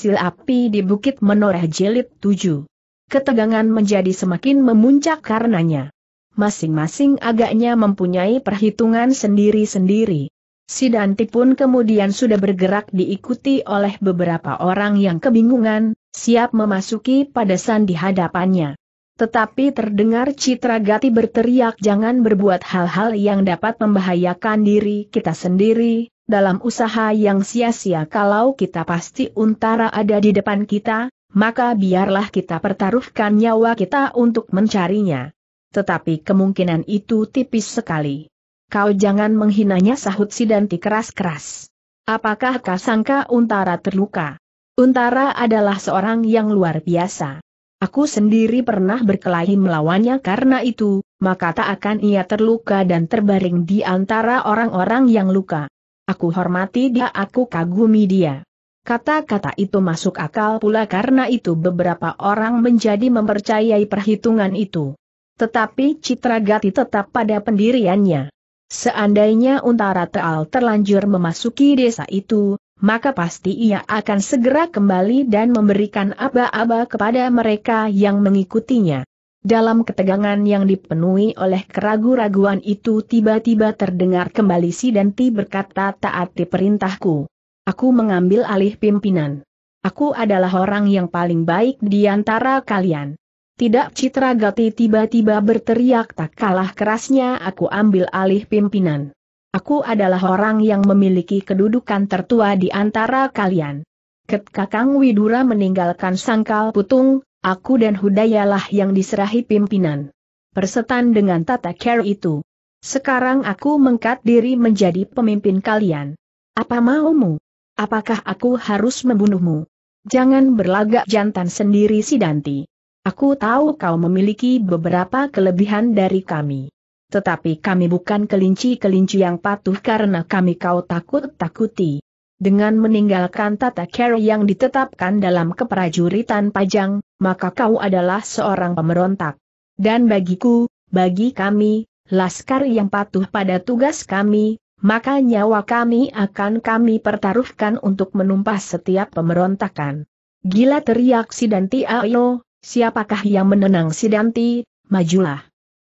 Sil api di Bukit Menoreh Jelit 7. Ketegangan menjadi semakin memuncak karenanya. Masing-masing agaknya mempunyai perhitungan sendiri-sendiri. Si Danti pun kemudian sudah bergerak diikuti oleh beberapa orang yang kebingungan, siap memasuki pada sandi hadapannya. Tetapi terdengar Citra Gati berteriak jangan berbuat hal-hal yang dapat membahayakan diri kita sendiri, dalam usaha yang sia-sia kalau kita pasti untara ada di depan kita, maka biarlah kita pertaruhkan nyawa kita untuk mencarinya. Tetapi kemungkinan itu tipis sekali. Kau jangan menghinanya sahut Sidanti keras-keras. Apakah kau sangka Untara terluka? Untara adalah seorang yang luar biasa. Aku sendiri pernah berkelahi melawannya karena itu, maka tak akan ia terluka dan terbaring di antara orang-orang yang luka. Aku hormati dia aku kagumi dia. Kata-kata itu masuk akal pula karena itu beberapa orang menjadi mempercayai perhitungan itu. Tetapi Citra Citragati tetap pada pendiriannya. Seandainya Untara Teal terlanjur memasuki desa itu, maka pasti ia akan segera kembali dan memberikan aba-aba kepada mereka yang mengikutinya. Dalam ketegangan yang dipenuhi oleh keraguan-raguan itu tiba-tiba terdengar kembali si Danti berkata taati perintahku. Aku mengambil alih pimpinan. Aku adalah orang yang paling baik di antara kalian. Tidak Citra Gati tiba-tiba berteriak tak kalah kerasnya aku ambil alih pimpinan. Aku adalah orang yang memiliki kedudukan tertua di antara kalian. Ketika Kang Widura meninggalkan sangkal putung, aku dan Hudayalah yang diserahi pimpinan. Persetan dengan tata care itu. Sekarang aku mengkat diri menjadi pemimpin kalian. Apa maumu? Apakah aku harus membunuhmu? Jangan berlagak jantan sendiri Sidanti. Aku tahu kau memiliki beberapa kelebihan dari kami. Tetapi kami bukan kelinci-kelinci yang patuh karena kami kau takut-takuti. Dengan meninggalkan tata cara yang ditetapkan dalam keprajuritan pajang, maka kau adalah seorang pemberontak. Dan bagiku, bagi kami, laskar yang patuh pada tugas kami, maka nyawa kami akan kami pertaruhkan untuk menumpas setiap pemberontakan. Gila teriak Sidanti Ayo, siapakah yang menenang Sidanti, majulah.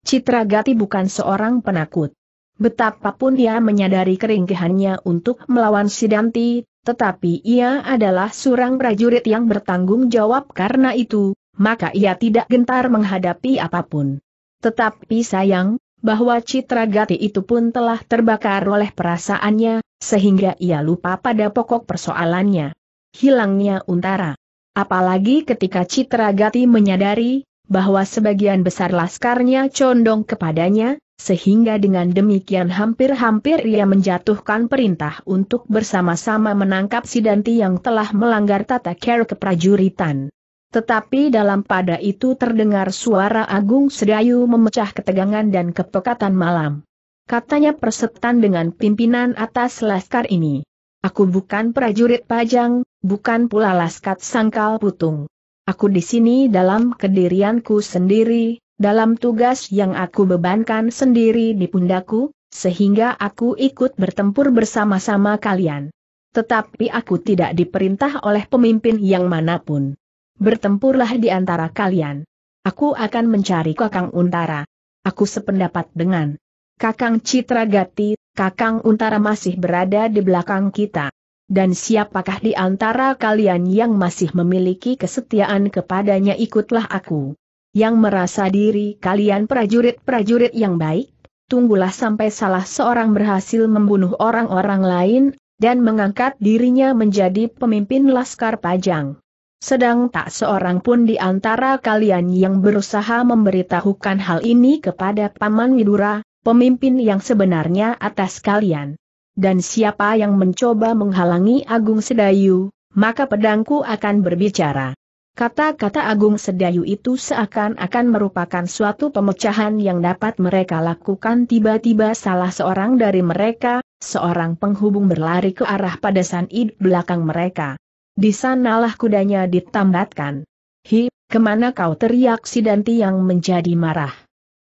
Citra Gati bukan seorang penakut. Betapapun ia menyadari keringkihannya untuk melawan Sidanti, tetapi ia adalah seorang prajurit yang bertanggung jawab karena itu, maka ia tidak gentar menghadapi apapun. Tetapi sayang, bahwa citra gati itu pun telah terbakar oleh perasaannya, sehingga ia lupa pada pokok persoalannya. Hilangnya Untara. Apalagi ketika citra gati menyadari bahwa sebagian besar laskarnya condong kepadanya, sehingga dengan demikian hampir-hampir ia menjatuhkan perintah untuk bersama-sama menangkap Sidanti yang telah melanggar tata care keprajuritan. Tetapi dalam pada itu terdengar suara Agung Sedayu memecah ketegangan dan kepekatan malam. Katanya persetan dengan pimpinan atas laskar ini. Aku bukan prajurit pajang, bukan pula laskat sangkal putung. Aku di sini dalam kedirianku sendiri, dalam tugas yang aku bebankan sendiri di pundaku, sehingga aku ikut bertempur bersama-sama kalian. Tetapi aku tidak diperintah oleh pemimpin yang manapun. Bertempurlah di antara kalian. Aku akan mencari Kakang Untara. Aku sependapat dengan Kakang Citragati, Kakang Untara masih berada di belakang kita dan siapakah di antara kalian yang masih memiliki kesetiaan kepadanya ikutlah aku. Yang merasa diri kalian prajurit-prajurit yang baik, tunggulah sampai salah seorang berhasil membunuh orang-orang lain, dan mengangkat dirinya menjadi pemimpin Laskar Pajang. Sedang tak seorang pun di antara kalian yang berusaha memberitahukan hal ini kepada Paman Widura, pemimpin yang sebenarnya atas kalian dan siapa yang mencoba menghalangi Agung Sedayu, maka pedangku akan berbicara. Kata-kata Agung Sedayu itu seakan-akan merupakan suatu pemecahan yang dapat mereka lakukan tiba-tiba salah seorang dari mereka, seorang penghubung berlari ke arah padasan id belakang mereka. Di sanalah kudanya ditambatkan. Hi, kemana kau teriak si Danti yang menjadi marah?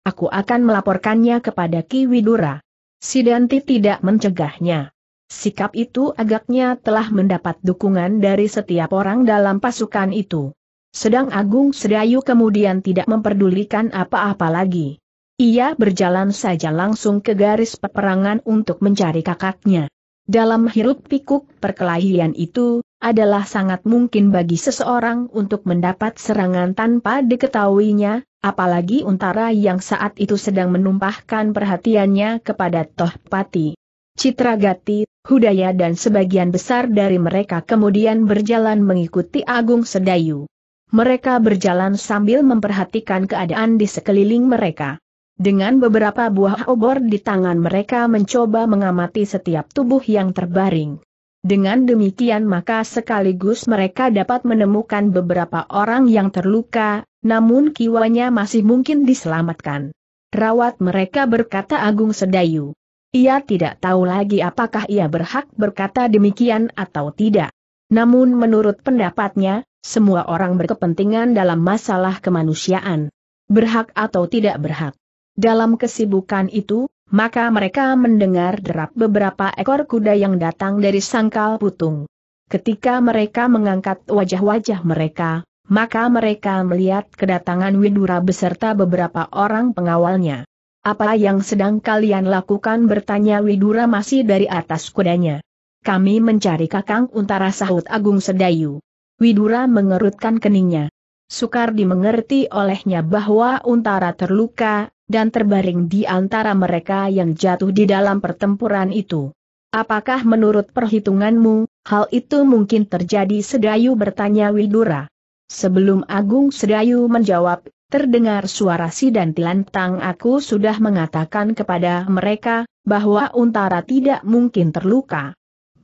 Aku akan melaporkannya kepada Ki Widura. Sidanti tidak mencegahnya. Sikap itu agaknya telah mendapat dukungan dari setiap orang dalam pasukan itu. Sedang Agung Sedayu kemudian tidak memperdulikan apa-apa lagi. Ia berjalan saja langsung ke garis peperangan untuk mencari kakaknya. Dalam hirup pikuk perkelahian itu, adalah sangat mungkin bagi seseorang untuk mendapat serangan tanpa diketahuinya, Apalagi Untara yang saat itu sedang menumpahkan perhatiannya kepada Tohpati. Gati, Hudaya dan sebagian besar dari mereka kemudian berjalan mengikuti Agung Sedayu. Mereka berjalan sambil memperhatikan keadaan di sekeliling mereka. Dengan beberapa buah obor di tangan mereka mencoba mengamati setiap tubuh yang terbaring. Dengan demikian maka sekaligus mereka dapat menemukan beberapa orang yang terluka, namun kiwanya masih mungkin diselamatkan. Rawat mereka berkata Agung Sedayu. Ia tidak tahu lagi apakah ia berhak berkata demikian atau tidak. Namun menurut pendapatnya, semua orang berkepentingan dalam masalah kemanusiaan. Berhak atau tidak berhak. Dalam kesibukan itu, maka mereka mendengar derap beberapa ekor kuda yang datang dari sangkal putung. Ketika mereka mengangkat wajah-wajah mereka, maka mereka melihat kedatangan Widura beserta beberapa orang pengawalnya. Apa yang sedang kalian lakukan bertanya Widura masih dari atas kudanya. Kami mencari kakang untara sahut Agung Sedayu. Widura mengerutkan keningnya. Sukar dimengerti olehnya bahwa untara terluka, dan terbaring di antara mereka yang jatuh di dalam pertempuran itu. Apakah menurut perhitunganmu, hal itu mungkin terjadi Sedayu bertanya Widura. Sebelum Agung Sedayu menjawab, terdengar suara si dan tilantang aku sudah mengatakan kepada mereka, bahwa Untara tidak mungkin terluka.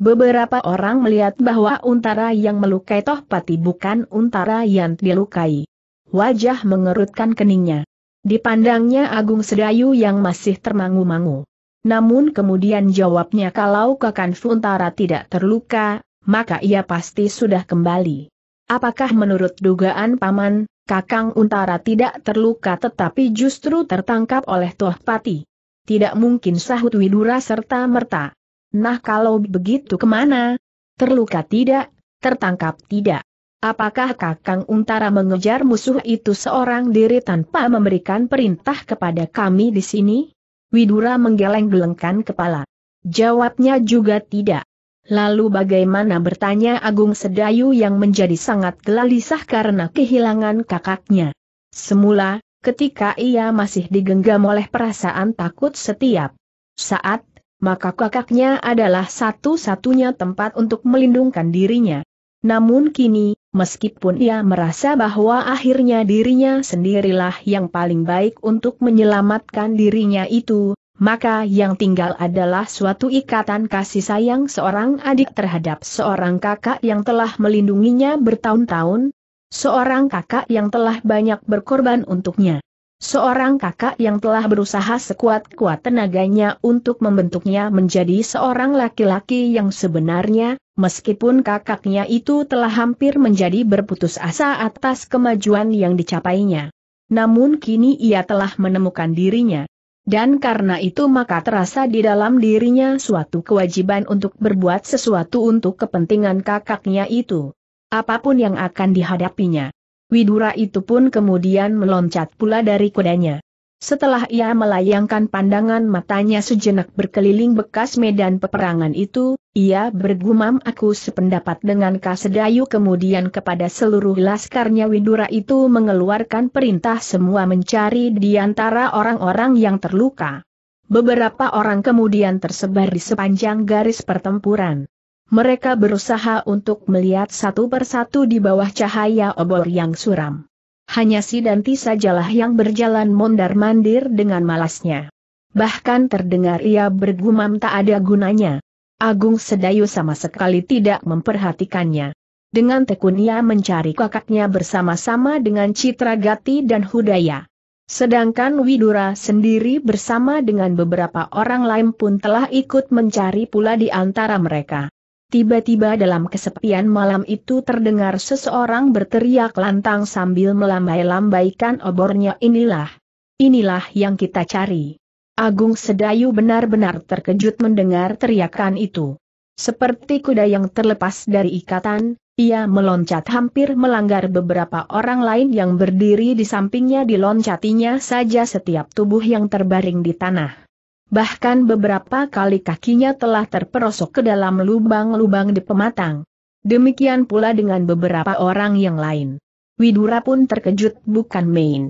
Beberapa orang melihat bahwa Untara yang melukai Tohpati bukan Untara yang dilukai. Wajah mengerutkan keningnya. Dipandangnya Agung Sedayu yang masih termangu-mangu. Namun kemudian jawabnya kalau Kakan Funtara tidak terluka, maka ia pasti sudah kembali. Apakah menurut dugaan Paman, Kakang Untara tidak terluka tetapi justru tertangkap oleh Tohpati? Tidak mungkin sahut Widura serta merta. Nah kalau begitu kemana? Terluka tidak, tertangkap tidak. Apakah Kakang Untara mengejar musuh itu seorang diri tanpa memberikan perintah kepada kami di sini? Widura menggeleng-gelengkan kepala. Jawabnya juga tidak. Lalu bagaimana bertanya Agung Sedayu yang menjadi sangat gelisah karena kehilangan kakaknya. Semula, ketika ia masih digenggam oleh perasaan takut setiap saat, maka kakaknya adalah satu-satunya tempat untuk melindungkan dirinya. Namun kini, meskipun ia merasa bahwa akhirnya dirinya sendirilah yang paling baik untuk menyelamatkan dirinya itu, maka yang tinggal adalah suatu ikatan kasih sayang seorang adik terhadap seorang kakak yang telah melindunginya bertahun-tahun, seorang kakak yang telah banyak berkorban untuknya. Seorang kakak yang telah berusaha sekuat-kuat tenaganya untuk membentuknya menjadi seorang laki-laki yang sebenarnya, Meskipun kakaknya itu telah hampir menjadi berputus asa atas kemajuan yang dicapainya. Namun kini ia telah menemukan dirinya. Dan karena itu maka terasa di dalam dirinya suatu kewajiban untuk berbuat sesuatu untuk kepentingan kakaknya itu. Apapun yang akan dihadapinya. Widura itu pun kemudian meloncat pula dari kudanya. Setelah ia melayangkan pandangan matanya sejenak berkeliling bekas medan peperangan itu, ia bergumam aku sependapat dengan Kasedayu kemudian kepada seluruh laskarnya Widura itu mengeluarkan perintah semua mencari di antara orang-orang yang terluka. Beberapa orang kemudian tersebar di sepanjang garis pertempuran. Mereka berusaha untuk melihat satu persatu di bawah cahaya obor yang suram. Hanya si Danti sajalah yang berjalan mondar-mandir dengan malasnya. Bahkan terdengar ia bergumam tak ada gunanya. Agung Sedayu sama sekali tidak memperhatikannya. Dengan tekun ia mencari kakaknya bersama-sama dengan Citra Gati dan Hudaya. Sedangkan Widura sendiri bersama dengan beberapa orang lain pun telah ikut mencari pula di antara mereka. Tiba-tiba dalam kesepian malam itu terdengar seseorang berteriak lantang sambil melambai-lambaikan obornya inilah. Inilah yang kita cari. Agung Sedayu benar-benar terkejut mendengar teriakan itu. Seperti kuda yang terlepas dari ikatan, ia meloncat hampir melanggar beberapa orang lain yang berdiri di sampingnya diloncatinya saja setiap tubuh yang terbaring di tanah. Bahkan beberapa kali kakinya telah terperosok ke dalam lubang-lubang di pematang. Demikian pula dengan beberapa orang yang lain. Widura pun terkejut bukan main.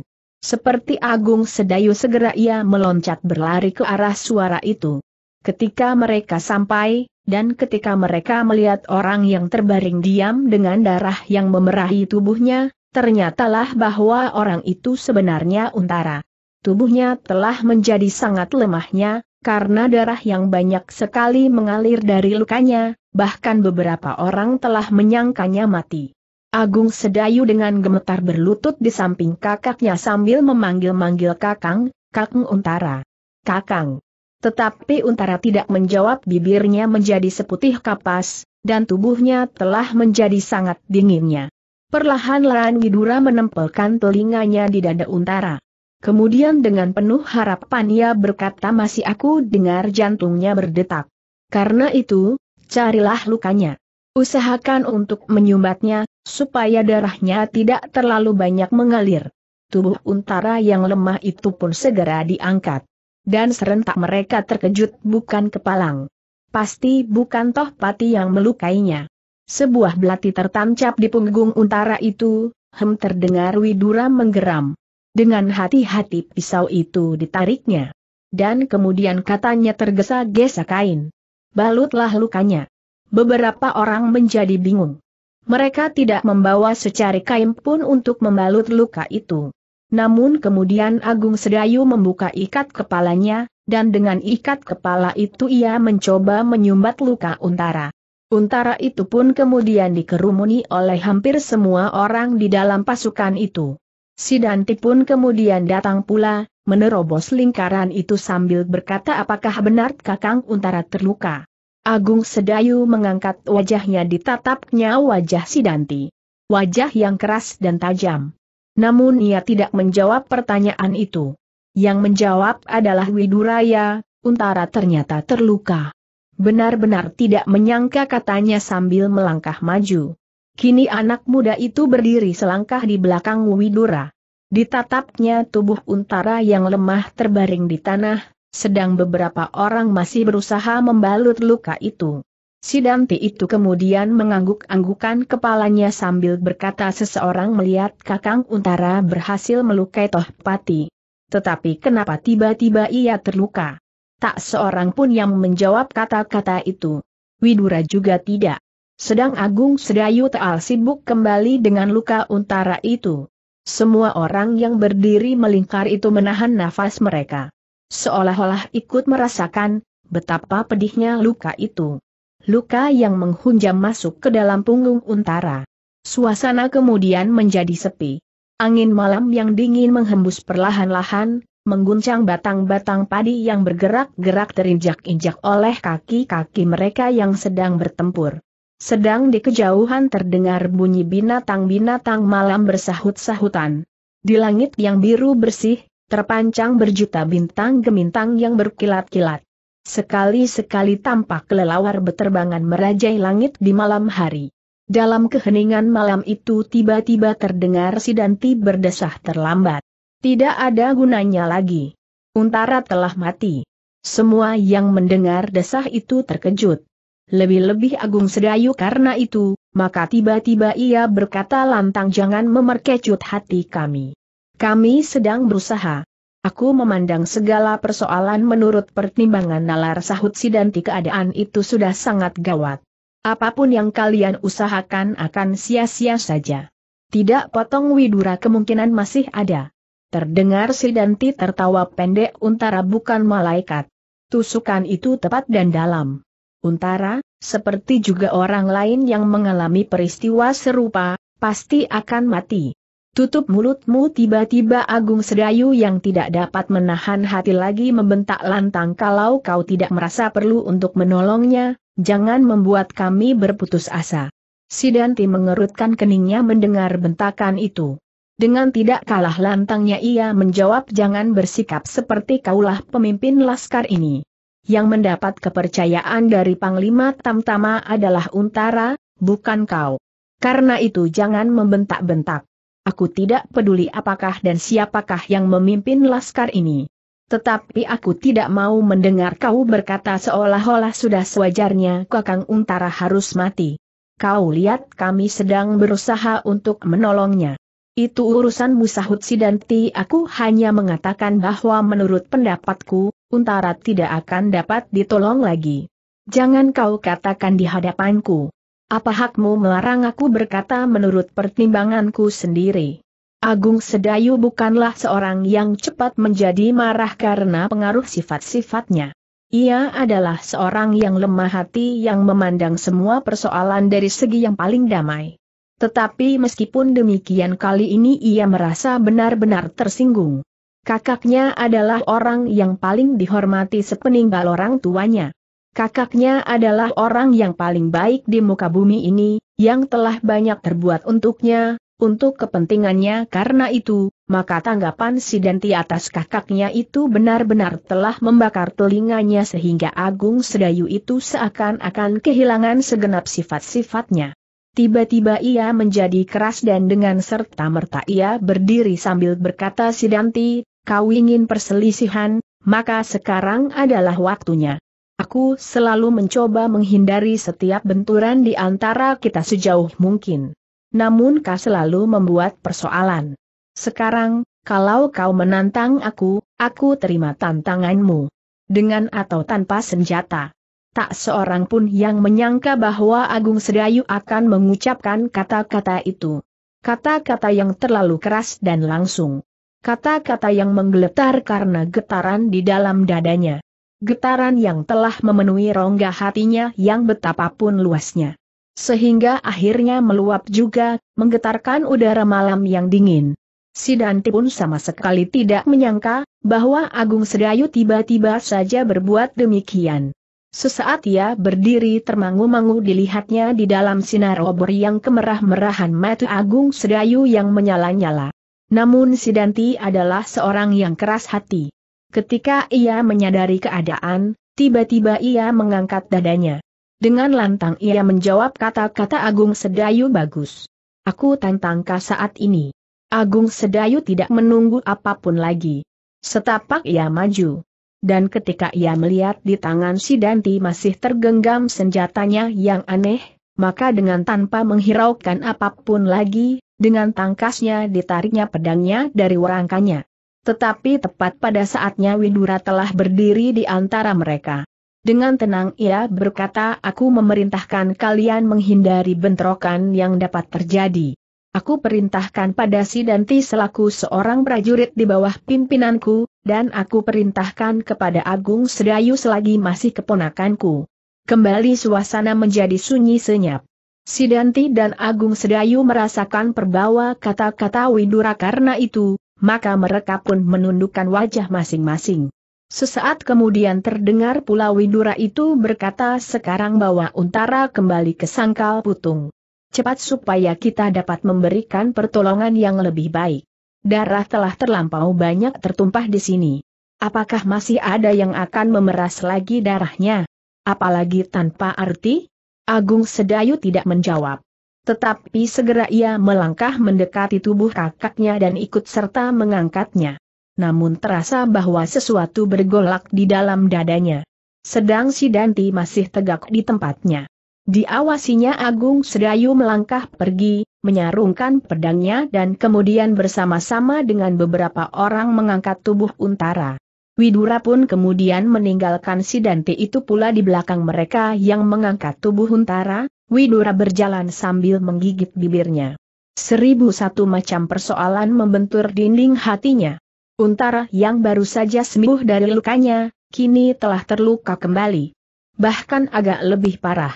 Seperti Agung Sedayu segera ia meloncat berlari ke arah suara itu. Ketika mereka sampai, dan ketika mereka melihat orang yang terbaring diam dengan darah yang memerahi tubuhnya, ternyatalah bahwa orang itu sebenarnya Untara. Tubuhnya telah menjadi sangat lemahnya, karena darah yang banyak sekali mengalir dari lukanya, bahkan beberapa orang telah menyangkanya mati. Agung Sedayu dengan gemetar berlutut di samping kakaknya sambil memanggil-manggil kakang, kakang untara. Kakang. Tetapi untara tidak menjawab bibirnya menjadi seputih kapas, dan tubuhnya telah menjadi sangat dinginnya. Perlahan-lahan Widura menempelkan telinganya di dada untara. Kemudian dengan penuh harapan ia berkata masih aku dengar jantungnya berdetak. Karena itu, carilah lukanya. Usahakan untuk menyumbatnya, supaya darahnya tidak terlalu banyak mengalir. Tubuh untara yang lemah itu pun segera diangkat. Dan serentak mereka terkejut bukan kepalang. Pasti bukan toh pati yang melukainya. Sebuah belati tertancap di punggung untara itu, hem terdengar Widura menggeram. Dengan hati-hati pisau itu ditariknya. Dan kemudian katanya tergesa-gesa kain. Balutlah lukanya. Beberapa orang menjadi bingung. Mereka tidak membawa secari kain pun untuk membalut luka itu. Namun kemudian Agung Sedayu membuka ikat kepalanya, dan dengan ikat kepala itu ia mencoba menyumbat luka Untara. Untara itu pun kemudian dikerumuni oleh hampir semua orang di dalam pasukan itu. Sidanti pun kemudian datang pula, menerobos lingkaran itu sambil berkata apakah benar Kakang Untara terluka. Agung Sedayu mengangkat wajahnya ditatapnya wajah Sidanti, Wajah yang keras dan tajam. Namun ia tidak menjawab pertanyaan itu. Yang menjawab adalah Widuraya, Untara ternyata terluka. Benar-benar tidak menyangka katanya sambil melangkah maju. Kini anak muda itu berdiri selangkah di belakang Widura. Ditatapnya tubuh untara yang lemah terbaring di tanah, sedang beberapa orang masih berusaha membalut luka itu. Sidanti itu kemudian mengangguk-anggukan kepalanya sambil berkata seseorang melihat kakang untara berhasil melukai Tohpati. Tetapi kenapa tiba-tiba ia terluka? Tak seorang pun yang menjawab kata-kata itu. Widura juga tidak. Sedang Agung Sedayu Taal sibuk kembali dengan luka untara itu. Semua orang yang berdiri melingkar itu menahan nafas mereka. Seolah-olah ikut merasakan betapa pedihnya luka itu. Luka yang menghunjam masuk ke dalam punggung untara. Suasana kemudian menjadi sepi. Angin malam yang dingin menghembus perlahan-lahan, mengguncang batang-batang padi yang bergerak-gerak terinjak-injak oleh kaki-kaki mereka yang sedang bertempur. Sedang di kejauhan terdengar bunyi binatang-binatang malam bersahut-sahutan. Di langit yang biru bersih, terpancang berjuta bintang gemintang yang berkilat-kilat. Sekali-sekali tampak kelelawar beterbangan merajai langit di malam hari. Dalam keheningan malam itu tiba-tiba terdengar si Danti berdesah terlambat. Tidak ada gunanya lagi. Untara telah mati. Semua yang mendengar desah itu terkejut lebih-lebih Agung Sedayu karena itu, maka tiba-tiba ia berkata lantang jangan memerkecut hati kami. Kami sedang berusaha. Aku memandang segala persoalan menurut pertimbangan nalar sahut Sidanti keadaan itu sudah sangat gawat. Apapun yang kalian usahakan akan sia-sia saja. Tidak potong Widura kemungkinan masih ada. Terdengar Sidanti tertawa pendek untara bukan malaikat. Tusukan itu tepat dan dalam. Untara, seperti juga orang lain yang mengalami peristiwa serupa, pasti akan mati. Tutup mulutmu tiba-tiba Agung Sedayu yang tidak dapat menahan hati lagi membentak lantang kalau kau tidak merasa perlu untuk menolongnya, jangan membuat kami berputus asa. Sidanti mengerutkan keningnya mendengar bentakan itu. Dengan tidak kalah lantangnya ia menjawab jangan bersikap seperti kaulah pemimpin laskar ini yang mendapat kepercayaan dari Panglima Tamtama adalah Untara, bukan kau. Karena itu jangan membentak-bentak. Aku tidak peduli apakah dan siapakah yang memimpin laskar ini. Tetapi aku tidak mau mendengar kau berkata seolah-olah sudah sewajarnya Kakang Untara harus mati. Kau lihat kami sedang berusaha untuk menolongnya. Itu urusan Musahud Sidanti aku hanya mengatakan bahwa menurut pendapatku, Untarat tidak akan dapat ditolong lagi. Jangan kau katakan di hadapanku. Apa hakmu melarang aku berkata menurut pertimbanganku sendiri? Agung Sedayu bukanlah seorang yang cepat menjadi marah karena pengaruh sifat-sifatnya. Ia adalah seorang yang lemah hati yang memandang semua persoalan dari segi yang paling damai. Tetapi meskipun demikian kali ini ia merasa benar-benar tersinggung. Kakaknya adalah orang yang paling dihormati sepeninggal orang tuanya. Kakaknya adalah orang yang paling baik di muka bumi ini, yang telah banyak terbuat untuknya, untuk kepentingannya karena itu, maka tanggapan si Danti atas kakaknya itu benar-benar telah membakar telinganya sehingga Agung Sedayu itu seakan-akan kehilangan segenap sifat-sifatnya. Tiba-tiba ia menjadi keras dan dengan serta merta ia berdiri sambil berkata Sidanti, kau ingin perselisihan, maka sekarang adalah waktunya. Aku selalu mencoba menghindari setiap benturan di antara kita sejauh mungkin. Namun kau selalu membuat persoalan. Sekarang, kalau kau menantang aku, aku terima tantanganmu. Dengan atau tanpa senjata. Tak seorang pun yang menyangka bahwa Agung Sedayu akan mengucapkan kata-kata itu. Kata-kata yang terlalu keras dan langsung. Kata-kata yang menggeletar karena getaran di dalam dadanya. Getaran yang telah memenuhi rongga hatinya yang betapapun luasnya. Sehingga akhirnya meluap juga, menggetarkan udara malam yang dingin. Si Dante pun sama sekali tidak menyangka, bahwa Agung Sedayu tiba-tiba saja berbuat demikian. Sesaat ia berdiri termangu-mangu dilihatnya di dalam sinar obor yang kemerah-merahan mata Agung Sedayu yang menyala-nyala. Namun Sidanti adalah seorang yang keras hati. Ketika ia menyadari keadaan, tiba-tiba ia mengangkat dadanya. Dengan lantang ia menjawab kata-kata Agung Sedayu bagus. Aku tantang saat ini. Agung Sedayu tidak menunggu apapun lagi. Setapak ia maju. Dan ketika ia melihat di tangan si Danti masih tergenggam senjatanya yang aneh, maka dengan tanpa menghiraukan apapun lagi, dengan tangkasnya ditariknya pedangnya dari warangkanya. Tetapi tepat pada saatnya Widura telah berdiri di antara mereka. Dengan tenang ia berkata aku memerintahkan kalian menghindari bentrokan yang dapat terjadi. Aku perintahkan pada si Danti selaku seorang prajurit di bawah pimpinanku, dan aku perintahkan kepada Agung Sedayu selagi masih keponakanku. Kembali suasana menjadi sunyi senyap. Sidanti dan Agung Sedayu merasakan perbawa kata-kata Widura karena itu, maka mereka pun menundukkan wajah masing-masing. Sesaat kemudian terdengar pula Widura itu berkata sekarang bawa Untara kembali ke sangkal putung. Cepat supaya kita dapat memberikan pertolongan yang lebih baik. Darah telah terlampau banyak tertumpah di sini. Apakah masih ada yang akan memeras lagi darahnya? Apalagi tanpa arti? Agung Sedayu tidak menjawab. Tetapi segera ia melangkah mendekati tubuh kakaknya dan ikut serta mengangkatnya. Namun terasa bahwa sesuatu bergolak di dalam dadanya. Sedang si Danti masih tegak di tempatnya. Diawasinya Agung Sedayu melangkah pergi, menyarungkan pedangnya dan kemudian bersama-sama dengan beberapa orang mengangkat tubuh Untara. Widura pun kemudian meninggalkan si Dante itu pula di belakang mereka yang mengangkat tubuh Huntara, Widura berjalan sambil menggigit bibirnya. Seribu satu macam persoalan membentur dinding hatinya. Untara yang baru saja sembuh dari lukanya, kini telah terluka kembali. Bahkan agak lebih parah.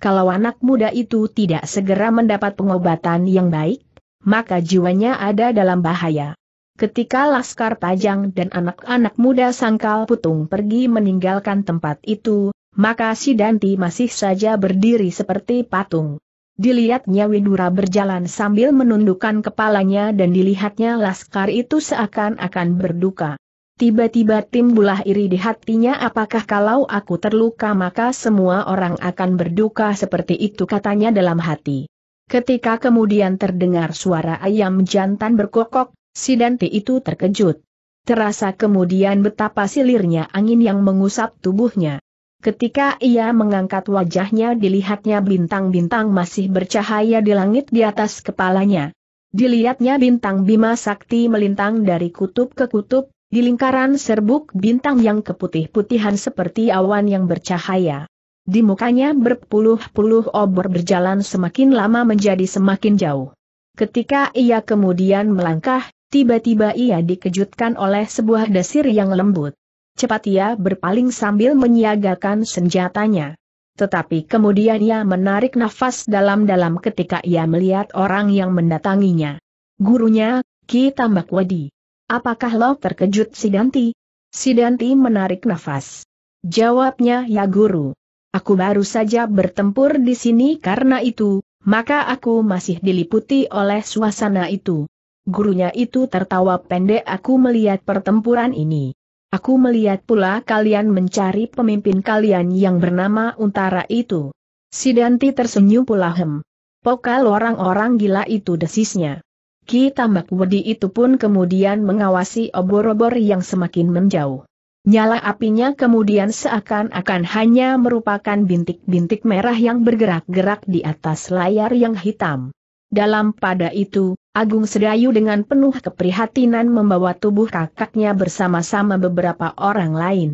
Kalau anak muda itu tidak segera mendapat pengobatan yang baik, maka jiwanya ada dalam bahaya. Ketika Laskar Pajang dan anak-anak muda Sangkal Putung pergi meninggalkan tempat itu, maka si Danti masih saja berdiri seperti patung. Dilihatnya Widura berjalan sambil menundukkan kepalanya dan dilihatnya Laskar itu seakan-akan berduka. Tiba-tiba timbulah iri di hatinya apakah kalau aku terluka maka semua orang akan berduka seperti itu katanya dalam hati. Ketika kemudian terdengar suara ayam jantan berkokok, Si Dante itu terkejut. Terasa kemudian betapa silirnya angin yang mengusap tubuhnya. Ketika ia mengangkat wajahnya dilihatnya bintang-bintang masih bercahaya di langit di atas kepalanya. Dilihatnya bintang Bima Sakti melintang dari kutub ke kutub, di lingkaran serbuk bintang yang keputih-putihan seperti awan yang bercahaya. Di mukanya berpuluh-puluh obor berjalan semakin lama menjadi semakin jauh. Ketika ia kemudian melangkah, Tiba-tiba ia dikejutkan oleh sebuah desir yang lembut. Cepat ia berpaling sambil menyiagakan senjatanya. Tetapi kemudian ia menarik nafas dalam-dalam ketika ia melihat orang yang mendatanginya. Gurunya, Ki Tambak Wadi. Apakah lo terkejut Sidanti? Sidanti menarik nafas. Jawabnya ya guru. Aku baru saja bertempur di sini karena itu, maka aku masih diliputi oleh suasana itu. Gurunya itu tertawa pendek aku melihat pertempuran ini. Aku melihat pula kalian mencari pemimpin kalian yang bernama Untara itu. Sidanti tersenyum pula hem. Pokal orang-orang gila itu desisnya. Ki Tambak Wedi itu pun kemudian mengawasi obor-obor yang semakin menjauh. Nyala apinya kemudian seakan-akan hanya merupakan bintik-bintik merah yang bergerak-gerak di atas layar yang hitam. Dalam pada itu, Agung Sedayu dengan penuh keprihatinan membawa tubuh kakaknya bersama-sama beberapa orang lain.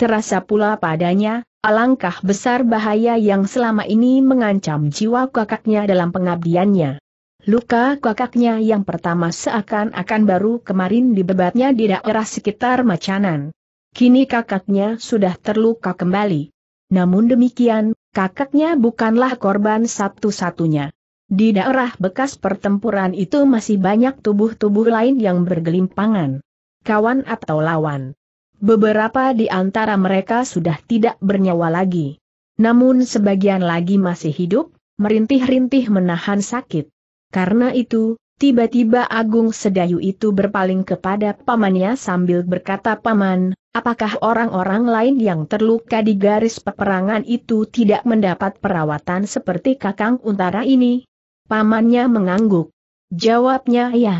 Terasa pula padanya, alangkah besar bahaya yang selama ini mengancam jiwa kakaknya dalam pengabdiannya. Luka kakaknya yang pertama seakan-akan baru kemarin dibebatnya di daerah sekitar Macanan. Kini kakaknya sudah terluka kembali. Namun demikian, kakaknya bukanlah korban satu-satunya. Di daerah bekas pertempuran itu masih banyak tubuh-tubuh lain yang bergelimpangan. Kawan atau lawan. Beberapa di antara mereka sudah tidak bernyawa lagi. Namun sebagian lagi masih hidup, merintih-rintih menahan sakit. Karena itu, tiba-tiba Agung Sedayu itu berpaling kepada pamannya sambil berkata paman, apakah orang-orang lain yang terluka di garis peperangan itu tidak mendapat perawatan seperti kakang untara ini? Pamannya mengangguk. Jawabnya ya.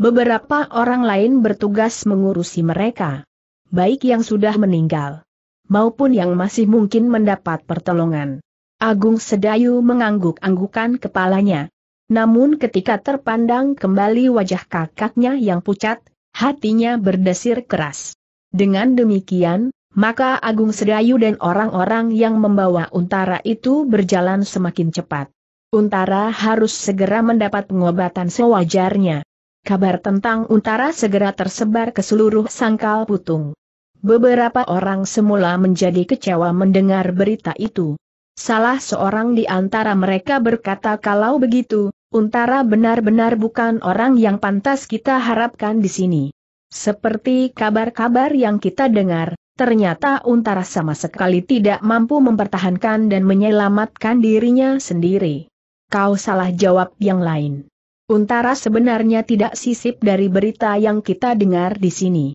Beberapa orang lain bertugas mengurusi mereka. Baik yang sudah meninggal. Maupun yang masih mungkin mendapat pertolongan. Agung Sedayu mengangguk-anggukan kepalanya. Namun ketika terpandang kembali wajah kakaknya yang pucat, hatinya berdesir keras. Dengan demikian, maka Agung Sedayu dan orang-orang yang membawa untara itu berjalan semakin cepat. Untara harus segera mendapat pengobatan sewajarnya. Kabar tentang Untara segera tersebar ke seluruh sangkal putung. Beberapa orang semula menjadi kecewa mendengar berita itu. Salah seorang di antara mereka berkata kalau begitu, Untara benar-benar bukan orang yang pantas kita harapkan di sini. Seperti kabar-kabar yang kita dengar, ternyata Untara sama sekali tidak mampu mempertahankan dan menyelamatkan dirinya sendiri kau salah jawab yang lain. Untara sebenarnya tidak sisip dari berita yang kita dengar di sini.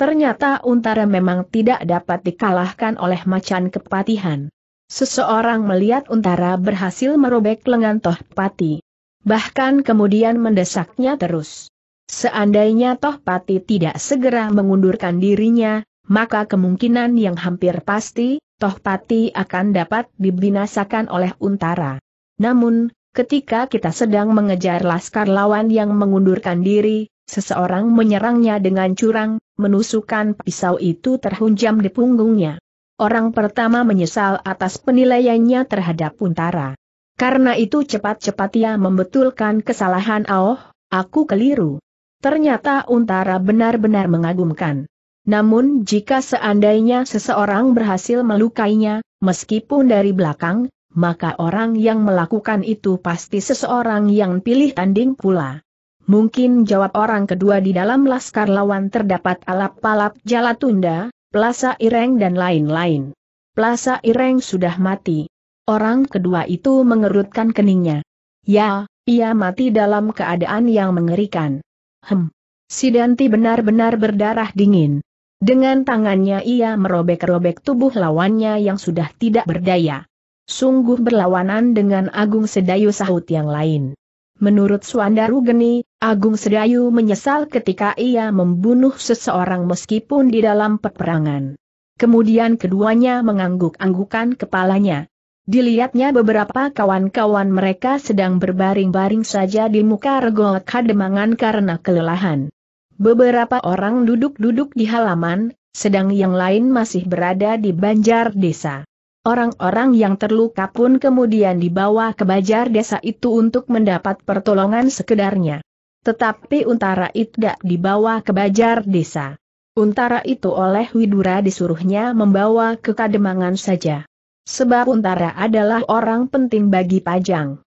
Ternyata Untara memang tidak dapat dikalahkan oleh macan kepatihan. Seseorang melihat Untara berhasil merobek lengan Tohpati, Bahkan kemudian mendesaknya terus. Seandainya Tohpati tidak segera mengundurkan dirinya, maka kemungkinan yang hampir pasti, Tohpati akan dapat dibinasakan oleh Untara. Namun, Ketika kita sedang mengejar laskar lawan yang mengundurkan diri, seseorang menyerangnya dengan curang, menusukan pisau itu terhunjam di punggungnya. Orang pertama menyesal atas penilaiannya terhadap Untara. Karena itu cepat-cepat ia membetulkan kesalahan Oh, aku keliru. Ternyata Untara benar-benar mengagumkan. Namun jika seandainya seseorang berhasil melukainya, meskipun dari belakang, maka orang yang melakukan itu pasti seseorang yang pilih tanding pula. Mungkin jawab orang kedua di dalam laskar lawan terdapat alap-alap Jalatunda, Plaza Ireng dan lain-lain. Plaza Ireng sudah mati. Orang kedua itu mengerutkan keningnya. Ya, ia mati dalam keadaan yang mengerikan. Hem. Sidanti benar-benar berdarah dingin. Dengan tangannya ia merobek-robek tubuh lawannya yang sudah tidak berdaya. Sungguh berlawanan dengan Agung Sedayu sahut yang lain. Menurut Suandaru Geni, Agung Sedayu menyesal ketika ia membunuh seseorang meskipun di dalam peperangan. Kemudian keduanya mengangguk-anggukan kepalanya. Dilihatnya beberapa kawan-kawan mereka sedang berbaring-baring saja di muka regol kademangan karena kelelahan. Beberapa orang duduk-duduk di halaman, sedang yang lain masih berada di banjar desa. Orang-orang yang terluka pun kemudian dibawa ke bajar desa itu untuk mendapat pertolongan sekedarnya. Tetapi untara itu tidak dibawa ke bajar desa. Untara itu oleh Widura disuruhnya membawa ke kademangan saja. Sebab untara adalah orang penting bagi Pajang.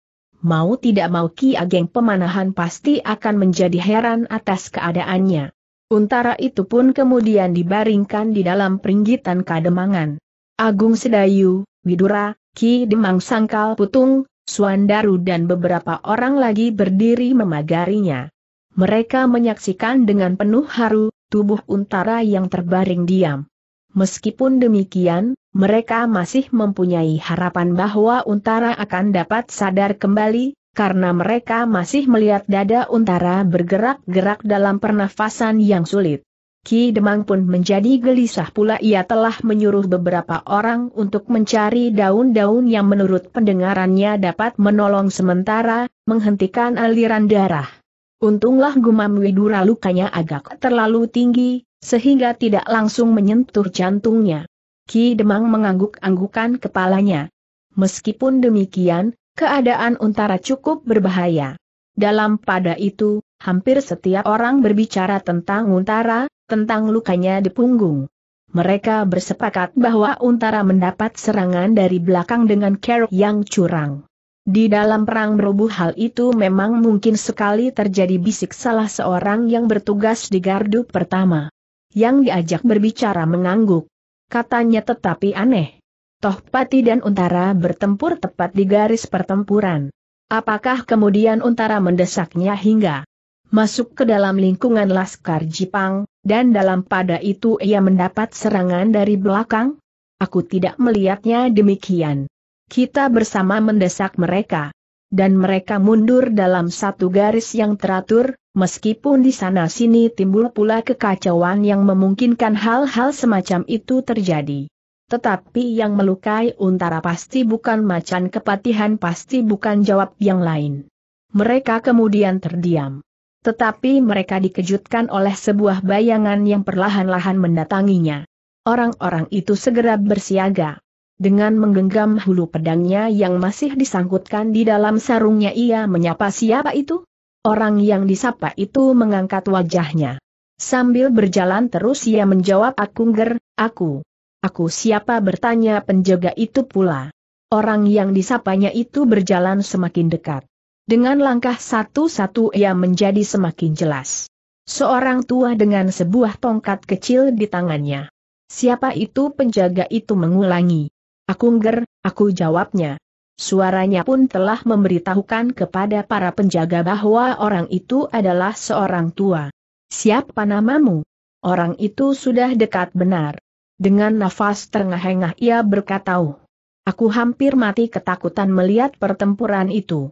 Mau tidak mau Ki Ageng Pemanahan pasti akan menjadi heran atas keadaannya. Untara itu pun kemudian dibaringkan di dalam peringgitan kademangan. Agung Sedayu, Widura, Ki Demang Sangkal Putung, Suandaru dan beberapa orang lagi berdiri memagarinya. Mereka menyaksikan dengan penuh haru, tubuh untara yang terbaring diam. Meskipun demikian, mereka masih mempunyai harapan bahwa untara akan dapat sadar kembali, karena mereka masih melihat dada untara bergerak-gerak dalam pernafasan yang sulit. Ki Demang pun menjadi gelisah pula ia telah menyuruh beberapa orang untuk mencari daun-daun yang menurut pendengarannya dapat menolong sementara, menghentikan aliran darah. Untunglah gumam Widura lukanya agak terlalu tinggi, sehingga tidak langsung menyentuh jantungnya. Ki Demang mengangguk-anggukan kepalanya. Meskipun demikian, keadaan Untara cukup berbahaya. Dalam pada itu, hampir setiap orang berbicara tentang Untara, tentang lukanya di punggung. Mereka bersepakat bahwa Untara mendapat serangan dari belakang dengan kerok yang curang. Di dalam perang berubuh hal itu memang mungkin sekali terjadi bisik salah seorang yang bertugas di gardu pertama. Yang diajak berbicara mengangguk. Katanya tetapi aneh. Toh Pati dan Untara bertempur tepat di garis pertempuran. Apakah kemudian Untara mendesaknya hingga masuk ke dalam lingkungan Laskar Jipang? Dan dalam pada itu ia mendapat serangan dari belakang? Aku tidak melihatnya demikian. Kita bersama mendesak mereka. Dan mereka mundur dalam satu garis yang teratur, meskipun di sana-sini timbul pula kekacauan yang memungkinkan hal-hal semacam itu terjadi. Tetapi yang melukai untara pasti bukan macan kepatihan pasti bukan jawab yang lain. Mereka kemudian terdiam. Tetapi mereka dikejutkan oleh sebuah bayangan yang perlahan-lahan mendatanginya. Orang-orang itu segera bersiaga. Dengan menggenggam hulu pedangnya yang masih disangkutkan di dalam sarungnya ia menyapa siapa itu? Orang yang disapa itu mengangkat wajahnya. Sambil berjalan terus ia menjawab Akungger, aku. Aku siapa bertanya penjaga itu pula. Orang yang disapanya itu berjalan semakin dekat. Dengan langkah satu-satu ia menjadi semakin jelas. Seorang tua dengan sebuah tongkat kecil di tangannya. Siapa itu penjaga itu mengulangi. Aku ngger, aku jawabnya. Suaranya pun telah memberitahukan kepada para penjaga bahwa orang itu adalah seorang tua. Siapa namamu? Orang itu sudah dekat benar. Dengan nafas terengah-engah ia berkata, oh, Aku hampir mati ketakutan melihat pertempuran itu.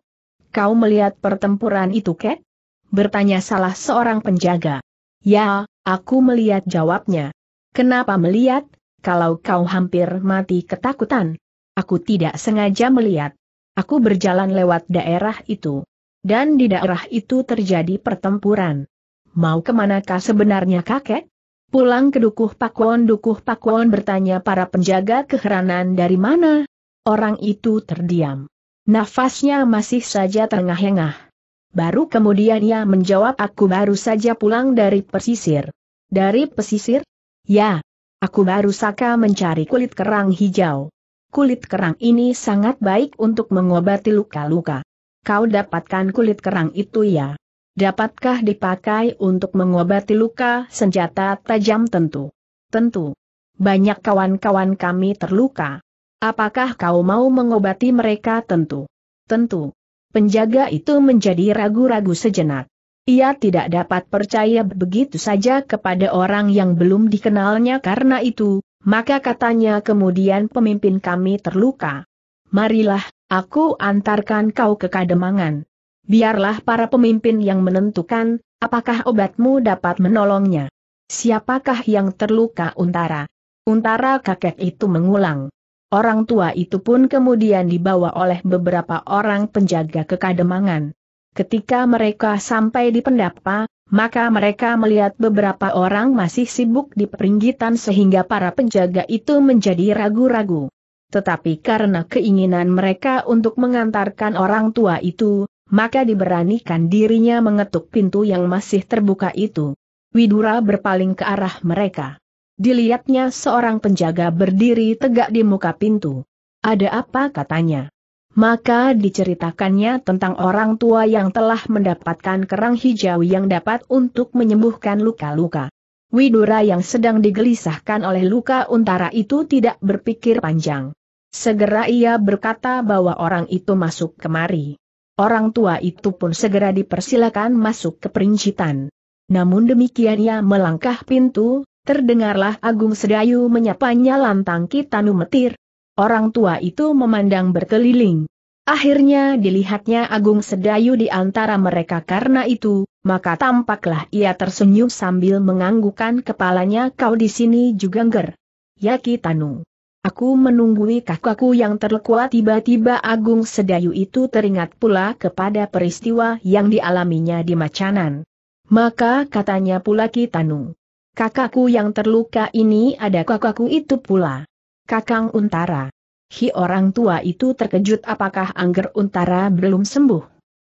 Kau melihat pertempuran itu, kek? Bertanya salah seorang penjaga. Ya, aku melihat jawabnya. Kenapa melihat? Kalau kau hampir mati ketakutan. Aku tidak sengaja melihat. Aku berjalan lewat daerah itu. Dan di daerah itu terjadi pertempuran. Mau kemanakah sebenarnya kakek? Pulang ke Dukuh Pakwon Dukuh Pakwon bertanya para penjaga keheranan dari mana? Orang itu terdiam. Nafasnya masih saja terengah-engah. Baru kemudian ia menjawab aku baru saja pulang dari pesisir. Dari pesisir? Ya. Aku baru saja mencari kulit kerang hijau. Kulit kerang ini sangat baik untuk mengobati luka-luka. Kau dapatkan kulit kerang itu ya? Dapatkah dipakai untuk mengobati luka senjata tajam tentu? Tentu. Banyak kawan-kawan kami terluka. Apakah kau mau mengobati mereka tentu? Tentu. Penjaga itu menjadi ragu-ragu sejenak. Ia tidak dapat percaya begitu saja kepada orang yang belum dikenalnya karena itu, maka katanya kemudian pemimpin kami terluka. Marilah, aku antarkan kau ke kademangan. Biarlah para pemimpin yang menentukan, apakah obatmu dapat menolongnya. Siapakah yang terluka Untara? Untara kakek itu mengulang. Orang tua itu pun kemudian dibawa oleh beberapa orang penjaga ke kademangan. Ketika mereka sampai di pendapa, maka mereka melihat beberapa orang masih sibuk di peringgitan sehingga para penjaga itu menjadi ragu-ragu. Tetapi karena keinginan mereka untuk mengantarkan orang tua itu, maka diberanikan dirinya mengetuk pintu yang masih terbuka itu. Widura berpaling ke arah mereka. Dilihatnya seorang penjaga berdiri tegak di muka pintu. Ada apa katanya? Maka diceritakannya tentang orang tua yang telah mendapatkan kerang hijau yang dapat untuk menyembuhkan luka-luka. Widura yang sedang digelisahkan oleh luka untara itu tidak berpikir panjang. Segera ia berkata bahwa orang itu masuk kemari. Orang tua itu pun segera dipersilakan masuk ke perincitan. Namun demikian ia melangkah pintu, Terdengarlah Agung Sedayu menyapanya lantang Kitanu Metir. Orang tua itu memandang berkeliling. Akhirnya dilihatnya Agung Sedayu di antara mereka karena itu, maka tampaklah ia tersenyum sambil menganggukkan kepalanya kau di sini juga ngger. Ya Kitanu. Aku menunggui kakakku yang terlekuat tiba-tiba Agung Sedayu itu teringat pula kepada peristiwa yang dialaminya di Macanan. Maka katanya pula Kitanu. Kakakku yang terluka ini ada kakakku itu pula. Kakang Untara. Hi orang tua itu terkejut apakah Angger Untara belum sembuh.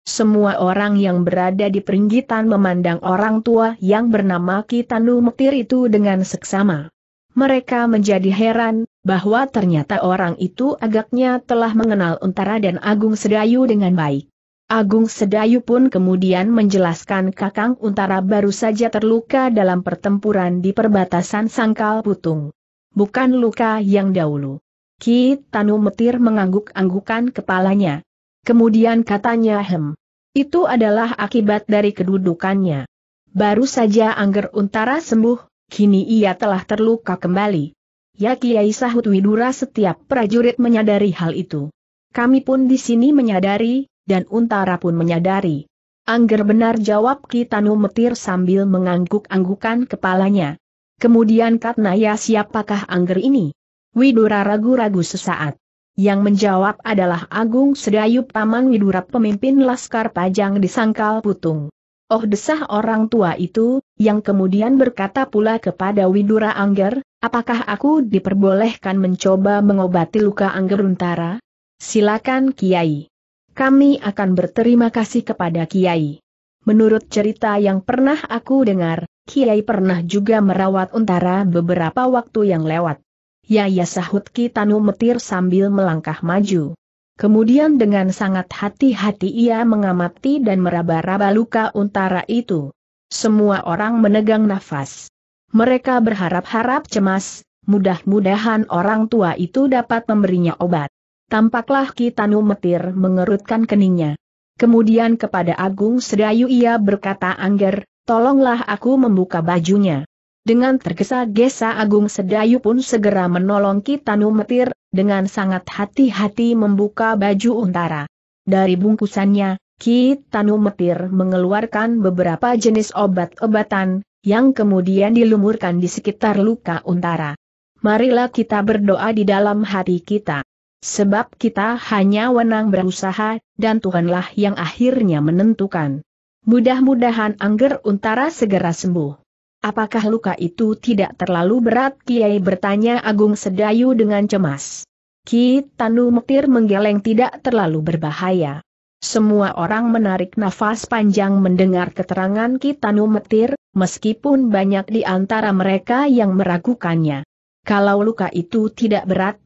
Semua orang yang berada di peringgitan memandang orang tua yang bernama Kitanu Mektir itu dengan seksama. Mereka menjadi heran, bahwa ternyata orang itu agaknya telah mengenal Untara dan Agung Sedayu dengan baik. Agung Sedayu pun kemudian menjelaskan Kakang Untara baru saja terluka dalam pertempuran di perbatasan Sangkal Putung. Bukan luka yang dahulu. Ki Tanu Metir mengangguk-anggukan kepalanya. Kemudian katanya hem. Itu adalah akibat dari kedudukannya. Baru saja Angger Untara sembuh, kini ia telah terluka kembali. Ya Kiai Sahut Widura setiap prajurit menyadari hal itu. Kami pun di sini menyadari, dan Untara pun menyadari. Angger benar jawab Kitanu Metir sambil mengangguk-anggukan kepalanya. Kemudian Katnaya siapakah Angger ini? Widura ragu-ragu sesaat. Yang menjawab adalah Agung Sedayup Paman Widura pemimpin Laskar Pajang di Sangkal Putung. Oh desah orang tua itu, yang kemudian berkata pula kepada Widura Angger, apakah aku diperbolehkan mencoba mengobati luka Angger Untara? Silakan Kiai kami akan berterima kasih kepada Kiai. Menurut cerita yang pernah aku dengar, Kiai pernah juga merawat untara beberapa waktu yang lewat. Ya ya sahut Kitanu Metir sambil melangkah maju. Kemudian dengan sangat hati-hati ia mengamati dan meraba-raba luka untara itu. Semua orang menegang nafas. Mereka berharap-harap cemas, mudah-mudahan orang tua itu dapat memberinya obat. Tampaklah Kitanu Metir mengerutkan keningnya. Kemudian kepada Agung Sedayu ia berkata Angger, tolonglah aku membuka bajunya. Dengan tergesa-gesa Agung Sedayu pun segera menolong Kitanu Metir, dengan sangat hati-hati membuka baju untara. Dari bungkusannya, Kitanu Metir mengeluarkan beberapa jenis obat-obatan, yang kemudian dilumurkan di sekitar luka untara. Marilah kita berdoa di dalam hati kita. Sebab kita hanya wenang berusaha, dan Tuhanlah yang akhirnya menentukan. Mudah-mudahan Angger Untara segera sembuh. Apakah luka itu tidak terlalu berat? Kiai bertanya Agung Sedayu dengan cemas. Ki Tanu Mektir menggeleng tidak terlalu berbahaya. Semua orang menarik nafas panjang mendengar keterangan Ki Tanu Mektir, meskipun banyak di antara mereka yang meragukannya. Kalau luka itu tidak berat,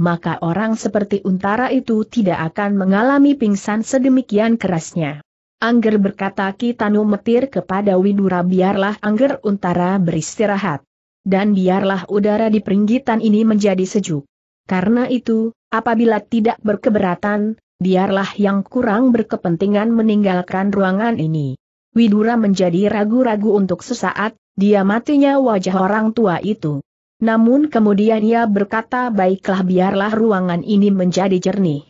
maka orang seperti untara itu tidak akan mengalami pingsan sedemikian kerasnya. Angger berkata Kitanu Metir kepada Widura biarlah Angger Untara beristirahat. Dan biarlah udara di peringgitan ini menjadi sejuk. Karena itu, apabila tidak berkeberatan, biarlah yang kurang berkepentingan meninggalkan ruangan ini. Widura menjadi ragu-ragu untuk sesaat, dia matinya wajah orang tua itu. Namun kemudian ia berkata baiklah biarlah ruangan ini menjadi jernih.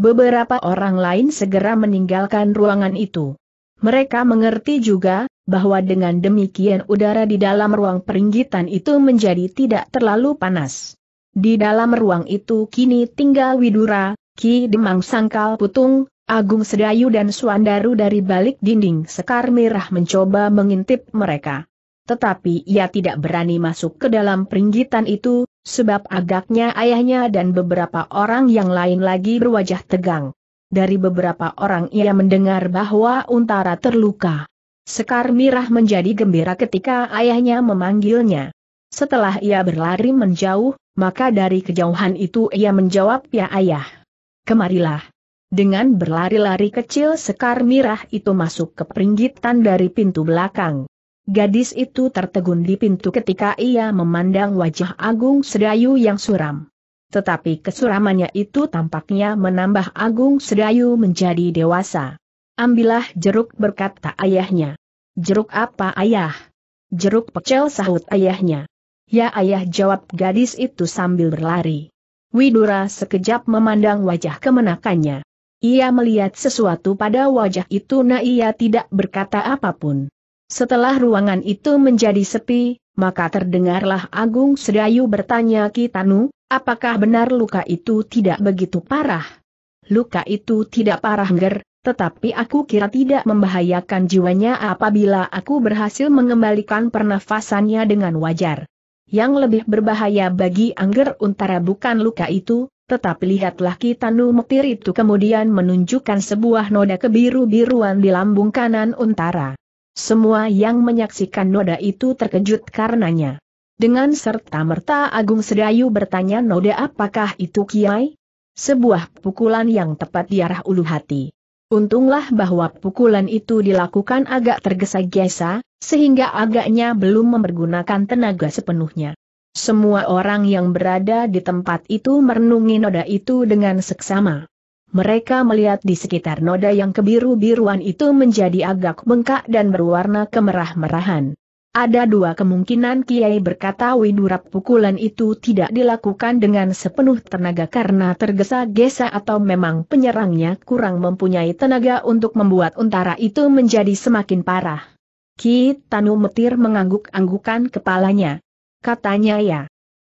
Beberapa orang lain segera meninggalkan ruangan itu. Mereka mengerti juga, bahwa dengan demikian udara di dalam ruang peringgitan itu menjadi tidak terlalu panas. Di dalam ruang itu kini tinggal Widura, Ki Demang Sangkal Putung, Agung Sedayu dan Suandaru dari balik dinding Sekar Merah mencoba mengintip mereka tetapi ia tidak berani masuk ke dalam peringgitan itu, sebab agaknya ayahnya dan beberapa orang yang lain lagi berwajah tegang. Dari beberapa orang ia mendengar bahwa Untara terluka. Sekar Mirah menjadi gembira ketika ayahnya memanggilnya. Setelah ia berlari menjauh, maka dari kejauhan itu ia menjawab ya ayah. Kemarilah. Dengan berlari-lari kecil Sekar Mirah itu masuk ke peringgitan dari pintu belakang. Gadis itu tertegun di pintu ketika ia memandang wajah Agung Sedayu yang suram. Tetapi kesuramannya itu tampaknya menambah Agung Sedayu menjadi dewasa. Ambillah jeruk berkata ayahnya. Jeruk apa ayah? Jeruk pecel sahut ayahnya. Ya ayah jawab gadis itu sambil berlari. Widura sekejap memandang wajah kemenakannya. Ia melihat sesuatu pada wajah itu na ia tidak berkata apapun. Setelah ruangan itu menjadi sepi, maka terdengarlah Agung Sedayu bertanya Kitanu, apakah benar luka itu tidak begitu parah? Luka itu tidak parah ger, tetapi aku kira tidak membahayakan jiwanya apabila aku berhasil mengembalikan pernafasannya dengan wajar. Yang lebih berbahaya bagi Angger Untara bukan luka itu, tetapi lihatlah Kitanu Metir itu kemudian menunjukkan sebuah noda kebiru-biruan di lambung kanan Untara. Semua yang menyaksikan noda itu terkejut karenanya. Dengan serta-merta Agung Sedayu bertanya noda apakah itu Kiai? Sebuah pukulan yang tepat di arah ulu hati. Untunglah bahwa pukulan itu dilakukan agak tergesa-gesa, sehingga agaknya belum mempergunakan tenaga sepenuhnya. Semua orang yang berada di tempat itu merenungi noda itu dengan seksama. Mereka melihat di sekitar noda yang kebiru-biruan itu menjadi agak bengkak dan berwarna kemerah-merahan. Ada dua kemungkinan Kiai berkata Widura pukulan itu tidak dilakukan dengan sepenuh tenaga karena tergesa-gesa atau memang penyerangnya kurang mempunyai tenaga untuk membuat untara itu menjadi semakin parah. Ki Tanu Metir mengangguk-anggukan kepalanya. Katanya ya.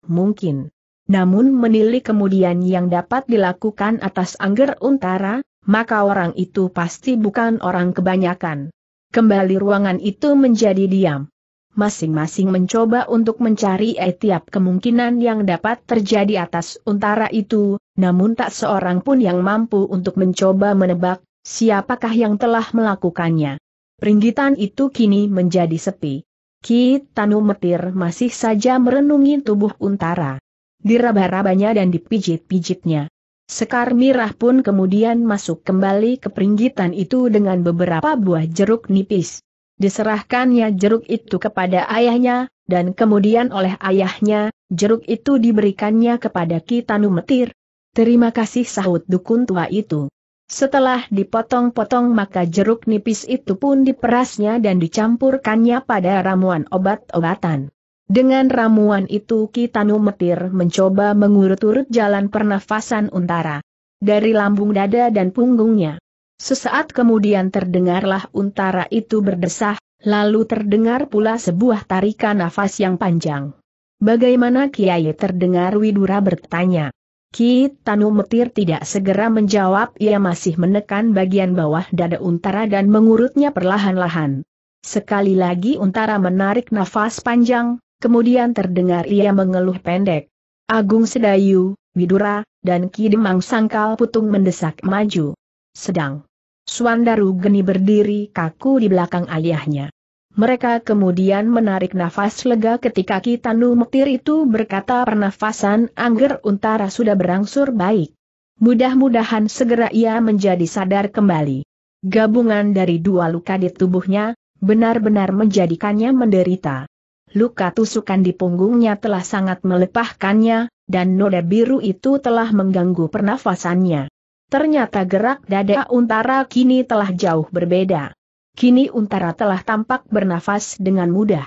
Mungkin namun menilik kemudian yang dapat dilakukan atas angger untara, maka orang itu pasti bukan orang kebanyakan. Kembali ruangan itu menjadi diam. Masing-masing mencoba untuk mencari setiap kemungkinan yang dapat terjadi atas untara itu, namun tak seorang pun yang mampu untuk mencoba menebak siapakah yang telah melakukannya. Peringgitan itu kini menjadi sepi. Ki Tanu Metir masih saja merenungi tubuh untara diraba-rabanya dan dipijit-pijitnya. Sekar Mirah pun kemudian masuk kembali ke peringgitan itu dengan beberapa buah jeruk nipis. Diserahkannya jeruk itu kepada ayahnya, dan kemudian oleh ayahnya, jeruk itu diberikannya kepada Kitanu Metir. Terima kasih sahut dukun tua itu. Setelah dipotong-potong maka jeruk nipis itu pun diperasnya dan dicampurkannya pada ramuan obat-obatan. Dengan ramuan itu Kitanu Metir mencoba mengurut-urut jalan pernafasan Untara. Dari lambung dada dan punggungnya. Sesaat kemudian terdengarlah Untara itu berdesah, lalu terdengar pula sebuah tarikan nafas yang panjang. Bagaimana Kiai terdengar Widura bertanya. Kitanu Metir tidak segera menjawab ia masih menekan bagian bawah dada Untara dan mengurutnya perlahan-lahan. Sekali lagi Untara menarik nafas panjang, kemudian terdengar ia mengeluh pendek. Agung Sedayu, Widura, dan Ki Demang Sangkal Putung mendesak maju. Sedang Suandaru Geni berdiri kaku di belakang ayahnya. Mereka kemudian menarik nafas lega ketika Ki Tanu Mektir itu berkata pernafasan Angger Untara sudah berangsur baik. Mudah-mudahan segera ia menjadi sadar kembali. Gabungan dari dua luka di tubuhnya, benar-benar menjadikannya menderita luka tusukan di punggungnya telah sangat melepahkannya, dan noda biru itu telah mengganggu pernafasannya. Ternyata gerak dada Untara kini telah jauh berbeda. Kini Untara telah tampak bernafas dengan mudah.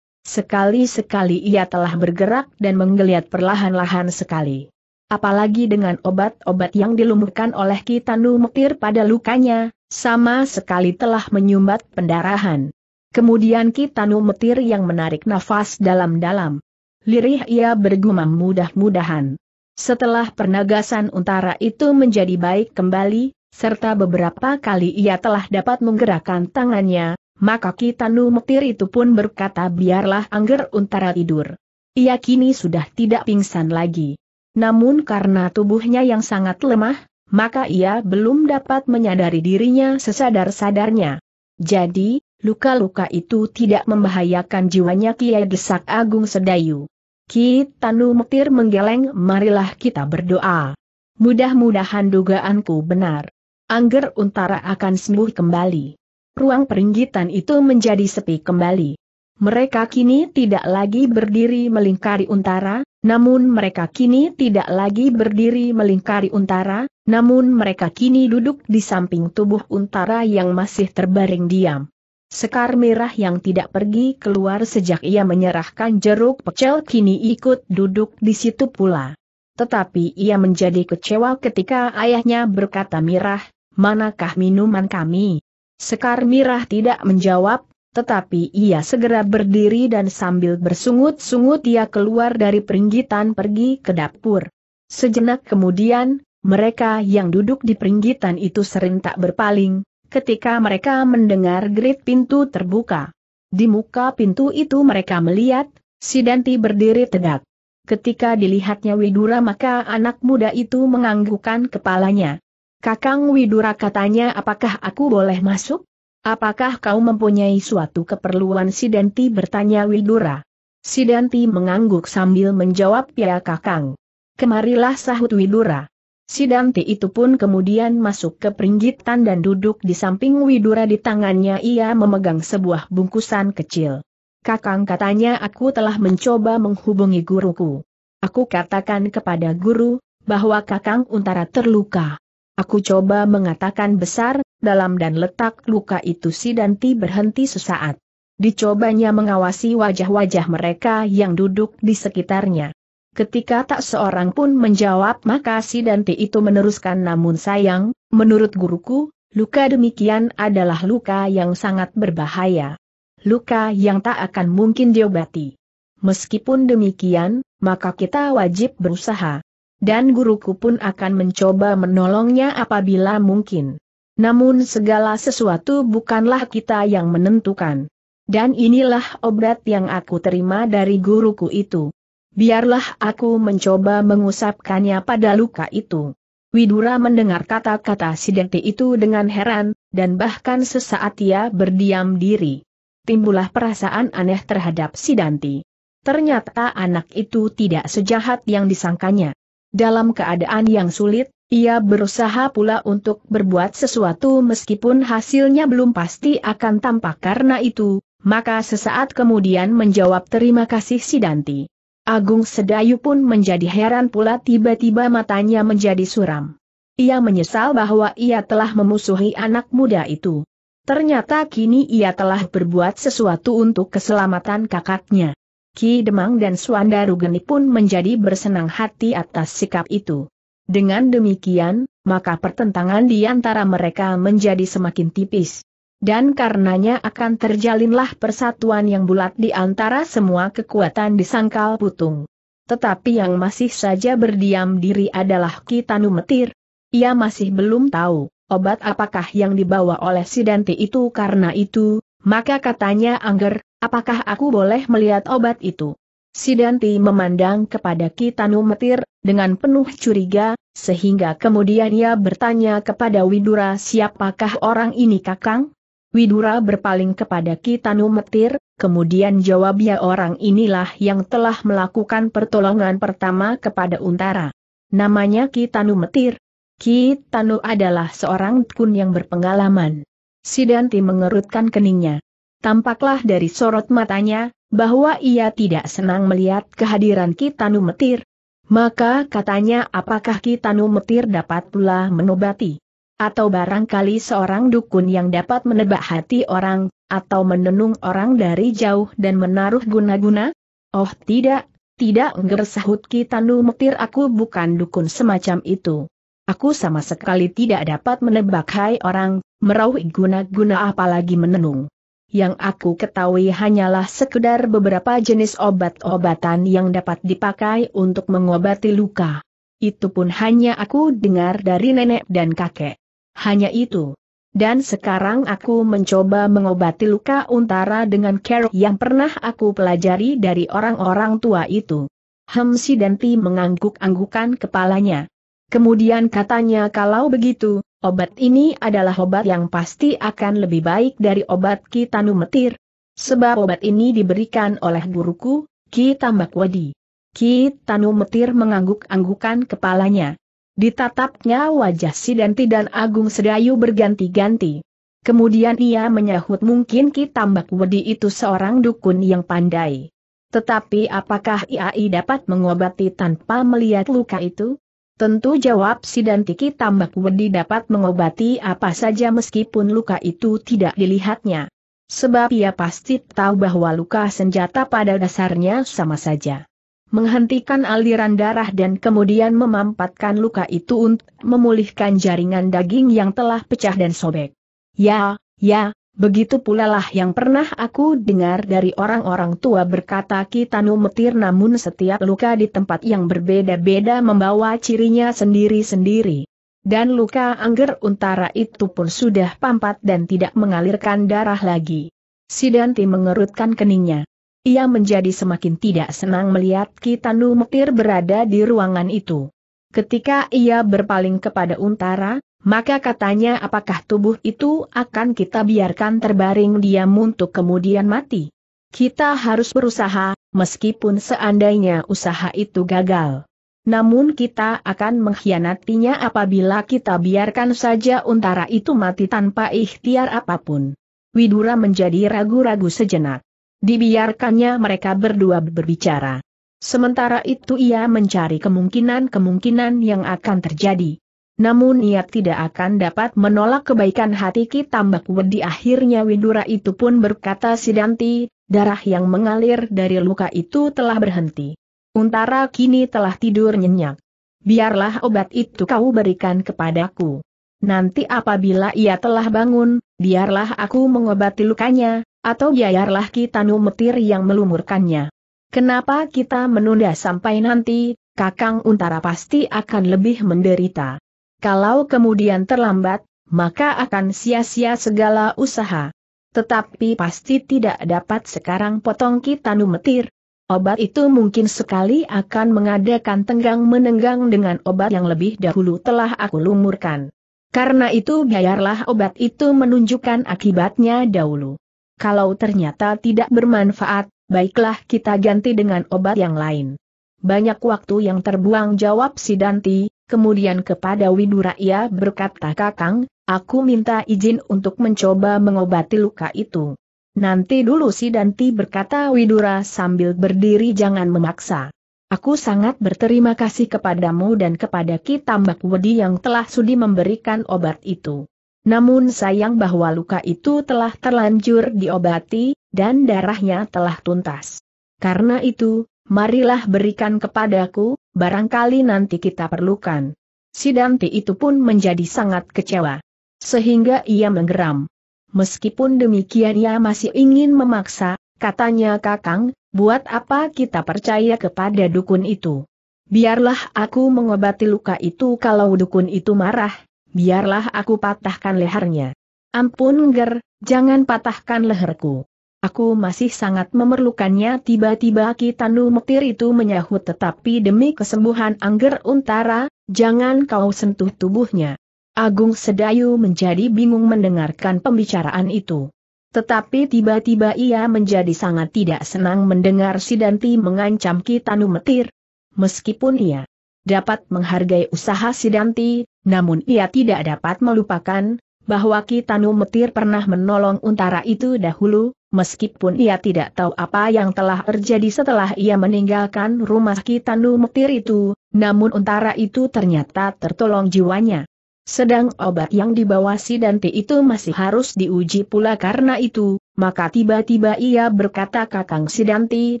Sekali-sekali ia telah bergerak dan menggeliat perlahan-lahan sekali. Apalagi dengan obat-obat yang dilumurkan oleh Kitanu Mekir pada lukanya, sama sekali telah menyumbat pendarahan. Kemudian Kitano Metir yang menarik nafas dalam-dalam. Lirih ia bergumam mudah-mudahan. Setelah pernagasan untara itu menjadi baik kembali, serta beberapa kali ia telah dapat menggerakkan tangannya, maka Kitano Metir itu pun berkata biarlah Angger Untara tidur. Ia kini sudah tidak pingsan lagi. Namun karena tubuhnya yang sangat lemah, maka ia belum dapat menyadari dirinya sesadar-sadarnya. Jadi, Luka-luka itu tidak membahayakan jiwanya Kiai Desak Agung Sedayu. Ki Tanu Metir menggeleng, marilah kita berdoa. Mudah-mudahan dugaanku benar. Angger Untara akan sembuh kembali. Ruang peringgitan itu menjadi sepi kembali. Mereka kini tidak lagi berdiri melingkari Untara, namun mereka kini tidak lagi berdiri melingkari Untara, namun mereka kini duduk di samping tubuh Untara yang masih terbaring diam. Sekar merah yang tidak pergi keluar sejak ia menyerahkan jeruk pecel kini ikut duduk di situ pula. Tetapi ia menjadi kecewa ketika ayahnya berkata mirah, manakah minuman kami? Sekar mirah tidak menjawab, tetapi ia segera berdiri dan sambil bersungut-sungut ia keluar dari peringgitan pergi ke dapur. Sejenak kemudian, mereka yang duduk di peringgitan itu serentak berpaling, ketika mereka mendengar gerit pintu terbuka. Di muka pintu itu mereka melihat, si Danti berdiri tegak. Ketika dilihatnya Widura maka anak muda itu menganggukkan kepalanya. Kakang Widura katanya apakah aku boleh masuk? Apakah kau mempunyai suatu keperluan si Danti bertanya Widura. Si Danti mengangguk sambil menjawab ya kakang. Kemarilah sahut Widura. Si Damti itu pun kemudian masuk ke peringgitan dan duduk di samping Widura di tangannya ia memegang sebuah bungkusan kecil. Kakang katanya aku telah mencoba menghubungi guruku. Aku katakan kepada guru, bahwa kakang untara terluka. Aku coba mengatakan besar, dalam dan letak luka itu si Danti berhenti sesaat. Dicobanya mengawasi wajah-wajah mereka yang duduk di sekitarnya. Ketika tak seorang pun menjawab maka si Dante itu meneruskan namun sayang, menurut guruku, luka demikian adalah luka yang sangat berbahaya. Luka yang tak akan mungkin diobati. Meskipun demikian, maka kita wajib berusaha. Dan guruku pun akan mencoba menolongnya apabila mungkin. Namun segala sesuatu bukanlah kita yang menentukan. Dan inilah obat yang aku terima dari guruku itu biarlah aku mencoba mengusapkannya pada luka itu. Widura mendengar kata-kata Sidanti itu dengan heran, dan bahkan sesaat ia berdiam diri. Timbullah perasaan aneh terhadap Sidanti. Ternyata anak itu tidak sejahat yang disangkanya. Dalam keadaan yang sulit, ia berusaha pula untuk berbuat sesuatu meskipun hasilnya belum pasti akan tampak karena itu, maka sesaat kemudian menjawab terima kasih Sidanti. Agung Sedayu pun menjadi heran pula tiba-tiba matanya menjadi suram. Ia menyesal bahwa ia telah memusuhi anak muda itu. Ternyata kini ia telah berbuat sesuatu untuk keselamatan kakaknya. Ki Demang dan Suandaru Geni pun menjadi bersenang hati atas sikap itu. Dengan demikian, maka pertentangan di antara mereka menjadi semakin tipis dan karenanya akan terjalinlah persatuan yang bulat di antara semua kekuatan di sangkal putung. Tetapi yang masih saja berdiam diri adalah Kitanu Metir. Ia masih belum tahu, obat apakah yang dibawa oleh si Dante itu karena itu, maka katanya Angger, apakah aku boleh melihat obat itu? Sidanti memandang kepada Kitanu Metir, dengan penuh curiga, sehingga kemudian ia bertanya kepada Widura siapakah orang ini kakang? Widura berpaling kepada Kitanu Metir, kemudian jawab jawabnya orang inilah yang telah melakukan pertolongan pertama kepada Untara. Namanya Kitanu Metir. Kitanu adalah seorang kun yang berpengalaman. Sidanti mengerutkan keningnya. Tampaklah dari sorot matanya, bahwa ia tidak senang melihat kehadiran Kitanu Metir. Maka katanya apakah Kitanu Metir dapat pula menobati atau barangkali seorang dukun yang dapat menebak hati orang, atau menenung orang dari jauh dan menaruh guna-guna? Oh tidak, tidak ngersahut Kitanu Mektir aku bukan dukun semacam itu. Aku sama sekali tidak dapat menebak hai orang, merauh guna-guna apalagi menenung. Yang aku ketahui hanyalah sekedar beberapa jenis obat-obatan yang dapat dipakai untuk mengobati luka. Itu pun hanya aku dengar dari nenek dan kakek. Hanya itu. Dan sekarang aku mencoba mengobati luka untara dengan care yang pernah aku pelajari dari orang-orang tua itu. Hemsi Danti mengangguk-anggukan kepalanya. Kemudian katanya kalau begitu, obat ini adalah obat yang pasti akan lebih baik dari obat Kitanu Metir. Sebab obat ini diberikan oleh guruku, Ki Tambakwadi. Ki Tanu Metir mengangguk-anggukan kepalanya. Ditatapnya wajah Sidanti dan Agung Sedayu berganti-ganti. Kemudian ia menyahut mungkin Ki Tambak Wedi itu seorang dukun yang pandai. Tetapi apakah IAI dapat mengobati tanpa melihat luka itu? Tentu jawab Sidanti Ki Tambak Wedi dapat mengobati apa saja meskipun luka itu tidak dilihatnya. Sebab ia pasti tahu bahwa luka senjata pada dasarnya sama saja menghentikan aliran darah dan kemudian memampatkan luka itu untuk memulihkan jaringan daging yang telah pecah dan sobek. Ya, ya, begitu pula lah yang pernah aku dengar dari orang-orang tua berkata Kitanu Metir namun setiap luka di tempat yang berbeda-beda membawa cirinya sendiri-sendiri. Dan luka angger untara itu pun sudah pampat dan tidak mengalirkan darah lagi. Sidanti mengerutkan keningnya. Ia menjadi semakin tidak senang melihat Kitanu Mektir berada di ruangan itu. Ketika ia berpaling kepada Untara, maka katanya apakah tubuh itu akan kita biarkan terbaring diam untuk kemudian mati? Kita harus berusaha, meskipun seandainya usaha itu gagal. Namun kita akan mengkhianatinya apabila kita biarkan saja untara itu mati tanpa ikhtiar apapun. Widura menjadi ragu-ragu sejenak. Dibiarkannya mereka berdua berbicara. Sementara itu ia mencari kemungkinan-kemungkinan yang akan terjadi. Namun ia tidak akan dapat menolak kebaikan hati Ki Tambak Wedi akhirnya Widura itu pun berkata Sidanti, darah yang mengalir dari luka itu telah berhenti. Untara kini telah tidur nyenyak. Biarlah obat itu kau berikan kepadaku. Nanti apabila ia telah bangun, biarlah aku mengobati lukanya, atau biarlah kita numetir yang melumurkannya. Kenapa kita menunda sampai nanti, Kakang Untara pasti akan lebih menderita. Kalau kemudian terlambat, maka akan sia-sia segala usaha. Tetapi pasti tidak dapat sekarang potong kita numetir. Obat itu mungkin sekali akan mengadakan tenggang menenggang dengan obat yang lebih dahulu telah aku lumurkan. Karena itu biarlah obat itu menunjukkan akibatnya dahulu. Kalau ternyata tidak bermanfaat, baiklah kita ganti dengan obat yang lain. Banyak waktu yang terbuang jawab si Danti, kemudian kepada Widura ia berkata kakang, aku minta izin untuk mencoba mengobati luka itu. Nanti dulu si Danti berkata Widura sambil berdiri jangan memaksa. Aku sangat berterima kasih kepadamu dan kepada Ki Tambak Wedi yang telah sudi memberikan obat itu. Namun sayang bahwa luka itu telah terlanjur diobati, dan darahnya telah tuntas. Karena itu, marilah berikan kepadaku, barangkali nanti kita perlukan. Sidanti itu pun menjadi sangat kecewa. Sehingga ia menggeram. Meskipun demikian ia masih ingin memaksa, katanya Kakang, buat apa kita percaya kepada dukun itu? Biarlah aku mengobati luka itu kalau dukun itu marah, Biarlah aku patahkan lehernya. Ampun Ger, jangan patahkan leherku. Aku masih sangat memerlukannya tiba-tiba Kitanu Mektir itu menyahut tetapi demi kesembuhan Angger Untara, jangan kau sentuh tubuhnya. Agung Sedayu menjadi bingung mendengarkan pembicaraan itu. Tetapi tiba-tiba ia menjadi sangat tidak senang mendengar Sidanti mengancam Kitanu Metir. Meskipun ia dapat menghargai usaha Sidanti, namun ia tidak dapat melupakan, bahwa Kitanu Metir pernah menolong untara itu dahulu, meskipun ia tidak tahu apa yang telah terjadi setelah ia meninggalkan rumah Kitanu Metir itu, namun untara itu ternyata tertolong jiwanya. Sedang obat yang dibawa Sidanti itu masih harus diuji pula karena itu, maka tiba-tiba ia berkata kakang Sidanti,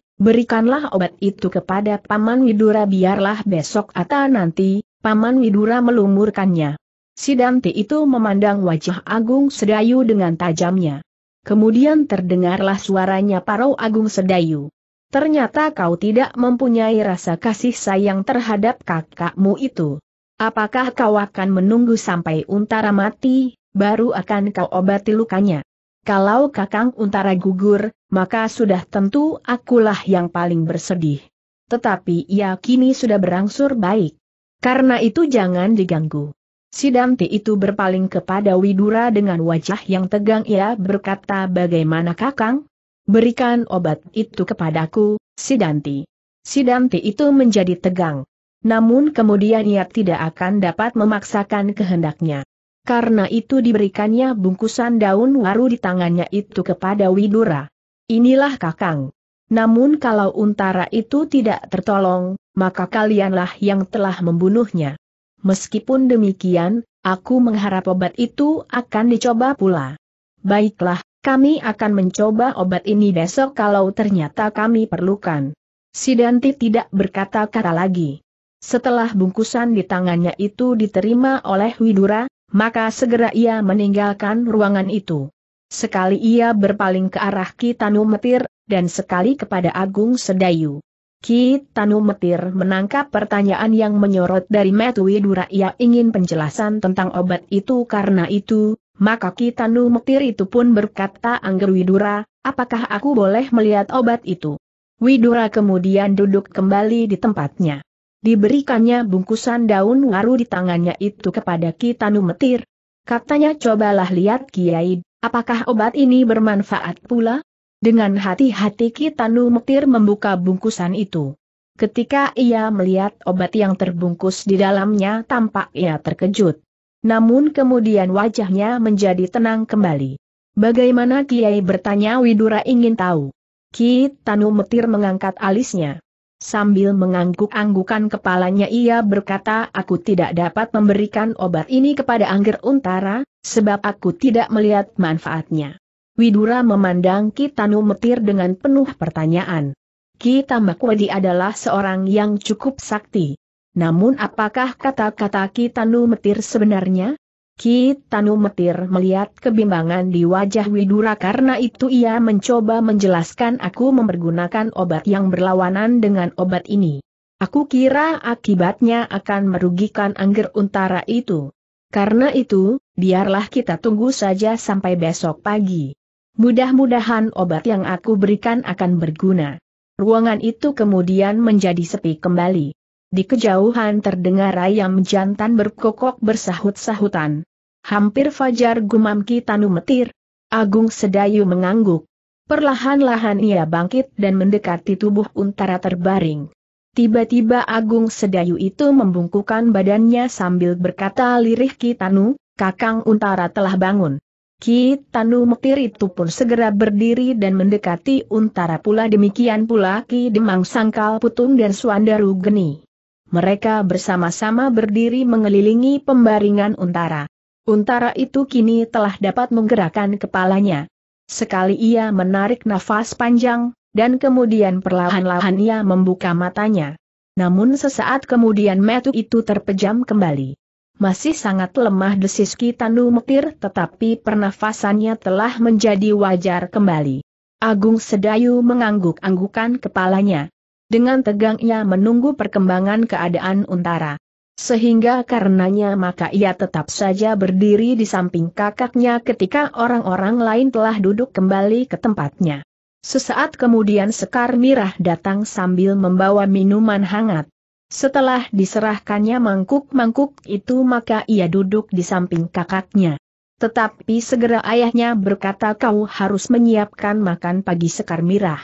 berikanlah obat itu kepada Paman Widura biarlah besok atau nanti, Paman Widura melumurkannya. Sidanti itu memandang wajah Agung Sedayu dengan tajamnya. Kemudian terdengarlah suaranya Parau Agung Sedayu. Ternyata kau tidak mempunyai rasa kasih sayang terhadap kakakmu itu. Apakah kau akan menunggu sampai Untara mati, baru akan kau obati lukanya? Kalau kakang Untara gugur, maka sudah tentu akulah yang paling bersedih. Tetapi ia kini sudah berangsur baik. Karena itu jangan diganggu. Si itu berpaling kepada Widura dengan wajah yang tegang ia berkata bagaimana kakang? Berikan obat itu kepadaku, Sidanti. Sidanti itu menjadi tegang. Namun kemudian ia tidak akan dapat memaksakan kehendaknya. Karena itu diberikannya bungkusan daun waru di tangannya itu kepada Widura. Inilah kakang. Namun kalau untara itu tidak tertolong, maka kalianlah yang telah membunuhnya. Meskipun demikian, aku mengharap obat itu akan dicoba pula. Baiklah, kami akan mencoba obat ini besok kalau ternyata kami perlukan. Sidanti tidak berkata-kata lagi. Setelah bungkusan di tangannya itu diterima oleh Widura, maka segera ia meninggalkan ruangan itu. Sekali ia berpaling ke arah Kitanu Metir, dan sekali kepada Agung Sedayu. Ki Tanu Metir menangkap pertanyaan yang menyorot dari Metui Dura ia ingin penjelasan tentang obat itu karena itu, maka Ki Tanu Metir itu pun berkata Angger Widura, apakah aku boleh melihat obat itu? Widura kemudian duduk kembali di tempatnya. Diberikannya bungkusan daun waru di tangannya itu kepada Ki Tanu Metir. Katanya cobalah lihat Kiai, apakah obat ini bermanfaat pula? Dengan hati-hati Kitanu Metir membuka bungkusan itu. Ketika ia melihat obat yang terbungkus di dalamnya tampak ia terkejut. Namun kemudian wajahnya menjadi tenang kembali. Bagaimana Kiai bertanya Widura ingin tahu. Kitanu Metir mengangkat alisnya. Sambil mengangguk-anggukan kepalanya ia berkata aku tidak dapat memberikan obat ini kepada Angger Untara, sebab aku tidak melihat manfaatnya. Widura memandang Kitanu Metir dengan penuh pertanyaan. Ki Tambakwedi adalah seorang yang cukup sakti. Namun apakah kata-kata Ki Metir sebenarnya? Ki Metir melihat kebimbangan di wajah Widura karena itu ia mencoba menjelaskan aku mempergunakan obat yang berlawanan dengan obat ini. Aku kira akibatnya akan merugikan Angger Untara itu. Karena itu, biarlah kita tunggu saja sampai besok pagi. Mudah-mudahan obat yang aku berikan akan berguna. Ruangan itu kemudian menjadi sepi kembali. Di kejauhan terdengar ayam jantan berkokok bersahut-sahutan. Hampir fajar gumam Kitanu metir. Agung Sedayu mengangguk. Perlahan-lahan ia bangkit dan mendekati tubuh untara terbaring. Tiba-tiba Agung Sedayu itu membungkukkan badannya sambil berkata lirih Kitanu, Kakang Untara telah bangun. Ki Tanu Mektir itu pun segera berdiri dan mendekati Untara pula demikian pula Ki Demang Sangkal Putung dan Suandaru Geni. Mereka bersama-sama berdiri mengelilingi pembaringan Untara. Untara itu kini telah dapat menggerakkan kepalanya. Sekali ia menarik nafas panjang, dan kemudian perlahan-lahan ia membuka matanya. Namun sesaat kemudian metu itu terpejam kembali masih sangat lemah desis Tandu Mekir tetapi pernafasannya telah menjadi wajar kembali. Agung Sedayu mengangguk-anggukan kepalanya. Dengan tegangnya menunggu perkembangan keadaan Untara. Sehingga karenanya maka ia tetap saja berdiri di samping kakaknya ketika orang-orang lain telah duduk kembali ke tempatnya. Sesaat kemudian Sekar Mirah datang sambil membawa minuman hangat. Setelah diserahkannya mangkuk-mangkuk itu maka ia duduk di samping kakaknya. Tetapi segera ayahnya berkata kau harus menyiapkan makan pagi sekar mirah.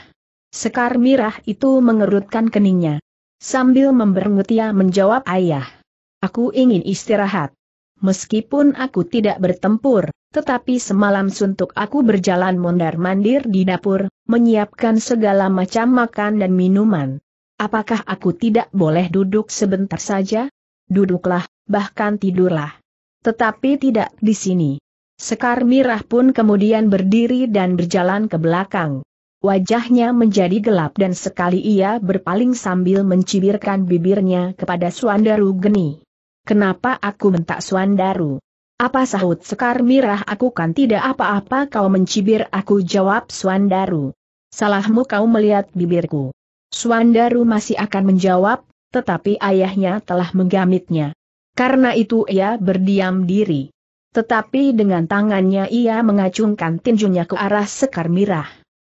Sekar mirah itu mengerutkan keningnya. Sambil memberengut ia menjawab ayah. Aku ingin istirahat. Meskipun aku tidak bertempur, tetapi semalam suntuk aku berjalan mondar-mandir di dapur, menyiapkan segala macam makan dan minuman. Apakah aku tidak boleh duduk sebentar saja? Duduklah, bahkan tidurlah. Tetapi tidak di sini. Sekar Mirah pun kemudian berdiri dan berjalan ke belakang. Wajahnya menjadi gelap dan sekali ia berpaling sambil mencibirkan bibirnya kepada Suandaru Geni. Kenapa aku mentak Suandaru? Apa sahut Sekar Mirah aku kan tidak apa-apa kau mencibir aku jawab Suandaru. Salahmu kau melihat bibirku. Suandaru masih akan menjawab, tetapi ayahnya telah menggamitnya. Karena itu ia berdiam diri. Tetapi dengan tangannya ia mengacungkan tinjunya ke arah Sekar Mirah.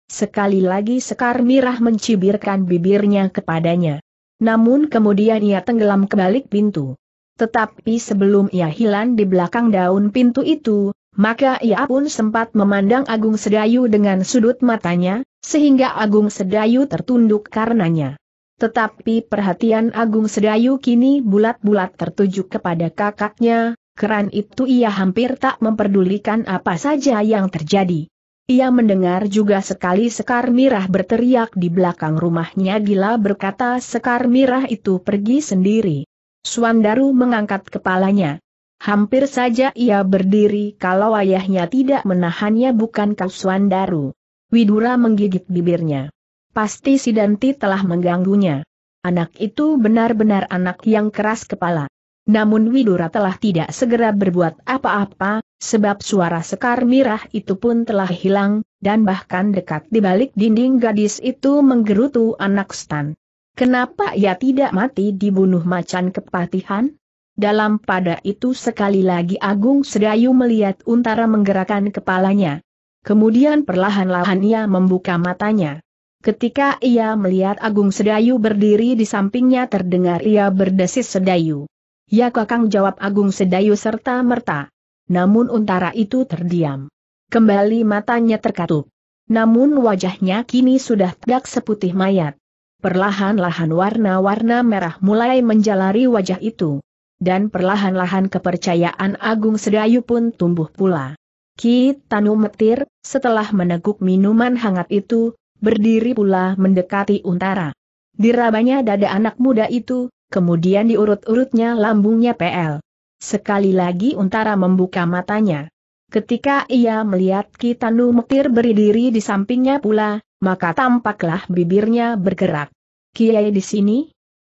Sekali lagi Sekar Mirah mencibirkan bibirnya kepadanya. Namun kemudian ia tenggelam ke balik pintu. Tetapi sebelum ia hilang di belakang daun pintu itu, maka ia pun sempat memandang Agung Sedayu dengan sudut matanya, sehingga Agung Sedayu tertunduk karenanya. Tetapi perhatian Agung Sedayu kini bulat-bulat tertuju kepada kakaknya, keran itu ia hampir tak memperdulikan apa saja yang terjadi. Ia mendengar juga sekali Sekar Mirah berteriak di belakang rumahnya gila berkata Sekar Mirah itu pergi sendiri. Suandaru mengangkat kepalanya. Hampir saja ia berdiri kalau ayahnya tidak menahannya bukan kau Suandaru. Widura menggigit bibirnya. Pasti si Danti telah mengganggunya. Anak itu benar-benar anak yang keras kepala. Namun Widura telah tidak segera berbuat apa-apa, sebab suara sekar mirah itu pun telah hilang, dan bahkan dekat di balik dinding gadis itu menggerutu anak stan. Kenapa ia tidak mati dibunuh macan kepatihan? Dalam pada itu sekali lagi Agung Sedayu melihat Untara menggerakkan kepalanya. Kemudian perlahan-lahan ia membuka matanya. Ketika ia melihat Agung Sedayu berdiri di sampingnya terdengar ia berdesis Sedayu. Ya kakang jawab Agung Sedayu serta merta. Namun untara itu terdiam. Kembali matanya terkatup. Namun wajahnya kini sudah tegak seputih mayat. Perlahan-lahan warna-warna merah mulai menjalari wajah itu. Dan perlahan-lahan kepercayaan Agung Sedayu pun tumbuh pula. Ki Tanu Metir, setelah meneguk minuman hangat itu, berdiri pula mendekati untara. Dirabanya dada anak muda itu, kemudian diurut-urutnya lambungnya PL. Sekali lagi untara membuka matanya. Ketika ia melihat Ki Tanu Metir berdiri di sampingnya pula, maka tampaklah bibirnya bergerak. Kiai di sini?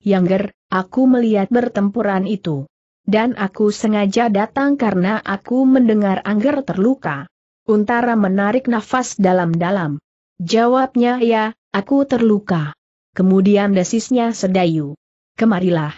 Yangger, aku melihat bertempuran itu dan aku sengaja datang karena aku mendengar Angger terluka. Untara menarik nafas dalam-dalam. Jawabnya ya, aku terluka. Kemudian desisnya sedayu. Kemarilah.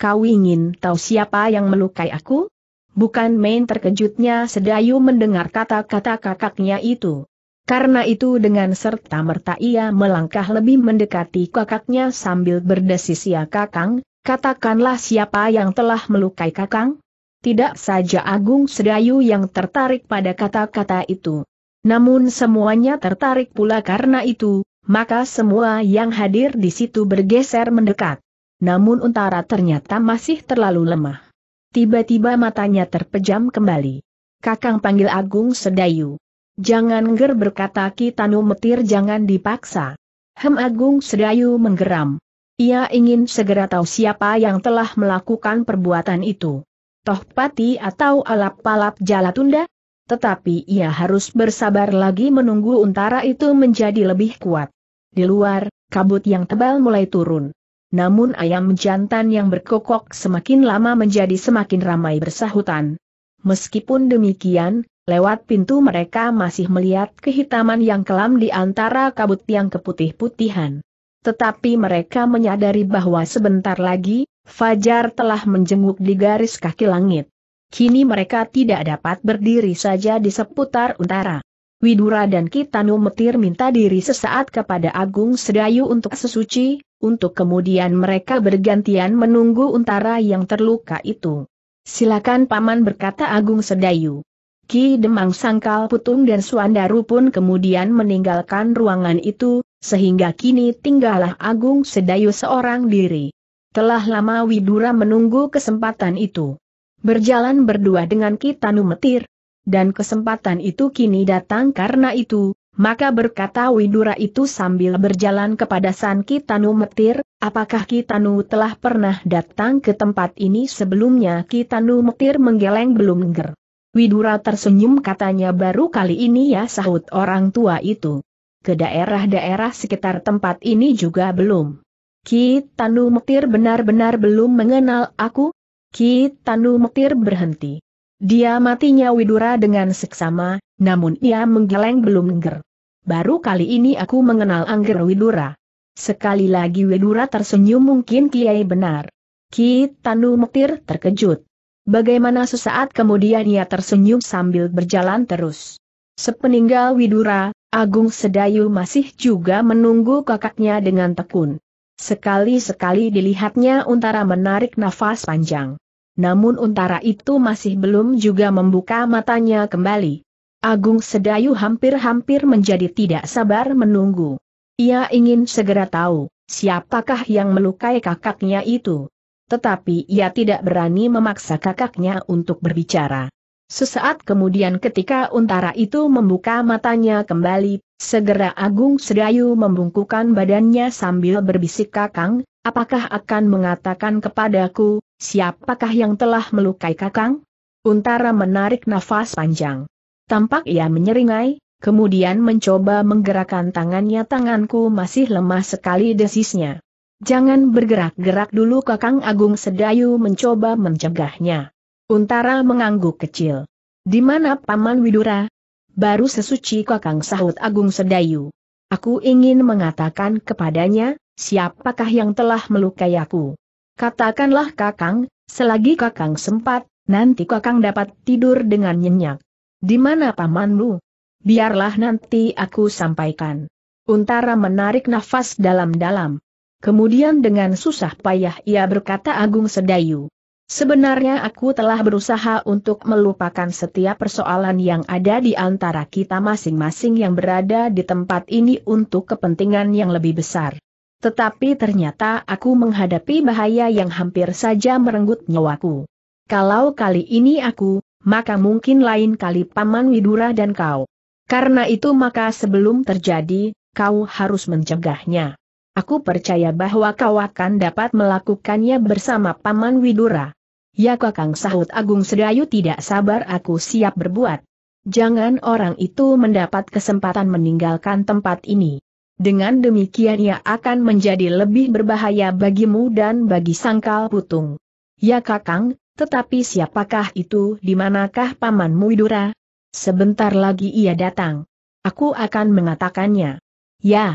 Kau ingin tahu siapa yang melukai aku? Bukan main terkejutnya sedayu mendengar kata-kata kakaknya itu. Karena itu dengan serta merta ia melangkah lebih mendekati kakaknya sambil berdesis ya kakang, Katakanlah siapa yang telah melukai Kakang? Tidak saja Agung Sedayu yang tertarik pada kata-kata itu. Namun semuanya tertarik pula karena itu, maka semua yang hadir di situ bergeser mendekat. Namun Untara ternyata masih terlalu lemah. Tiba-tiba matanya terpejam kembali. Kakang panggil Agung Sedayu. Jangan ger berkata kita Metir jangan dipaksa. Hem Agung Sedayu menggeram. Ia ingin segera tahu siapa yang telah melakukan perbuatan itu. Toh Pati atau alap-alap Jalatunda? Tetapi ia harus bersabar lagi menunggu untara itu menjadi lebih kuat. Di luar, kabut yang tebal mulai turun. Namun ayam jantan yang berkokok semakin lama menjadi semakin ramai bersahutan. Meskipun demikian, lewat pintu mereka masih melihat kehitaman yang kelam di antara kabut yang keputih-putihan. Tetapi mereka menyadari bahwa sebentar lagi, Fajar telah menjenguk di garis kaki langit. Kini mereka tidak dapat berdiri saja di seputar utara. Widura dan Kitano Metir minta diri sesaat kepada Agung Sedayu untuk sesuci, untuk kemudian mereka bergantian menunggu untara yang terluka itu. Silakan Paman berkata Agung Sedayu. Ki Demang Sangkal Putung dan Suandaru pun kemudian meninggalkan ruangan itu, sehingga kini tinggallah Agung Sedayu seorang diri. Telah lama Widura menunggu kesempatan itu. Berjalan berdua dengan Kitanu Metir. Dan kesempatan itu kini datang karena itu, maka berkata Widura itu sambil berjalan kepada San Kitanu Metir, apakah Kitanu telah pernah datang ke tempat ini sebelumnya Kitanu Metir menggeleng belum ger. Widura tersenyum katanya baru kali ini ya sahut orang tua itu ke daerah-daerah sekitar tempat ini juga belum. Ki Tanu Mutir benar-benar belum mengenal aku? Ki Tanu Mutir berhenti. Dia matinya Widura dengan seksama, namun ia menggeleng belum Angger. Baru kali ini aku mengenal Angger Widura. Sekali lagi Widura tersenyum mungkin Kiai benar. Ki Tanu Mutir terkejut. Bagaimana sesaat kemudian ia tersenyum sambil berjalan terus. Sepeninggal Widura, Agung Sedayu masih juga menunggu kakaknya dengan tekun. Sekali-sekali dilihatnya Untara menarik nafas panjang. Namun Untara itu masih belum juga membuka matanya kembali. Agung Sedayu hampir-hampir menjadi tidak sabar menunggu. Ia ingin segera tahu, siapakah yang melukai kakaknya itu. Tetapi ia tidak berani memaksa kakaknya untuk berbicara. Sesaat kemudian ketika untara itu membuka matanya kembali, segera Agung Sedayu membungkukan badannya sambil berbisik kakang, apakah akan mengatakan kepadaku, siapakah yang telah melukai kakang? Untara menarik nafas panjang. Tampak ia menyeringai, kemudian mencoba menggerakkan tangannya tanganku masih lemah sekali desisnya. Jangan bergerak-gerak dulu Kakang Agung Sedayu mencoba mencegahnya. Untara mengangguk kecil. Di mana Paman Widura? Baru sesuci kakang sahut Agung Sedayu. Aku ingin mengatakan kepadanya, siapakah yang telah melukai aku? Katakanlah kakang, selagi kakang sempat, nanti kakang dapat tidur dengan nyenyak. Di mana pamanmu? Biarlah nanti aku sampaikan. Untara menarik nafas dalam-dalam. Kemudian dengan susah payah ia berkata Agung Sedayu. Sebenarnya aku telah berusaha untuk melupakan setiap persoalan yang ada di antara kita masing-masing yang berada di tempat ini untuk kepentingan yang lebih besar. Tetapi ternyata aku menghadapi bahaya yang hampir saja merenggut nyawaku. Kalau kali ini aku, maka mungkin lain kali Paman Widura dan kau. Karena itu maka sebelum terjadi, kau harus mencegahnya. Aku percaya bahwa kau akan dapat melakukannya bersama Paman Widura. Ya kakang sahut Agung Sedayu tidak sabar aku siap berbuat. Jangan orang itu mendapat kesempatan meninggalkan tempat ini. Dengan demikian ia akan menjadi lebih berbahaya bagimu dan bagi sangkal putung. Ya kakang, tetapi siapakah itu di manakah Paman Widura? Sebentar lagi ia datang. Aku akan mengatakannya. Ya,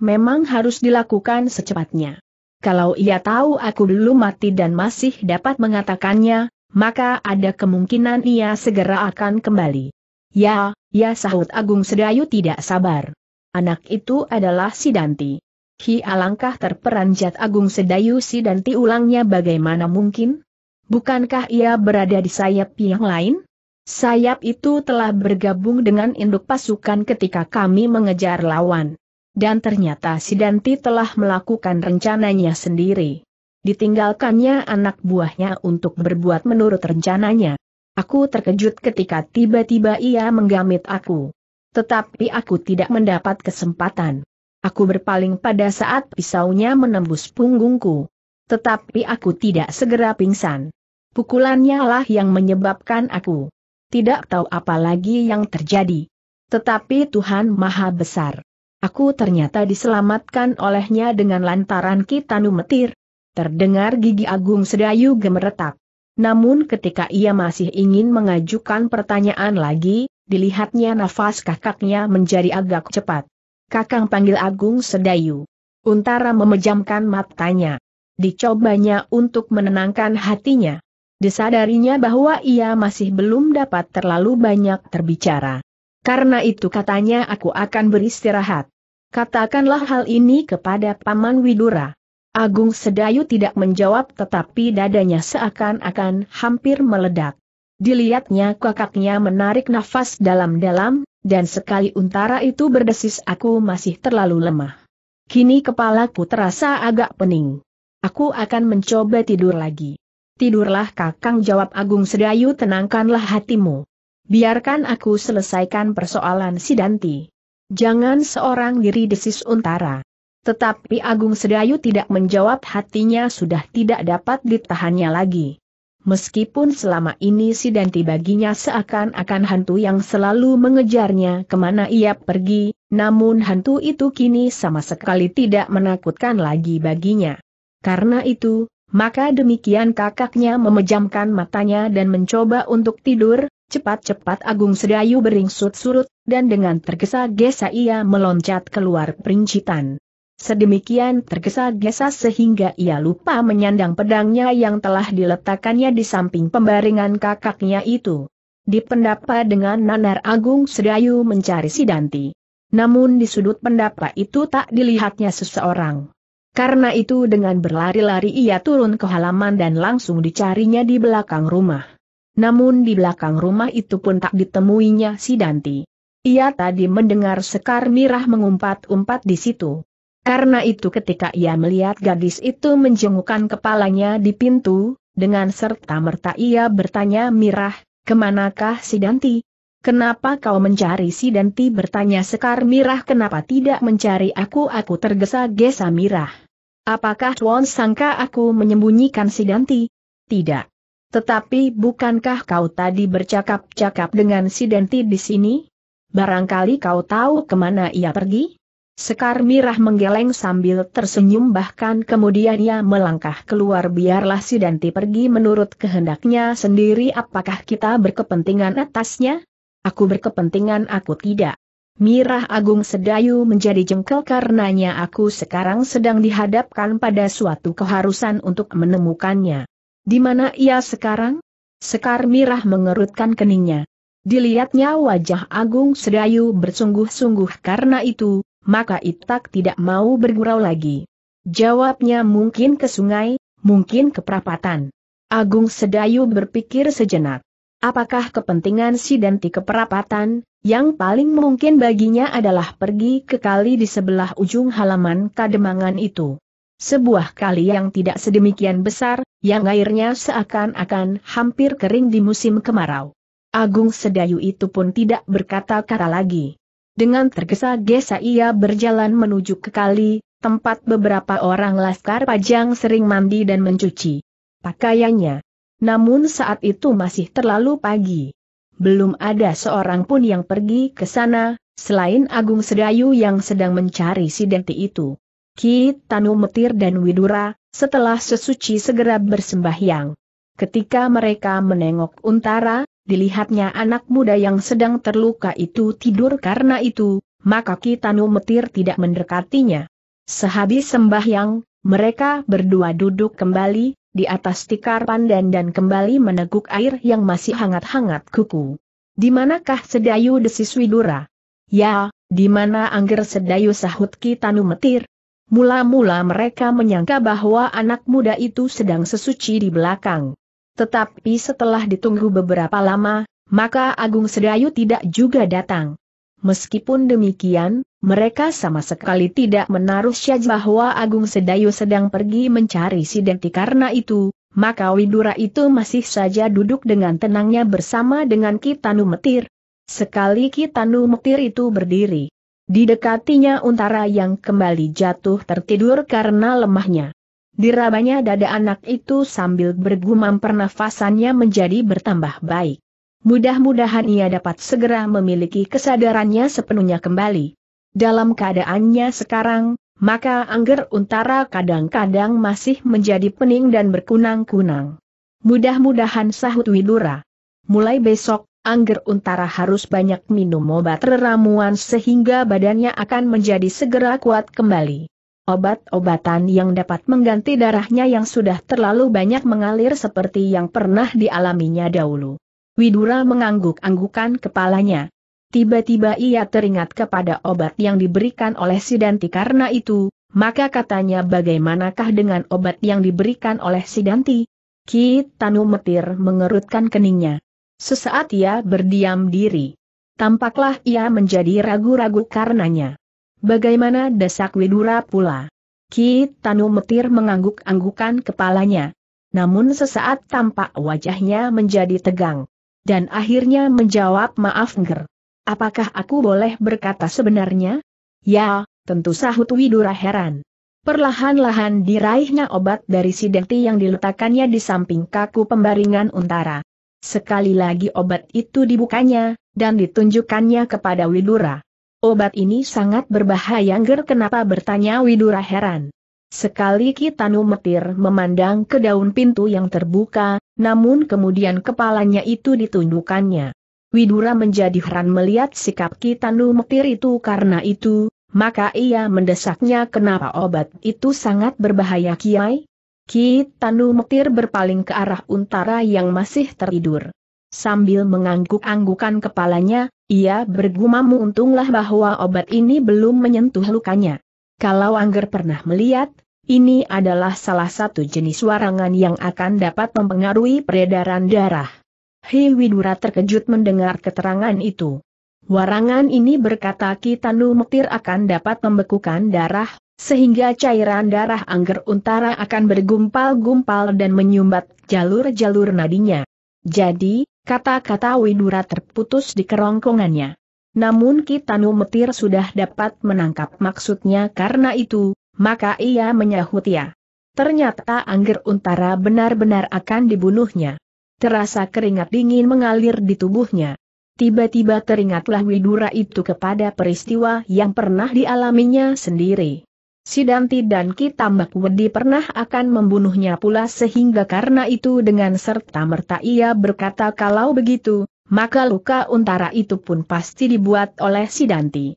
memang harus dilakukan secepatnya. Kalau ia tahu aku dulu mati dan masih dapat mengatakannya, maka ada kemungkinan ia segera akan kembali. Ya, ya sahut Agung Sedayu tidak sabar. Anak itu adalah Sidanti. Hi alangkah terperanjat Agung Sedayu Sidanti ulangnya bagaimana mungkin? Bukankah ia berada di sayap yang lain? Sayap itu telah bergabung dengan induk pasukan ketika kami mengejar lawan. Dan ternyata Sidanti telah melakukan rencananya sendiri. Ditinggalkannya anak buahnya untuk berbuat menurut rencananya. Aku terkejut ketika tiba-tiba ia menggamit aku. Tetapi aku tidak mendapat kesempatan. Aku berpaling pada saat pisaunya menembus punggungku. Tetapi aku tidak segera pingsan. Pukulannya lah yang menyebabkan aku tidak tahu apa lagi yang terjadi. Tetapi Tuhan Maha Besar. Aku ternyata diselamatkan olehnya dengan lantaran Kitanu metir. Terdengar gigi Agung Sedayu gemeretak. Namun ketika ia masih ingin mengajukan pertanyaan lagi, dilihatnya nafas kakaknya menjadi agak cepat. Kakang panggil Agung Sedayu. Untara memejamkan matanya. Dicobanya untuk menenangkan hatinya. Disadarinya bahwa ia masih belum dapat terlalu banyak terbicara. Karena itu katanya aku akan beristirahat. Katakanlah hal ini kepada Paman Widura. Agung Sedayu tidak menjawab tetapi dadanya seakan-akan hampir meledak. Dilihatnya kakaknya menarik nafas dalam-dalam, dan sekali untara itu berdesis aku masih terlalu lemah. Kini kepalaku terasa agak pening. Aku akan mencoba tidur lagi. Tidurlah kakang jawab Agung Sedayu tenangkanlah hatimu. Biarkan aku selesaikan persoalan si Danti. Jangan seorang diri desis untara. Tetapi Agung Sedayu tidak menjawab hatinya sudah tidak dapat ditahannya lagi. Meskipun selama ini si Danti baginya seakan-akan hantu yang selalu mengejarnya kemana ia pergi, namun hantu itu kini sama sekali tidak menakutkan lagi baginya. Karena itu, maka demikian kakaknya memejamkan matanya dan mencoba untuk tidur, Cepat-cepat Agung Sedayu beringsut-surut, dan dengan tergesa-gesa ia meloncat keluar perincitan. Sedemikian tergesa-gesa sehingga ia lupa menyandang pedangnya yang telah diletakkannya di samping pembaringan kakaknya itu. Di dengan nanar Agung Sedayu mencari Sidanti. Namun di sudut pendapa itu tak dilihatnya seseorang. Karena itu dengan berlari-lari ia turun ke halaman dan langsung dicarinya di belakang rumah. Namun di belakang rumah itu pun tak ditemuinya si Danti. Ia tadi mendengar Sekar Mirah mengumpat-umpat di situ. Karena itu ketika ia melihat gadis itu menjengukkan kepalanya di pintu, dengan serta-merta ia bertanya Mirah, kemanakah si Danti? Kenapa kau mencari si Danti bertanya Sekar Mirah kenapa tidak mencari aku aku tergesa-gesa Mirah. Apakah Tuan sangka aku menyembunyikan si Danti? Tidak. Tetapi bukankah kau tadi bercakap-cakap dengan si Denti di sini? Barangkali kau tahu kemana ia pergi? Sekar Mirah menggeleng sambil tersenyum bahkan kemudian ia melangkah keluar biarlah si Denti pergi menurut kehendaknya sendiri apakah kita berkepentingan atasnya? Aku berkepentingan aku tidak. Mirah Agung Sedayu menjadi jengkel karenanya aku sekarang sedang dihadapkan pada suatu keharusan untuk menemukannya. Di mana ia sekarang? Sekar Mirah mengerutkan keningnya. Dilihatnya wajah Agung Sedayu bersungguh-sungguh karena itu, maka Itak tidak mau bergurau lagi. Jawabnya mungkin ke sungai, mungkin ke perapatan. Agung Sedayu berpikir sejenak. Apakah kepentingan si Danti ke perapatan, yang paling mungkin baginya adalah pergi ke kali di sebelah ujung halaman kademangan itu. Sebuah kali yang tidak sedemikian besar, yang airnya seakan-akan hampir kering di musim kemarau. Agung Sedayu itu pun tidak berkata-kata lagi. Dengan tergesa-gesa ia berjalan menuju ke kali, tempat beberapa orang laskar pajang sering mandi dan mencuci pakaiannya. Namun saat itu masih terlalu pagi. Belum ada seorang pun yang pergi ke sana, selain Agung Sedayu yang sedang mencari si Denti itu. Ki Tanu Metir dan Widura, setelah sesuci segera bersembahyang. Ketika mereka menengok Untara, dilihatnya anak muda yang sedang terluka itu tidur karena itu, maka Ki Tanu Metir tidak mendekatinya. Sehabis sembahyang, mereka berdua duduk kembali, di atas tikar pandan dan kembali meneguk air yang masih hangat-hangat kuku. Di manakah Sedayu desis Widura? Ya, di mana Angger Sedayu sahut Ki Tanu Metir? Mula-mula mereka menyangka bahwa anak muda itu sedang sesuci di belakang. Tetapi setelah ditunggu beberapa lama, maka Agung Sedayu tidak juga datang. Meskipun demikian, mereka sama sekali tidak menaruh syaj bahwa Agung Sedayu sedang pergi mencari si karena itu, maka Widura itu masih saja duduk dengan tenangnya bersama dengan Kitanu Metir. Sekali Kitanu Metir itu berdiri. Didekatinya untara yang kembali jatuh tertidur karena lemahnya. Dirabanya dada anak itu sambil bergumam pernafasannya menjadi bertambah baik. Mudah-mudahan ia dapat segera memiliki kesadarannya sepenuhnya kembali. Dalam keadaannya sekarang, maka angger untara kadang-kadang masih menjadi pening dan berkunang-kunang. Mudah-mudahan sahut Widura. Mulai besok, Angger Untara harus banyak minum obat ramuan sehingga badannya akan menjadi segera kuat kembali. Obat-obatan yang dapat mengganti darahnya yang sudah terlalu banyak mengalir seperti yang pernah dialaminya dahulu. Widura mengangguk-anggukan kepalanya. Tiba-tiba ia teringat kepada obat yang diberikan oleh Sidanti karena itu, maka katanya bagaimanakah dengan obat yang diberikan oleh Sidanti? Tanu Metir mengerutkan keningnya. Sesaat ia berdiam diri. Tampaklah ia menjadi ragu-ragu karenanya. Bagaimana desak Widura pula? Ki Tanu Metir mengangguk-anggukan kepalanya. Namun sesaat tampak wajahnya menjadi tegang. Dan akhirnya menjawab maaf nger. Apakah aku boleh berkata sebenarnya? Ya, tentu sahut Widura heran. Perlahan-lahan diraihnya obat dari sidenti yang diletakkannya di samping kaku pembaringan untara. Sekali lagi obat itu dibukanya, dan ditunjukkannya kepada Widura. Obat ini sangat berbahaya Ger kenapa bertanya Widura heran. Sekali Kitanu Metir memandang ke daun pintu yang terbuka, namun kemudian kepalanya itu ditundukannya. Widura menjadi heran melihat sikap Kitanu Metir itu karena itu, maka ia mendesaknya kenapa obat itu sangat berbahaya Kiai? Ki Tanu Mektir berpaling ke arah untara yang masih tertidur. Sambil mengangguk-anggukan kepalanya, ia bergumam untunglah bahwa obat ini belum menyentuh lukanya. Kalau Angger pernah melihat, ini adalah salah satu jenis warangan yang akan dapat mempengaruhi peredaran darah. Hi Widura terkejut mendengar keterangan itu. Warangan ini berkata Tanu Mektir akan dapat membekukan darah, sehingga cairan darah angger untara akan bergumpal-gumpal dan menyumbat jalur-jalur nadinya. Jadi, kata-kata Widura terputus di kerongkongannya. Namun Kitanu Metir sudah dapat menangkap maksudnya karena itu, maka ia menyahut ya. Ternyata Angger Untara benar-benar akan dibunuhnya. Terasa keringat dingin mengalir di tubuhnya. Tiba-tiba teringatlah Widura itu kepada peristiwa yang pernah dialaminya sendiri. Sidanti dan Kitambak Wedi pernah akan membunuhnya pula sehingga karena itu dengan serta-merta ia berkata kalau begitu, maka luka untara itu pun pasti dibuat oleh Sidanti.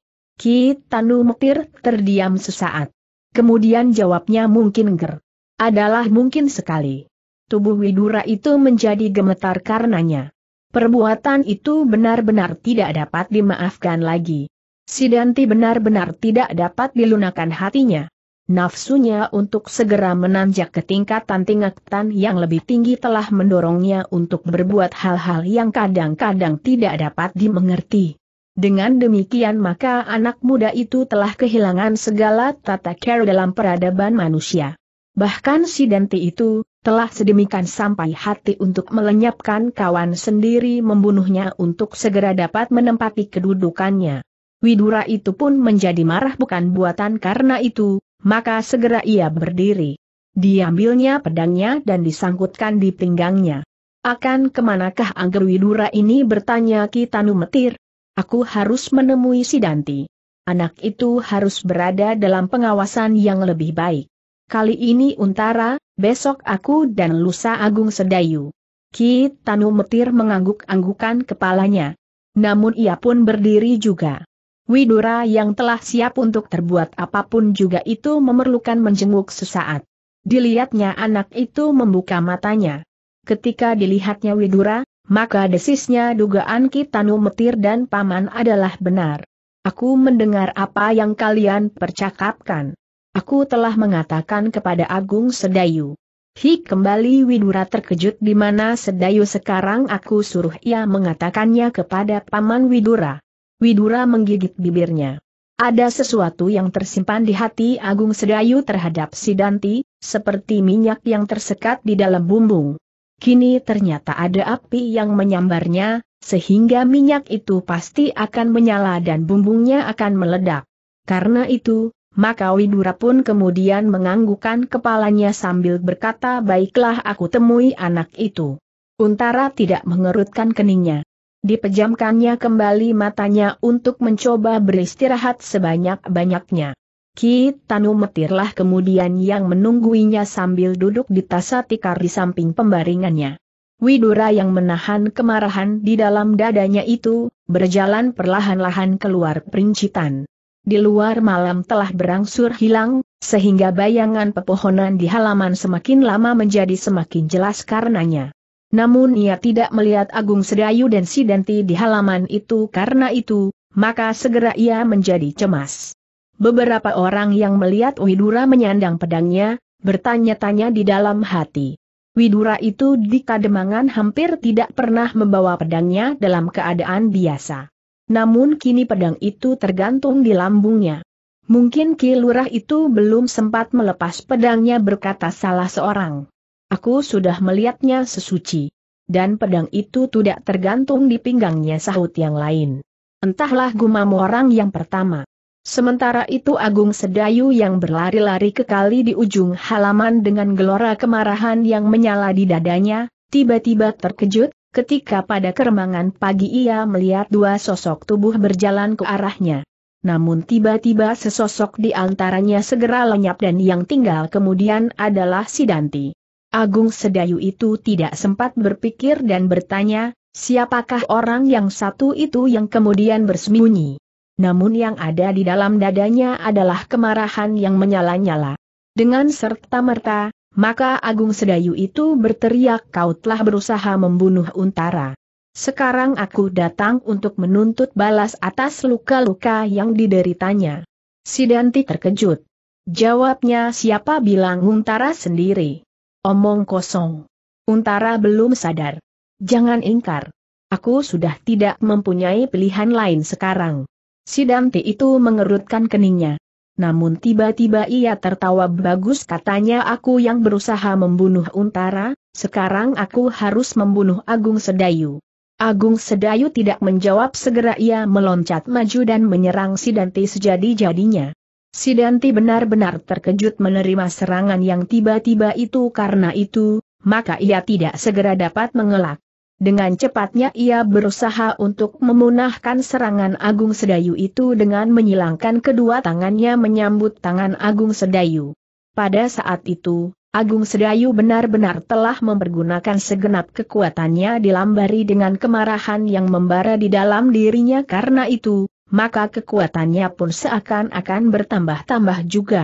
tanu Mektir terdiam sesaat. Kemudian jawabnya mungkin ger. Adalah mungkin sekali. Tubuh Widura itu menjadi gemetar karenanya. Perbuatan itu benar-benar tidak dapat dimaafkan lagi. Si Danti benar-benar tidak dapat dilunakan hatinya. Nafsunya untuk segera menanjak ke tingkatan tingkatan yang lebih tinggi telah mendorongnya untuk berbuat hal-hal yang kadang-kadang tidak dapat dimengerti. Dengan demikian maka anak muda itu telah kehilangan segala tata cara dalam peradaban manusia. Bahkan si Danti itu, telah sedemikian sampai hati untuk melenyapkan kawan sendiri membunuhnya untuk segera dapat menempati kedudukannya. Widura itu pun menjadi marah bukan buatan karena itu, maka segera ia berdiri. Diambilnya pedangnya dan disangkutkan di pinggangnya. Akan kemanakah Angger Widura ini bertanya Kitanu Metir? Aku harus menemui Sidanti. Anak itu harus berada dalam pengawasan yang lebih baik. Kali ini Untara, besok aku dan Lusa Agung Sedayu. Kitanu Metir mengangguk-anggukan kepalanya. Namun ia pun berdiri juga. Widura yang telah siap untuk terbuat apapun juga itu memerlukan menjenguk sesaat. Dilihatnya anak itu membuka matanya. Ketika dilihatnya Widura, maka desisnya dugaan Kitanu Metir dan Paman adalah benar. Aku mendengar apa yang kalian percakapkan. Aku telah mengatakan kepada Agung Sedayu. Hi kembali Widura terkejut di mana Sedayu sekarang aku suruh ia mengatakannya kepada Paman Widura. Widura menggigit bibirnya. Ada sesuatu yang tersimpan di hati Agung Sedayu terhadap Sidanti, seperti minyak yang tersekat di dalam bumbung. Kini ternyata ada api yang menyambarnya, sehingga minyak itu pasti akan menyala dan bumbungnya akan meledak. Karena itu, maka Widura pun kemudian menganggukkan kepalanya sambil berkata baiklah aku temui anak itu. Untara tidak mengerutkan keningnya. Dipejamkannya kembali matanya untuk mencoba beristirahat sebanyak-banyaknya. Ki Tanu Metirlah kemudian yang menungguinya sambil duduk di tasa tikar di samping pembaringannya. Widura yang menahan kemarahan di dalam dadanya itu, berjalan perlahan-lahan keluar perincitan. Di luar malam telah berangsur hilang, sehingga bayangan pepohonan di halaman semakin lama menjadi semakin jelas karenanya. Namun ia tidak melihat Agung Sedayu dan Sidanti di halaman itu karena itu, maka segera ia menjadi cemas. Beberapa orang yang melihat Widura menyandang pedangnya, bertanya-tanya di dalam hati. Widura itu di kademangan hampir tidak pernah membawa pedangnya dalam keadaan biasa. Namun kini pedang itu tergantung di lambungnya. Mungkin Ki Lurah itu belum sempat melepas pedangnya berkata salah seorang. Aku sudah melihatnya sesuci. Dan pedang itu tidak tergantung di pinggangnya sahut yang lain. Entahlah gumam orang yang pertama. Sementara itu Agung Sedayu yang berlari-lari ke kali di ujung halaman dengan gelora kemarahan yang menyala di dadanya, tiba-tiba terkejut, ketika pada keremangan pagi ia melihat dua sosok tubuh berjalan ke arahnya. Namun tiba-tiba sesosok di antaranya segera lenyap dan yang tinggal kemudian adalah Sidanti. Agung Sedayu itu tidak sempat berpikir dan bertanya, siapakah orang yang satu itu yang kemudian bersembunyi. Namun yang ada di dalam dadanya adalah kemarahan yang menyala-nyala. Dengan serta-merta, maka Agung Sedayu itu berteriak kau telah berusaha membunuh Untara. Sekarang aku datang untuk menuntut balas atas luka-luka yang dideritanya. Sidanti terkejut. Jawabnya siapa bilang Untara sendiri. Omong kosong. Untara belum sadar. Jangan ingkar. Aku sudah tidak mempunyai pilihan lain sekarang. Si Dante itu mengerutkan keningnya. Namun tiba-tiba ia tertawa bagus katanya aku yang berusaha membunuh Untara, sekarang aku harus membunuh Agung Sedayu. Agung Sedayu tidak menjawab segera ia meloncat maju dan menyerang si Dante sejadi-jadinya. Si Danti benar-benar terkejut menerima serangan yang tiba-tiba itu karena itu, maka ia tidak segera dapat mengelak. Dengan cepatnya ia berusaha untuk memunahkan serangan Agung Sedayu itu dengan menyilangkan kedua tangannya menyambut tangan Agung Sedayu. Pada saat itu, Agung Sedayu benar-benar telah mempergunakan segenap kekuatannya dilambari dengan kemarahan yang membara di dalam dirinya karena itu, maka kekuatannya pun seakan-akan bertambah-tambah juga.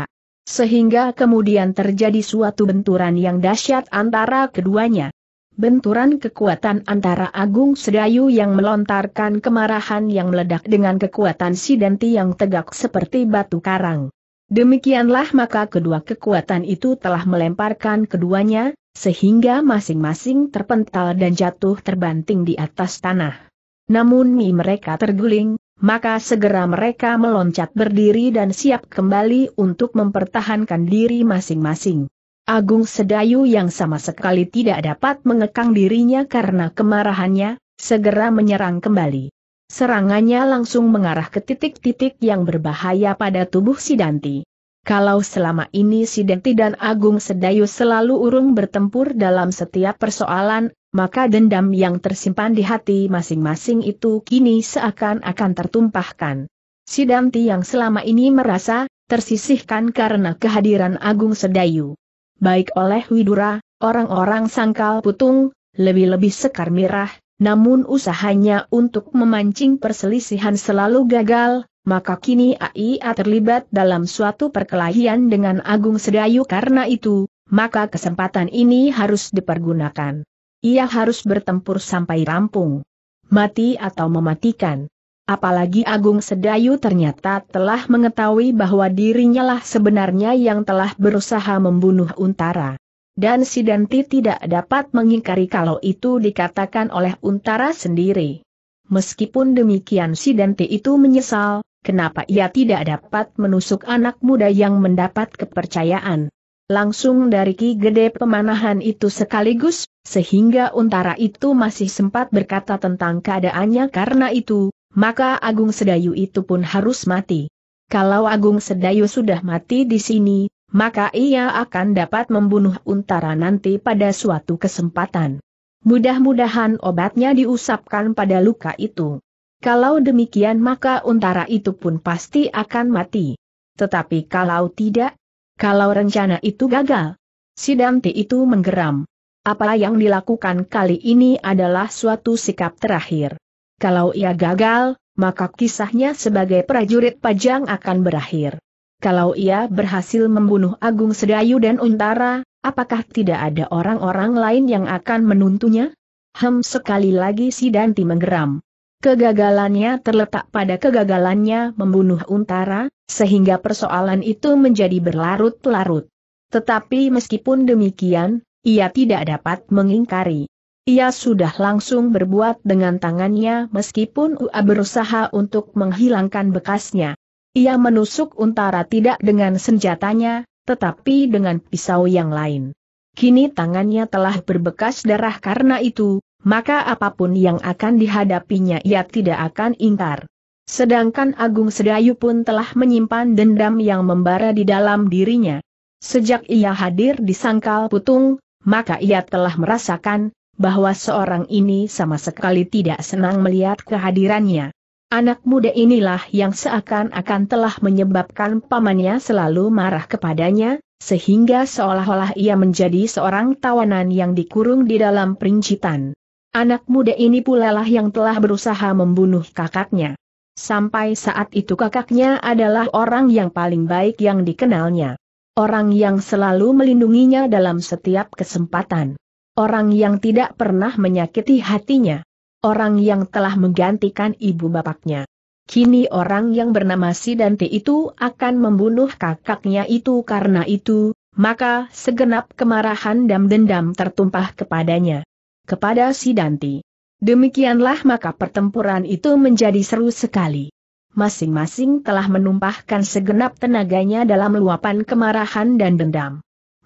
Sehingga kemudian terjadi suatu benturan yang dahsyat antara keduanya. Benturan kekuatan antara Agung Sedayu yang melontarkan kemarahan yang meledak dengan kekuatan Sidenti yang tegak seperti batu karang. Demikianlah maka kedua kekuatan itu telah melemparkan keduanya, sehingga masing-masing terpental dan jatuh terbanting di atas tanah. Namun mi mereka terguling, maka segera mereka meloncat berdiri dan siap kembali untuk mempertahankan diri masing-masing. Agung Sedayu yang sama sekali tidak dapat mengekang dirinya karena kemarahannya, segera menyerang kembali. Serangannya langsung mengarah ke titik-titik yang berbahaya pada tubuh Sidanti. Kalau selama ini Sidanti dan Agung Sedayu selalu urung bertempur dalam setiap persoalan, maka dendam yang tersimpan di hati masing-masing itu kini seakan-akan tertumpahkan. Sidanti yang selama ini merasa, tersisihkan karena kehadiran Agung Sedayu. Baik oleh Widura, orang-orang sangkal putung, lebih-lebih sekar mirah, namun usahanya untuk memancing perselisihan selalu gagal, maka kini AIA terlibat dalam suatu perkelahian dengan Agung Sedayu karena itu, maka kesempatan ini harus dipergunakan. Ia harus bertempur sampai rampung. Mati atau mematikan. Apalagi Agung Sedayu ternyata telah mengetahui bahwa dirinya lah sebenarnya yang telah berusaha membunuh Untara. Dan Sidanti tidak dapat mengingkari kalau itu dikatakan oleh Untara sendiri. Meskipun demikian Sidanti itu menyesal, kenapa ia tidak dapat menusuk anak muda yang mendapat kepercayaan. Langsung dari Ki Gede Pemanahan itu sekaligus sehingga Untara itu masih sempat berkata tentang keadaannya karena itu, maka Agung Sedayu itu pun harus mati. Kalau Agung Sedayu sudah mati di sini, maka ia akan dapat membunuh Untara nanti pada suatu kesempatan. Mudah-mudahan obatnya diusapkan pada luka itu. Kalau demikian maka Untara itu pun pasti akan mati. Tetapi kalau tidak, kalau rencana itu gagal, si Dante itu menggeram. Apa yang dilakukan kali ini adalah suatu sikap terakhir. Kalau ia gagal, maka kisahnya sebagai prajurit pajang akan berakhir. Kalau ia berhasil membunuh Agung Sedayu dan Untara, apakah tidak ada orang-orang lain yang akan menuntunya? Hem sekali lagi si Danti menggeram. Kegagalannya terletak pada kegagalannya membunuh Untara, sehingga persoalan itu menjadi berlarut-larut. Tetapi meskipun demikian, ia tidak dapat mengingkari. Ia sudah langsung berbuat dengan tangannya meskipun Ua berusaha untuk menghilangkan bekasnya. Ia menusuk untara tidak dengan senjatanya, tetapi dengan pisau yang lain. Kini tangannya telah berbekas darah karena itu, maka apapun yang akan dihadapinya ia tidak akan ingkar. Sedangkan Agung Sedayu pun telah menyimpan dendam yang membara di dalam dirinya. Sejak ia hadir di Sangkal Putung, maka ia telah merasakan bahwa seorang ini sama sekali tidak senang melihat kehadirannya. Anak muda inilah yang seakan-akan telah menyebabkan pamannya selalu marah kepadanya, sehingga seolah-olah ia menjadi seorang tawanan yang dikurung di dalam perincitan. Anak muda ini pula lah yang telah berusaha membunuh kakaknya. Sampai saat itu kakaknya adalah orang yang paling baik yang dikenalnya orang yang selalu melindunginya dalam setiap kesempatan. Orang yang tidak pernah menyakiti hatinya. Orang yang telah menggantikan ibu bapaknya. Kini orang yang bernama Sidanti itu akan membunuh kakaknya itu karena itu, maka segenap kemarahan dan dendam tertumpah kepadanya. Kepada Sidanti. Demikianlah maka pertempuran itu menjadi seru sekali masing-masing telah menumpahkan segenap tenaganya dalam luapan kemarahan dan dendam.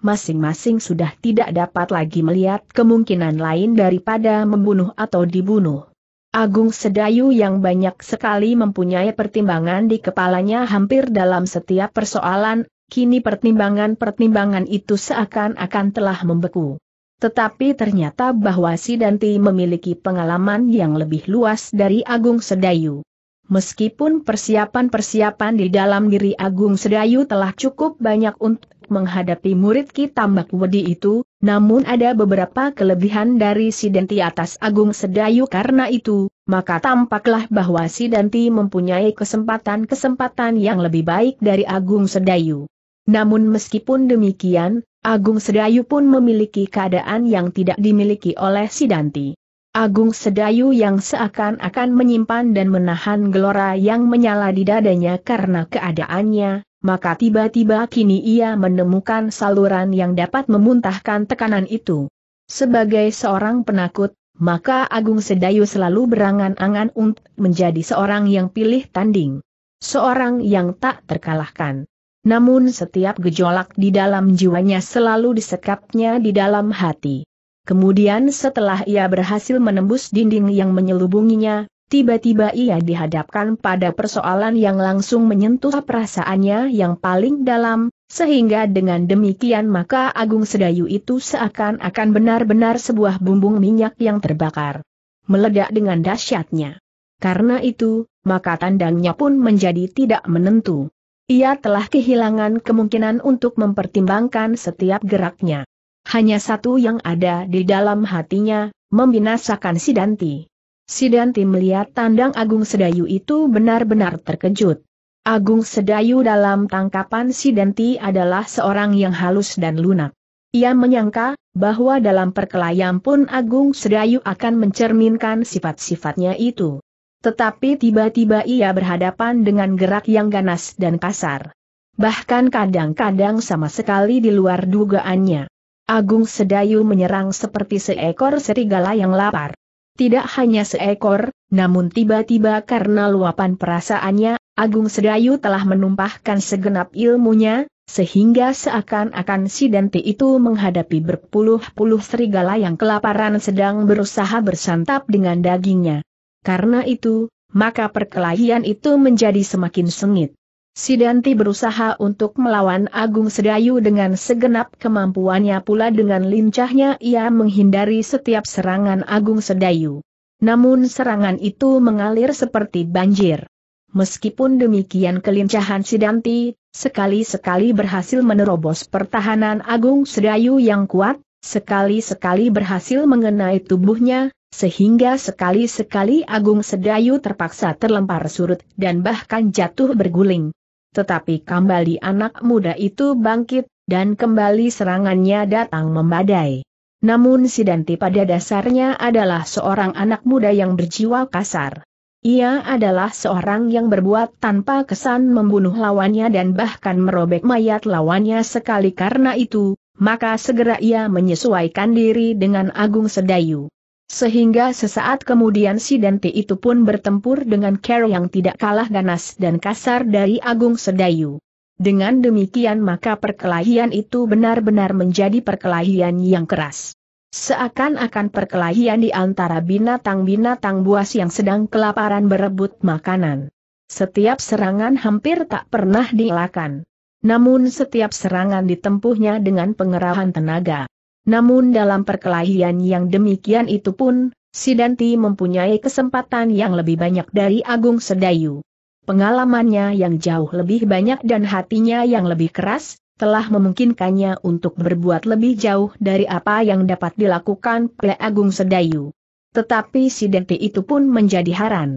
Masing-masing sudah tidak dapat lagi melihat kemungkinan lain daripada membunuh atau dibunuh. Agung Sedayu yang banyak sekali mempunyai pertimbangan di kepalanya hampir dalam setiap persoalan, kini pertimbangan-pertimbangan itu seakan-akan telah membeku. Tetapi ternyata bahwa Sidanti memiliki pengalaman yang lebih luas dari Agung Sedayu. Meskipun persiapan-persiapan di dalam diri Agung Sedayu telah cukup banyak untuk menghadapi murid Ki Tambak Wedi itu, namun ada beberapa kelebihan dari Sidenti atas Agung Sedayu karena itu, maka tampaklah bahwa Sidenti mempunyai kesempatan-kesempatan yang lebih baik dari Agung Sedayu. Namun meskipun demikian, Agung Sedayu pun memiliki keadaan yang tidak dimiliki oleh Sidanti. Agung Sedayu yang seakan-akan menyimpan dan menahan gelora yang menyala di dadanya karena keadaannya, maka tiba-tiba kini ia menemukan saluran yang dapat memuntahkan tekanan itu. Sebagai seorang penakut, maka Agung Sedayu selalu berangan-angan untuk menjadi seorang yang pilih tanding. Seorang yang tak terkalahkan. Namun setiap gejolak di dalam jiwanya selalu disekapnya di dalam hati. Kemudian setelah ia berhasil menembus dinding yang menyelubunginya, tiba-tiba ia dihadapkan pada persoalan yang langsung menyentuh perasaannya yang paling dalam, sehingga dengan demikian maka Agung Sedayu itu seakan-akan benar-benar sebuah bumbung minyak yang terbakar. Meledak dengan dahsyatnya. Karena itu, maka tandangnya pun menjadi tidak menentu. Ia telah kehilangan kemungkinan untuk mempertimbangkan setiap geraknya. Hanya satu yang ada di dalam hatinya, membinasakan Sidanti. Sidanti melihat tandang Agung Sedayu itu benar-benar terkejut. Agung Sedayu dalam tangkapan Sidanti adalah seorang yang halus dan lunak. Ia menyangka, bahwa dalam perkelayam pun Agung Sedayu akan mencerminkan sifat-sifatnya itu. Tetapi tiba-tiba ia berhadapan dengan gerak yang ganas dan kasar. Bahkan kadang-kadang sama sekali di luar dugaannya. Agung Sedayu menyerang seperti seekor serigala yang lapar. Tidak hanya seekor, namun tiba-tiba karena luapan perasaannya, Agung Sedayu telah menumpahkan segenap ilmunya, sehingga seakan-akan si Dante itu menghadapi berpuluh-puluh serigala yang kelaparan sedang berusaha bersantap dengan dagingnya. Karena itu, maka perkelahian itu menjadi semakin sengit. Sidanti berusaha untuk melawan Agung Sedayu dengan segenap kemampuannya pula dengan lincahnya ia menghindari setiap serangan Agung Sedayu. Namun serangan itu mengalir seperti banjir. Meskipun demikian kelincahan Sidanti, sekali-sekali berhasil menerobos pertahanan Agung Sedayu yang kuat, sekali-sekali berhasil mengenai tubuhnya, sehingga sekali-sekali Agung Sedayu terpaksa terlempar surut dan bahkan jatuh berguling. Tetapi kembali anak muda itu bangkit, dan kembali serangannya datang membadai. Namun Sidanti pada dasarnya adalah seorang anak muda yang berjiwa kasar. Ia adalah seorang yang berbuat tanpa kesan membunuh lawannya dan bahkan merobek mayat lawannya sekali karena itu, maka segera ia menyesuaikan diri dengan Agung Sedayu. Sehingga sesaat kemudian si Dante itu pun bertempur dengan Carol yang tidak kalah ganas dan kasar dari Agung Sedayu. Dengan demikian maka perkelahian itu benar-benar menjadi perkelahian yang keras. Seakan-akan perkelahian di antara binatang-binatang buas yang sedang kelaparan berebut makanan. Setiap serangan hampir tak pernah dielakkan. Namun setiap serangan ditempuhnya dengan pengerahan tenaga. Namun dalam perkelahian yang demikian itu pun, Sidanti mempunyai kesempatan yang lebih banyak dari Agung Sedayu. Pengalamannya yang jauh lebih banyak dan hatinya yang lebih keras, telah memungkinkannya untuk berbuat lebih jauh dari apa yang dapat dilakukan oleh Agung Sedayu. Tetapi Sidanti itu pun menjadi haran.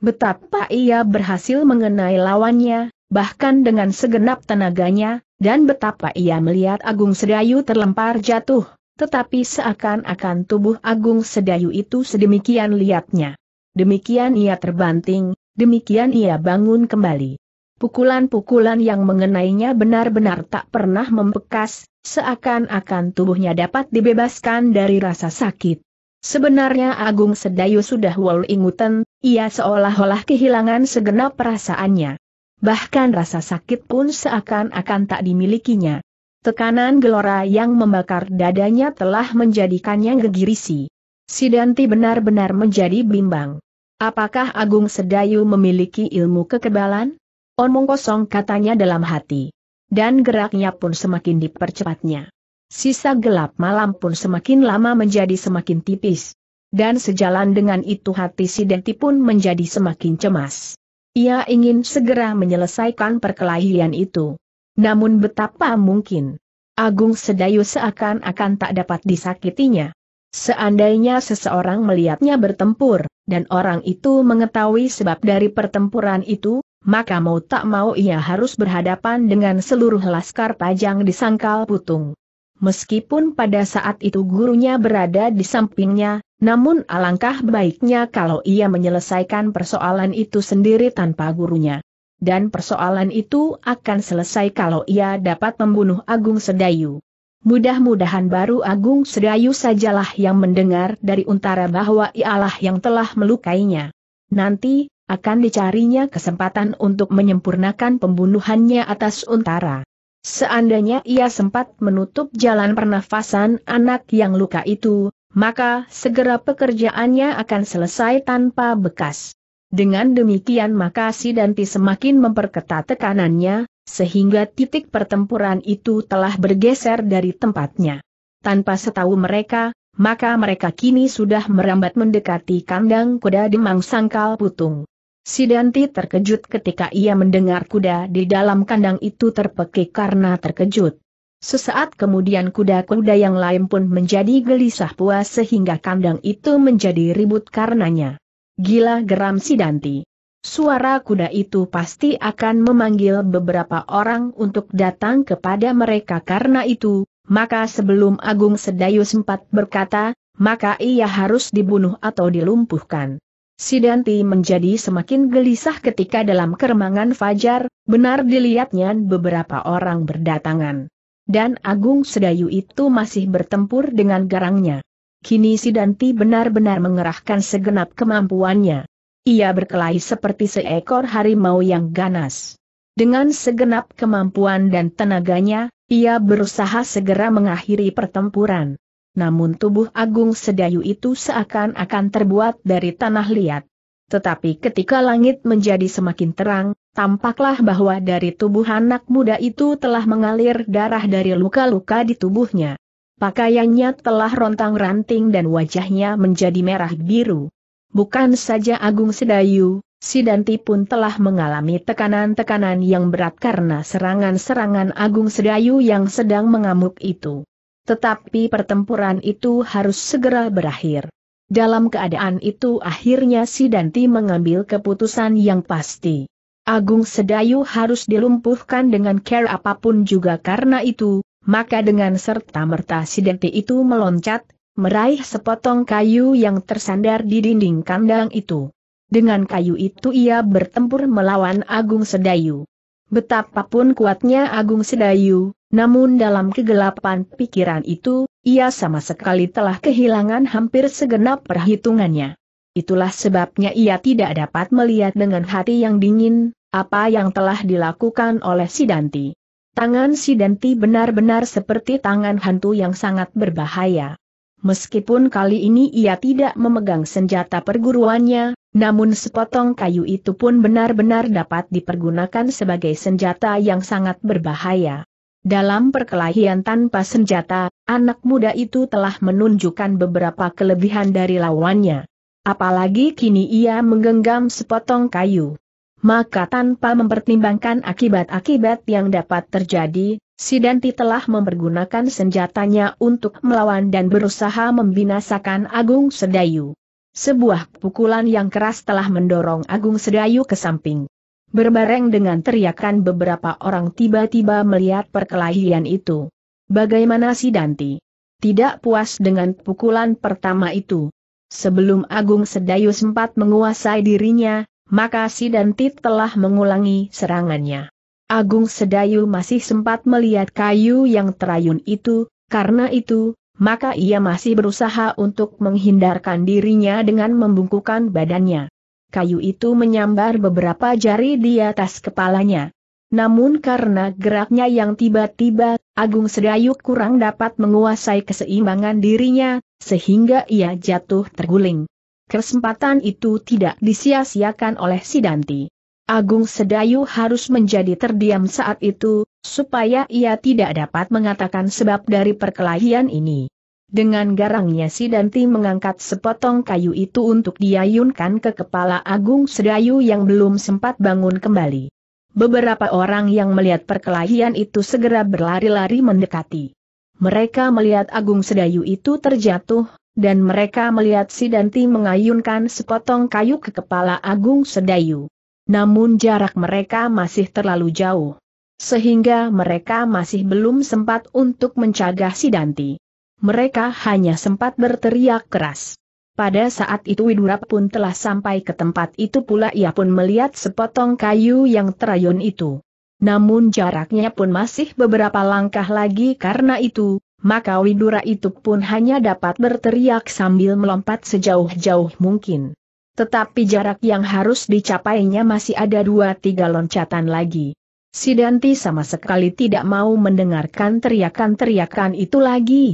Betapa ia berhasil mengenai lawannya, bahkan dengan segenap tenaganya, dan betapa ia melihat Agung Sedayu terlempar jatuh, tetapi seakan-akan tubuh Agung Sedayu itu sedemikian liatnya. Demikian ia terbanting, demikian ia bangun kembali. Pukulan-pukulan yang mengenainya benar-benar tak pernah membekas, seakan-akan tubuhnya dapat dibebaskan dari rasa sakit. Sebenarnya Agung Sedayu sudah wal ingutan, ia seolah-olah kehilangan segenap perasaannya. Bahkan rasa sakit pun seakan-akan tak dimilikinya. Tekanan gelora yang membakar dadanya telah menjadikannya gegirisi. Sidanti benar-benar menjadi bimbang. Apakah Agung Sedayu memiliki ilmu kekebalan? Omong kosong katanya dalam hati. Dan geraknya pun semakin dipercepatnya. Sisa gelap malam pun semakin lama menjadi semakin tipis. Dan sejalan dengan itu hati Sidanti pun menjadi semakin cemas. Ia ingin segera menyelesaikan perkelahian itu. Namun betapa mungkin. Agung Sedayu seakan-akan tak dapat disakitinya. Seandainya seseorang melihatnya bertempur, dan orang itu mengetahui sebab dari pertempuran itu, maka mau tak mau ia harus berhadapan dengan seluruh laskar pajang di sangkal putung. Meskipun pada saat itu gurunya berada di sampingnya, namun alangkah baiknya kalau ia menyelesaikan persoalan itu sendiri tanpa gurunya. Dan persoalan itu akan selesai kalau ia dapat membunuh Agung Sedayu. Mudah-mudahan baru Agung Sedayu sajalah yang mendengar dari untara bahwa ialah yang telah melukainya. Nanti, akan dicarinya kesempatan untuk menyempurnakan pembunuhannya atas untara. Seandainya ia sempat menutup jalan pernafasan anak yang luka itu, maka segera pekerjaannya akan selesai tanpa bekas. Dengan demikian maka Sidanti semakin memperketat tekanannya, sehingga titik pertempuran itu telah bergeser dari tempatnya. Tanpa setahu mereka, maka mereka kini sudah merambat mendekati kandang kuda Demang Sangkal Putung. Sidanti terkejut ketika ia mendengar kuda di dalam kandang itu terpekik karena terkejut. Sesaat kemudian kuda-kuda yang lain pun menjadi gelisah puas sehingga kandang itu menjadi ribut karenanya. Gila geram Sidanti. Suara kuda itu pasti akan memanggil beberapa orang untuk datang kepada mereka karena itu, maka sebelum Agung Sedayu sempat berkata, maka ia harus dibunuh atau dilumpuhkan. Sidanti menjadi semakin gelisah ketika dalam keremangan fajar, benar dilihatnya beberapa orang berdatangan. Dan Agung Sedayu itu masih bertempur dengan garangnya. Kini Sidanti benar-benar mengerahkan segenap kemampuannya. Ia berkelahi seperti seekor harimau yang ganas. Dengan segenap kemampuan dan tenaganya, ia berusaha segera mengakhiri pertempuran namun tubuh Agung Sedayu itu seakan-akan terbuat dari tanah liat. Tetapi ketika langit menjadi semakin terang, tampaklah bahwa dari tubuh anak muda itu telah mengalir darah dari luka-luka di tubuhnya. Pakaiannya telah rontang-ranting dan wajahnya menjadi merah biru. Bukan saja Agung Sedayu, Sidanti pun telah mengalami tekanan-tekanan yang berat karena serangan-serangan Agung Sedayu yang sedang mengamuk itu. Tetapi pertempuran itu harus segera berakhir. Dalam keadaan itu akhirnya si Danti mengambil keputusan yang pasti. Agung Sedayu harus dilumpuhkan dengan care apapun juga karena itu, maka dengan serta-merta si Danti itu meloncat, meraih sepotong kayu yang tersandar di dinding kandang itu. Dengan kayu itu ia bertempur melawan Agung Sedayu. Betapapun kuatnya Agung Sedayu, namun dalam kegelapan pikiran itu, ia sama sekali telah kehilangan hampir segenap perhitungannya. Itulah sebabnya ia tidak dapat melihat dengan hati yang dingin, apa yang telah dilakukan oleh Sidanti. Tangan Sidanti benar-benar seperti tangan hantu yang sangat berbahaya. Meskipun kali ini ia tidak memegang senjata perguruannya, namun sepotong kayu itu pun benar-benar dapat dipergunakan sebagai senjata yang sangat berbahaya. Dalam perkelahian tanpa senjata, anak muda itu telah menunjukkan beberapa kelebihan dari lawannya. Apalagi kini ia menggenggam sepotong kayu. Maka tanpa mempertimbangkan akibat-akibat yang dapat terjadi, Sidanti telah mempergunakan senjatanya untuk melawan dan berusaha membinasakan Agung Sedayu. Sebuah pukulan yang keras telah mendorong Agung Sedayu ke samping. Berbareng dengan teriakan beberapa orang tiba-tiba melihat perkelahian itu. Bagaimana si Danti? Tidak puas dengan pukulan pertama itu. Sebelum Agung Sedayu sempat menguasai dirinya, maka si Danti telah mengulangi serangannya. Agung Sedayu masih sempat melihat kayu yang terayun itu, karena itu, maka ia masih berusaha untuk menghindarkan dirinya dengan membungkukan badannya. Kayu itu menyambar beberapa jari di atas kepalanya. Namun karena geraknya yang tiba-tiba, Agung Sedayu kurang dapat menguasai keseimbangan dirinya, sehingga ia jatuh terguling. Kesempatan itu tidak disia-siakan oleh Sidanti. Agung Sedayu harus menjadi terdiam saat itu, supaya ia tidak dapat mengatakan sebab dari perkelahian ini. Dengan garangnya si Danti mengangkat sepotong kayu itu untuk diayunkan ke kepala Agung Sedayu yang belum sempat bangun kembali. Beberapa orang yang melihat perkelahian itu segera berlari-lari mendekati. Mereka melihat Agung Sedayu itu terjatuh, dan mereka melihat si Danti mengayunkan sepotong kayu ke kepala Agung Sedayu. Namun jarak mereka masih terlalu jauh sehingga mereka masih belum sempat untuk mencegah si Danti. Mereka hanya sempat berteriak keras. Pada saat itu Widura pun telah sampai ke tempat itu pula ia pun melihat sepotong kayu yang terayun itu. Namun jaraknya pun masih beberapa langkah lagi karena itu, maka Widura itu pun hanya dapat berteriak sambil melompat sejauh-jauh mungkin. Tetapi jarak yang harus dicapainya masih ada dua tiga loncatan lagi. Si Danti sama sekali tidak mau mendengarkan teriakan-teriakan itu lagi.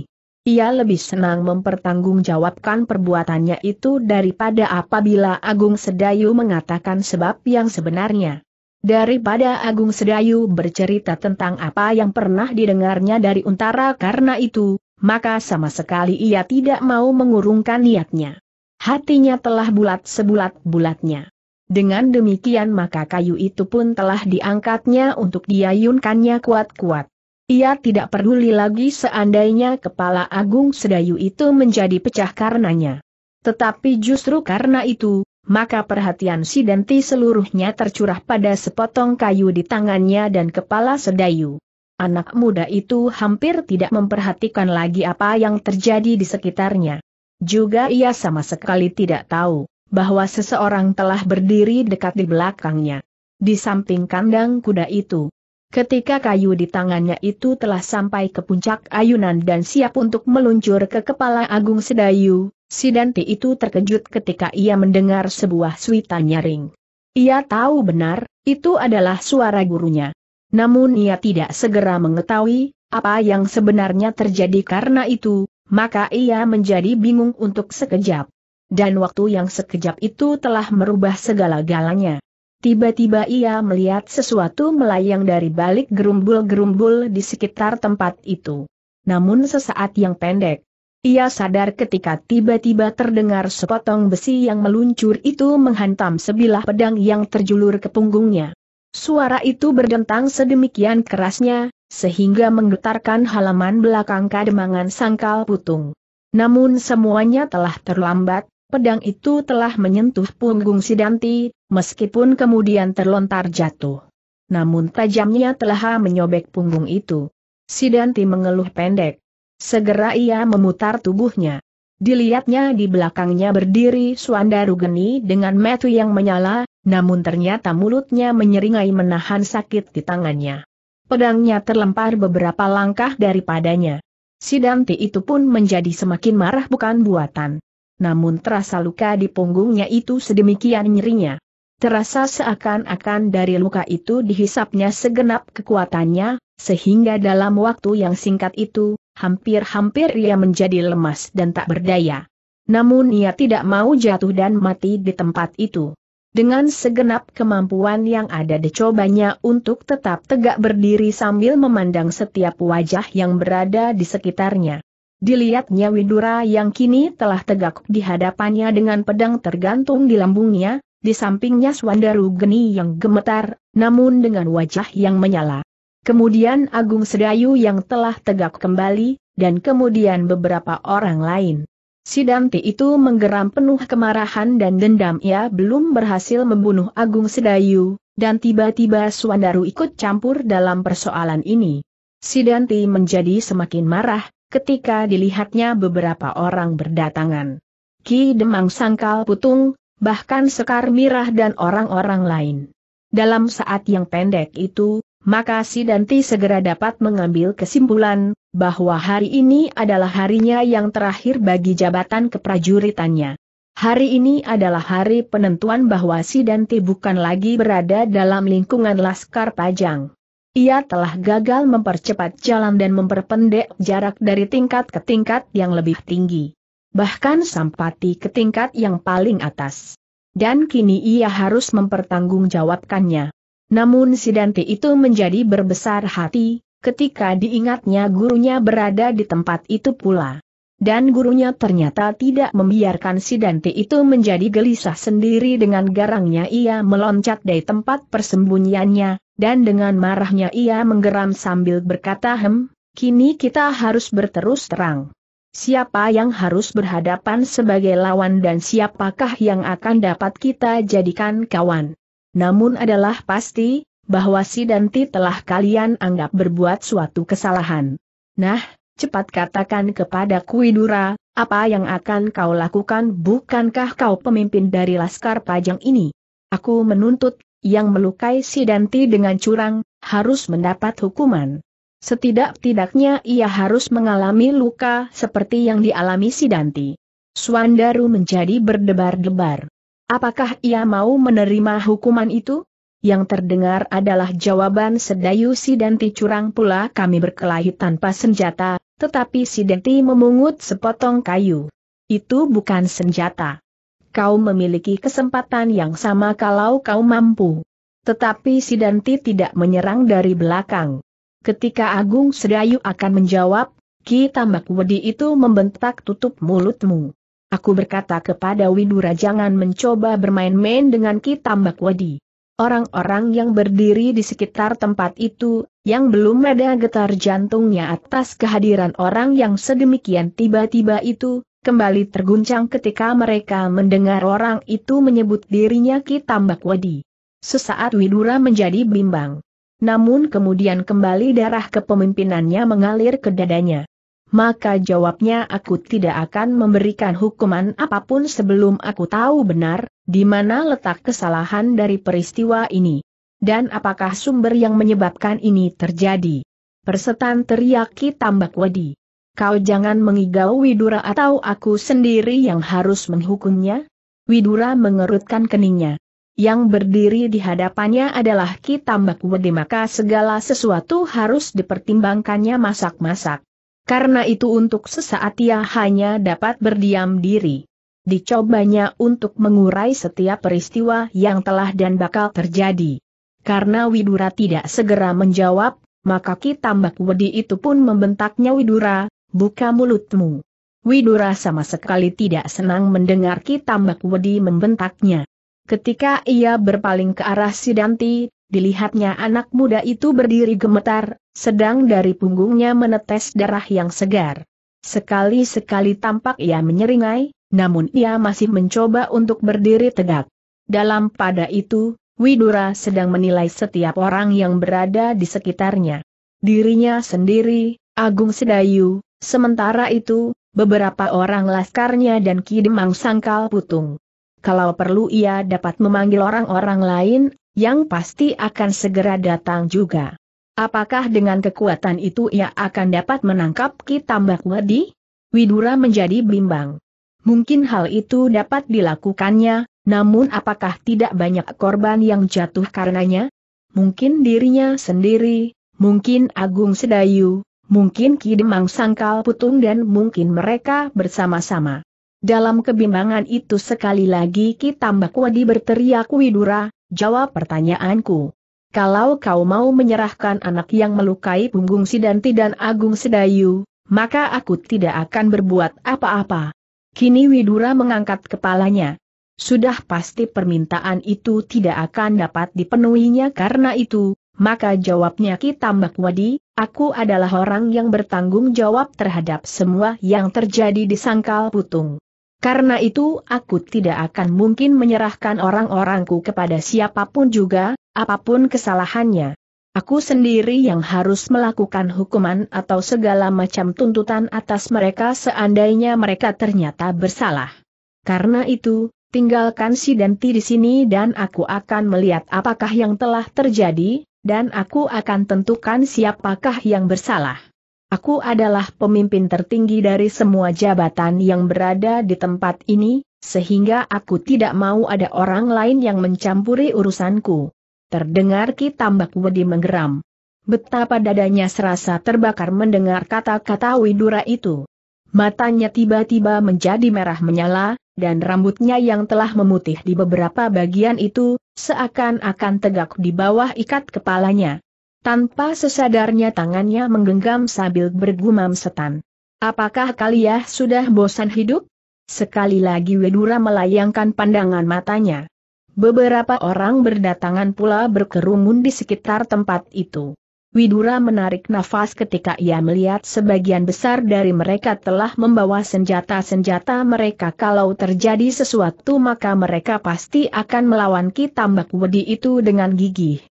Ia lebih senang mempertanggungjawabkan perbuatannya itu daripada apabila Agung Sedayu mengatakan sebab yang sebenarnya. Daripada Agung Sedayu bercerita tentang apa yang pernah didengarnya dari Untara karena itu, maka sama sekali ia tidak mau mengurungkan niatnya. Hatinya telah bulat sebulat-bulatnya. Dengan demikian maka kayu itu pun telah diangkatnya untuk diayunkannya kuat-kuat. Ia tidak peduli lagi seandainya kepala Agung Sedayu itu menjadi pecah karenanya. Tetapi justru karena itu, maka perhatian si Denti seluruhnya tercurah pada sepotong kayu di tangannya dan kepala Sedayu. Anak muda itu hampir tidak memperhatikan lagi apa yang terjadi di sekitarnya. Juga ia sama sekali tidak tahu bahwa seseorang telah berdiri dekat di belakangnya. Di samping kandang kuda itu. Ketika kayu di tangannya itu telah sampai ke puncak ayunan dan siap untuk meluncur ke kepala Agung Sedayu, Sidanti itu terkejut ketika ia mendengar sebuah suita nyaring. Ia tahu benar, itu adalah suara gurunya. Namun ia tidak segera mengetahui apa yang sebenarnya terjadi karena itu, maka ia menjadi bingung untuk sekejap. Dan waktu yang sekejap itu telah merubah segala-galanya. Tiba-tiba ia melihat sesuatu melayang dari balik gerumbul-gerumbul di sekitar tempat itu. Namun sesaat yang pendek, ia sadar ketika tiba-tiba terdengar sepotong besi yang meluncur itu menghantam sebilah pedang yang terjulur ke punggungnya. Suara itu berdentang sedemikian kerasnya, sehingga menggetarkan halaman belakang kademangan sangkal putung. Namun semuanya telah terlambat, Pedang itu telah menyentuh punggung Sidanti, meskipun kemudian terlontar jatuh. Namun tajamnya telah menyobek punggung itu. Sidanti mengeluh pendek. Segera ia memutar tubuhnya. Dilihatnya di belakangnya berdiri Suandaru Geni dengan metu yang menyala, namun ternyata mulutnya menyeringai menahan sakit di tangannya. Pedangnya terlempar beberapa langkah daripadanya. Sidanti itu pun menjadi semakin marah bukan buatan namun terasa luka di punggungnya itu sedemikian nyerinya. Terasa seakan-akan dari luka itu dihisapnya segenap kekuatannya, sehingga dalam waktu yang singkat itu, hampir-hampir ia menjadi lemas dan tak berdaya. Namun ia tidak mau jatuh dan mati di tempat itu. Dengan segenap kemampuan yang ada dicobanya untuk tetap tegak berdiri sambil memandang setiap wajah yang berada di sekitarnya. Dilihatnya Windura yang kini telah tegak di hadapannya dengan pedang tergantung di lambungnya, di sampingnya Swandaru Geni yang gemetar, namun dengan wajah yang menyala. Kemudian Agung Sedayu yang telah tegak kembali, dan kemudian beberapa orang lain. Sidanti itu menggeram penuh kemarahan dan dendam ia belum berhasil membunuh Agung Sedayu, dan tiba-tiba Swandaru ikut campur dalam persoalan ini. Sidanti menjadi semakin marah, ketika dilihatnya beberapa orang berdatangan. Ki Demang Sangkal Putung, bahkan Sekar Mirah dan orang-orang lain. Dalam saat yang pendek itu, maka si Danti segera dapat mengambil kesimpulan, bahwa hari ini adalah harinya yang terakhir bagi jabatan keprajuritannya. Hari ini adalah hari penentuan bahwa si Danti bukan lagi berada dalam lingkungan Laskar Pajang. Ia telah gagal mempercepat jalan dan memperpendek jarak dari tingkat ke tingkat yang lebih tinggi. Bahkan sampati ke tingkat yang paling atas. Dan kini ia harus mempertanggungjawabkannya. Namun si Dante itu menjadi berbesar hati, ketika diingatnya gurunya berada di tempat itu pula. Dan gurunya ternyata tidak membiarkan si Dante itu menjadi gelisah sendiri dengan garangnya ia meloncat dari tempat persembunyiannya, dan dengan marahnya ia menggeram sambil berkata hem, kini kita harus berterus terang. Siapa yang harus berhadapan sebagai lawan dan siapakah yang akan dapat kita jadikan kawan. Namun adalah pasti, bahwa si Dante telah kalian anggap berbuat suatu kesalahan. Nah, cepat katakan kepada Kuidura, apa yang akan kau lakukan bukankah kau pemimpin dari Laskar Pajang ini? Aku menuntut, yang melukai Sidanti dengan curang, harus mendapat hukuman. Setidak-tidaknya ia harus mengalami luka seperti yang dialami Sidanti. Swandaru menjadi berdebar-debar. Apakah ia mau menerima hukuman itu? Yang terdengar adalah jawaban Sedayu Sidanti curang pula kami berkelahi tanpa senjata, tetapi si Denti memungut sepotong kayu. Itu bukan senjata. Kau memiliki kesempatan yang sama kalau kau mampu. Tetapi si Denti tidak menyerang dari belakang. Ketika Agung Sedayu akan menjawab, Ki Tambak Wedi itu membentak tutup mulutmu. Aku berkata kepada Widura jangan mencoba bermain-main dengan Ki Tambak Wedi. Orang-orang yang berdiri di sekitar tempat itu, yang belum ada getar jantungnya atas kehadiran orang yang sedemikian tiba-tiba itu, kembali terguncang ketika mereka mendengar orang itu menyebut dirinya Ki Tambak Wadi. Sesaat Widura menjadi bimbang. Namun kemudian kembali darah kepemimpinannya mengalir ke dadanya. Maka jawabnya aku tidak akan memberikan hukuman apapun sebelum aku tahu benar, di mana letak kesalahan dari peristiwa ini. Dan apakah sumber yang menyebabkan ini terjadi. Persetan teriaki tambak wedi. Kau jangan mengigau Widura atau aku sendiri yang harus menghukumnya? Widura mengerutkan keningnya. Yang berdiri di hadapannya adalah Ki Tambak Wedi maka segala sesuatu harus dipertimbangkannya masak-masak. Karena itu untuk sesaat ia hanya dapat berdiam diri. Dicobanya untuk mengurai setiap peristiwa yang telah dan bakal terjadi. Karena Widura tidak segera menjawab, maka Ki Tambak Wedi itu pun membentaknya Widura, buka mulutmu. Widura sama sekali tidak senang mendengar Ki Tambak Wedi membentaknya. Ketika ia berpaling ke arah Sidanti, dilihatnya anak muda itu berdiri gemetar, sedang dari punggungnya menetes darah yang segar. Sekali-sekali tampak ia menyeringai, namun ia masih mencoba untuk berdiri tegak. Dalam pada itu, Widura sedang menilai setiap orang yang berada di sekitarnya. Dirinya sendiri, Agung Sedayu, sementara itu, beberapa orang laskarnya dan Kidemang Sangkal Putung. Kalau perlu ia dapat memanggil orang-orang lain yang pasti akan segera datang juga. Apakah dengan kekuatan itu ia akan dapat menangkap Ki Tambak Wedi? Widura menjadi bimbang. Mungkin hal itu dapat dilakukannya, namun apakah tidak banyak korban yang jatuh karenanya? Mungkin dirinya sendiri, mungkin Agung Sedayu, mungkin Ki Demang Sangkal Putung dan mungkin mereka bersama-sama. Dalam kebimbangan itu sekali lagi Ki Tambak berteriak Widura, Jawab pertanyaanku. Kalau kau mau menyerahkan anak yang melukai punggung Sidanti dan Agung Sedayu, maka aku tidak akan berbuat apa-apa. Kini Widura mengangkat kepalanya. Sudah pasti permintaan itu tidak akan dapat dipenuhinya karena itu, maka jawabnya Ki Tambak Wadi, aku adalah orang yang bertanggung jawab terhadap semua yang terjadi di Sangkal Putung. Karena itu aku tidak akan mungkin menyerahkan orang-orangku kepada siapapun juga, apapun kesalahannya. Aku sendiri yang harus melakukan hukuman atau segala macam tuntutan atas mereka seandainya mereka ternyata bersalah. Karena itu, tinggalkan si Danti di sini dan aku akan melihat apakah yang telah terjadi, dan aku akan tentukan siapakah yang bersalah. Aku adalah pemimpin tertinggi dari semua jabatan yang berada di tempat ini, sehingga aku tidak mau ada orang lain yang mencampuri urusanku. Terdengar Ki Tambak Wedi menggeram. Betapa dadanya serasa terbakar mendengar kata-kata Widura itu. Matanya tiba-tiba menjadi merah menyala, dan rambutnya yang telah memutih di beberapa bagian itu, seakan-akan tegak di bawah ikat kepalanya. Tanpa sesadarnya tangannya menggenggam sambil bergumam setan. Apakah kalian sudah bosan hidup? Sekali lagi Wedura melayangkan pandangan matanya. Beberapa orang berdatangan pula berkerumun di sekitar tempat itu. Widura menarik nafas ketika ia melihat sebagian besar dari mereka telah membawa senjata-senjata mereka kalau terjadi sesuatu maka mereka pasti akan melawan kita, Tambak Wedi itu dengan gigih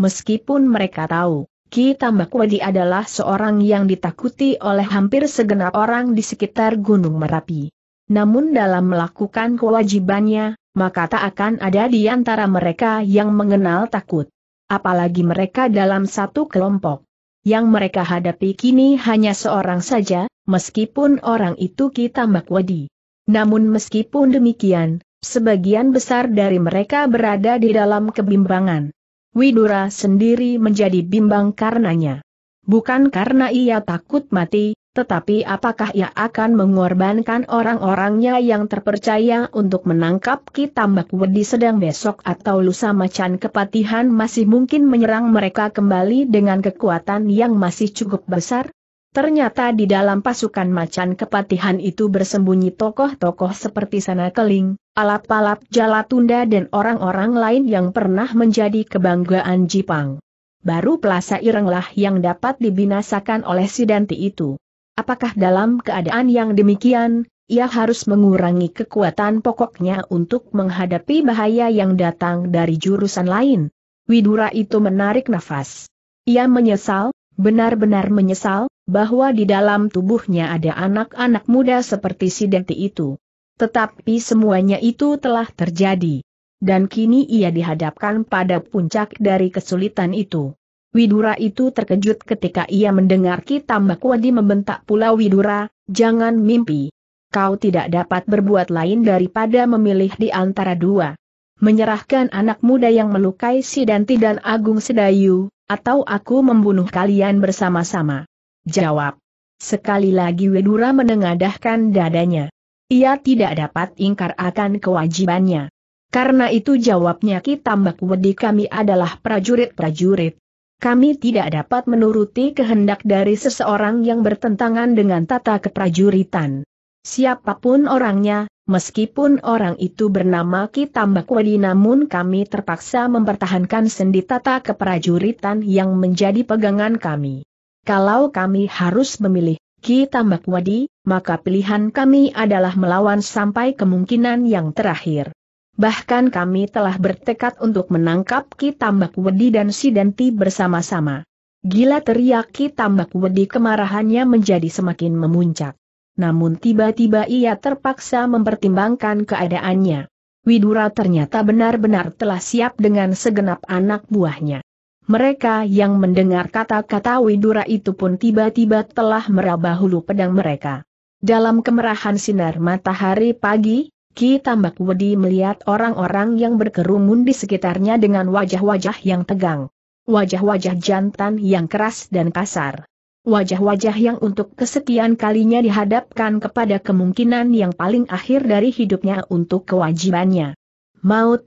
meskipun mereka tahu, Ki Tambakwedi adalah seorang yang ditakuti oleh hampir segenap orang di sekitar Gunung Merapi. Namun dalam melakukan kewajibannya, maka tak akan ada di antara mereka yang mengenal takut. Apalagi mereka dalam satu kelompok. Yang mereka hadapi kini hanya seorang saja, meskipun orang itu Ki Tambakwedi. Namun meskipun demikian, sebagian besar dari mereka berada di dalam kebimbangan. Widura sendiri menjadi bimbang karenanya. Bukan karena ia takut mati, tetapi apakah ia akan mengorbankan orang-orangnya yang terpercaya untuk menangkap Kitambak Wedi sedang besok atau lusa macan kepatihan masih mungkin menyerang mereka kembali dengan kekuatan yang masih cukup besar? Ternyata di dalam pasukan macan kepatihan itu bersembunyi tokoh-tokoh seperti Sana Keling, Alap-alap Jalatunda dan orang-orang lain yang pernah menjadi kebanggaan Jipang. Baru Plaza Irenglah yang dapat dibinasakan oleh Sidanti itu. Apakah dalam keadaan yang demikian, ia harus mengurangi kekuatan pokoknya untuk menghadapi bahaya yang datang dari jurusan lain? Widura itu menarik nafas. Ia menyesal, benar-benar menyesal, bahwa di dalam tubuhnya ada anak-anak muda seperti si Denti itu. Tetapi semuanya itu telah terjadi. Dan kini ia dihadapkan pada puncak dari kesulitan itu. Widura itu terkejut ketika ia mendengar kita Mbakwadi membentak pula Widura, jangan mimpi. Kau tidak dapat berbuat lain daripada memilih di antara dua. Menyerahkan anak muda yang melukai Sidanti dan Agung Sedayu, atau aku membunuh kalian bersama-sama. Jawab. Sekali lagi Wedura menengadahkan dadanya. Ia tidak dapat ingkar akan kewajibannya. Karena itu jawabnya Ki Tambak Wedi kami adalah prajurit-prajurit. Kami tidak dapat menuruti kehendak dari seseorang yang bertentangan dengan tata keprajuritan. Siapapun orangnya, meskipun orang itu bernama Ki Tambak Wedi namun kami terpaksa mempertahankan sendi tata keprajuritan yang menjadi pegangan kami. Kalau kami harus memilih, Ki Tambak Wadi, maka pilihan kami adalah melawan sampai kemungkinan yang terakhir. Bahkan kami telah bertekad untuk menangkap Ki Tambak Wedi dan Sidanti bersama-sama. Gila teriak Ki Tambak Wedi kemarahannya menjadi semakin memuncak. Namun tiba-tiba ia terpaksa mempertimbangkan keadaannya. Widura ternyata benar-benar telah siap dengan segenap anak buahnya. Mereka yang mendengar kata-kata Widura itu pun tiba-tiba telah meraba hulu pedang mereka. Dalam kemerahan sinar matahari pagi, Ki Tambak Wedi melihat orang-orang yang berkerumun di sekitarnya dengan wajah-wajah yang tegang. Wajah-wajah jantan yang keras dan kasar. Wajah-wajah yang untuk kesekian kalinya dihadapkan kepada kemungkinan yang paling akhir dari hidupnya untuk kewajibannya. Maut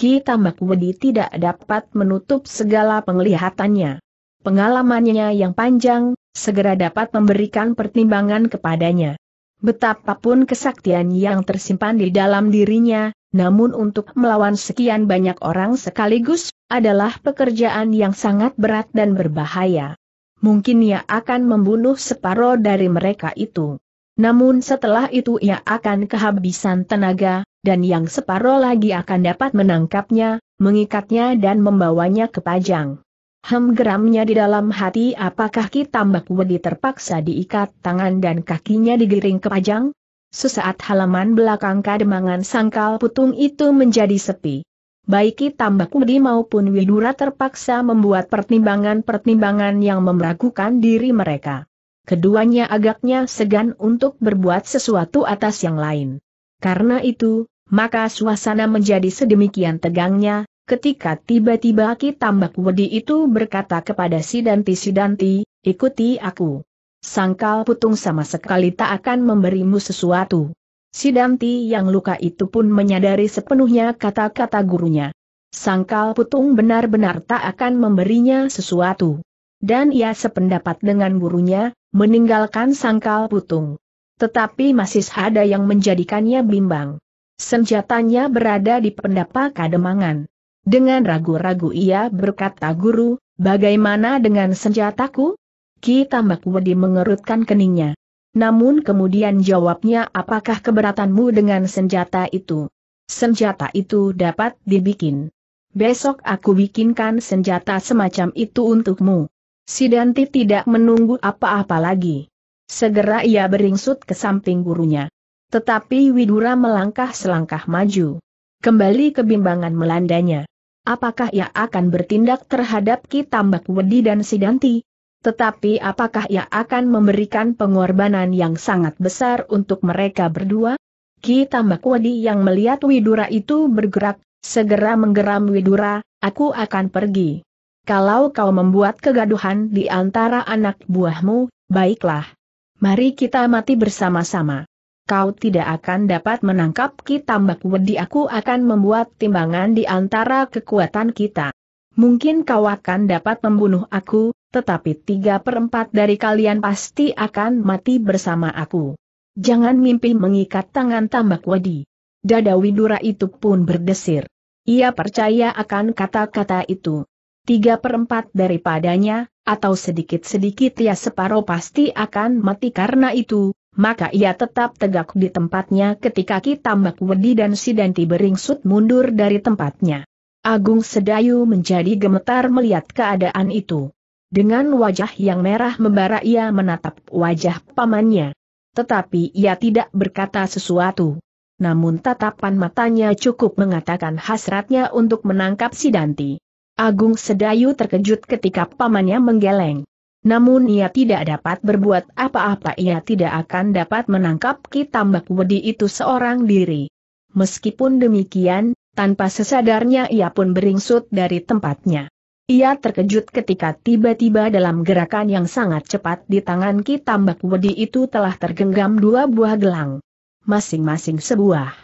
Ki Tambak Wedi tidak dapat menutup segala penglihatannya. Pengalamannya yang panjang, segera dapat memberikan pertimbangan kepadanya. Betapapun kesaktian yang tersimpan di dalam dirinya, namun untuk melawan sekian banyak orang sekaligus, adalah pekerjaan yang sangat berat dan berbahaya. Mungkin ia akan membunuh separuh dari mereka itu. Namun setelah itu ia akan kehabisan tenaga, dan yang separoh lagi akan dapat menangkapnya, mengikatnya dan membawanya ke Pajang. Hem geramnya di dalam hati apakah kita Tambak Wedi terpaksa diikat tangan dan kakinya digiring ke pajang? Sesaat halaman belakang kademangan sangkal putung itu menjadi sepi. Baik Tambak Wedi maupun Widura terpaksa membuat pertimbangan-pertimbangan yang memeragukan diri mereka. Keduanya agaknya segan untuk berbuat sesuatu atas yang lain. Karena itu, maka suasana menjadi sedemikian tegangnya, ketika tiba-tiba Ki Tambak Wedi itu berkata kepada Sidanti Sidanti, ikuti aku. Sangkal putung sama sekali tak akan memberimu sesuatu. Sidanti yang luka itu pun menyadari sepenuhnya kata-kata gurunya. Sangkal putung benar-benar tak akan memberinya sesuatu. Dan ia sependapat dengan gurunya, meninggalkan sangkal putung. Tetapi masih ada yang menjadikannya bimbang. Senjatanya berada di pendapa kademangan. Dengan ragu-ragu ia berkata guru, bagaimana dengan senjataku? Ki Tambak Wedi mengerutkan keningnya. Namun kemudian jawabnya apakah keberatanmu dengan senjata itu? Senjata itu dapat dibikin. Besok aku bikinkan senjata semacam itu untukmu. Sidanti tidak menunggu apa-apa lagi. Segera ia beringsut ke samping gurunya. Tetapi Widura melangkah selangkah maju. Kembali kebimbangan melandanya. Apakah ia akan bertindak terhadap Ki Tambak Wedi dan Sidanti? Tetapi apakah ia akan memberikan pengorbanan yang sangat besar untuk mereka berdua? Ki Tambak Wedi yang melihat Widura itu bergerak, segera menggeram Widura, aku akan pergi. Kalau kau membuat kegaduhan di antara anak buahmu, baiklah. Mari kita mati bersama-sama. Kau tidak akan dapat menangkap kita Mbak Wedi aku akan membuat timbangan di antara kekuatan kita. Mungkin kau akan dapat membunuh aku, tetapi tiga perempat dari kalian pasti akan mati bersama aku. Jangan mimpi mengikat tangan tambak wedi. Dada Widura itu pun berdesir. Ia percaya akan kata-kata itu tiga perempat daripadanya, atau sedikit-sedikit ya separuh pasti akan mati karena itu, maka ia tetap tegak di tempatnya ketika kita Wedi dan Sidanti beringsut mundur dari tempatnya. Agung Sedayu menjadi gemetar melihat keadaan itu. Dengan wajah yang merah membara ia menatap wajah pamannya. Tetapi ia tidak berkata sesuatu. Namun tatapan matanya cukup mengatakan hasratnya untuk menangkap Sidanti. Agung Sedayu terkejut ketika pamannya menggeleng. Namun ia tidak dapat berbuat apa-apa ia tidak akan dapat menangkap Kitambak Wedi itu seorang diri. Meskipun demikian, tanpa sesadarnya ia pun beringsut dari tempatnya. Ia terkejut ketika tiba-tiba dalam gerakan yang sangat cepat di tangan Kitambak Wedi itu telah tergenggam dua buah gelang. Masing-masing sebuah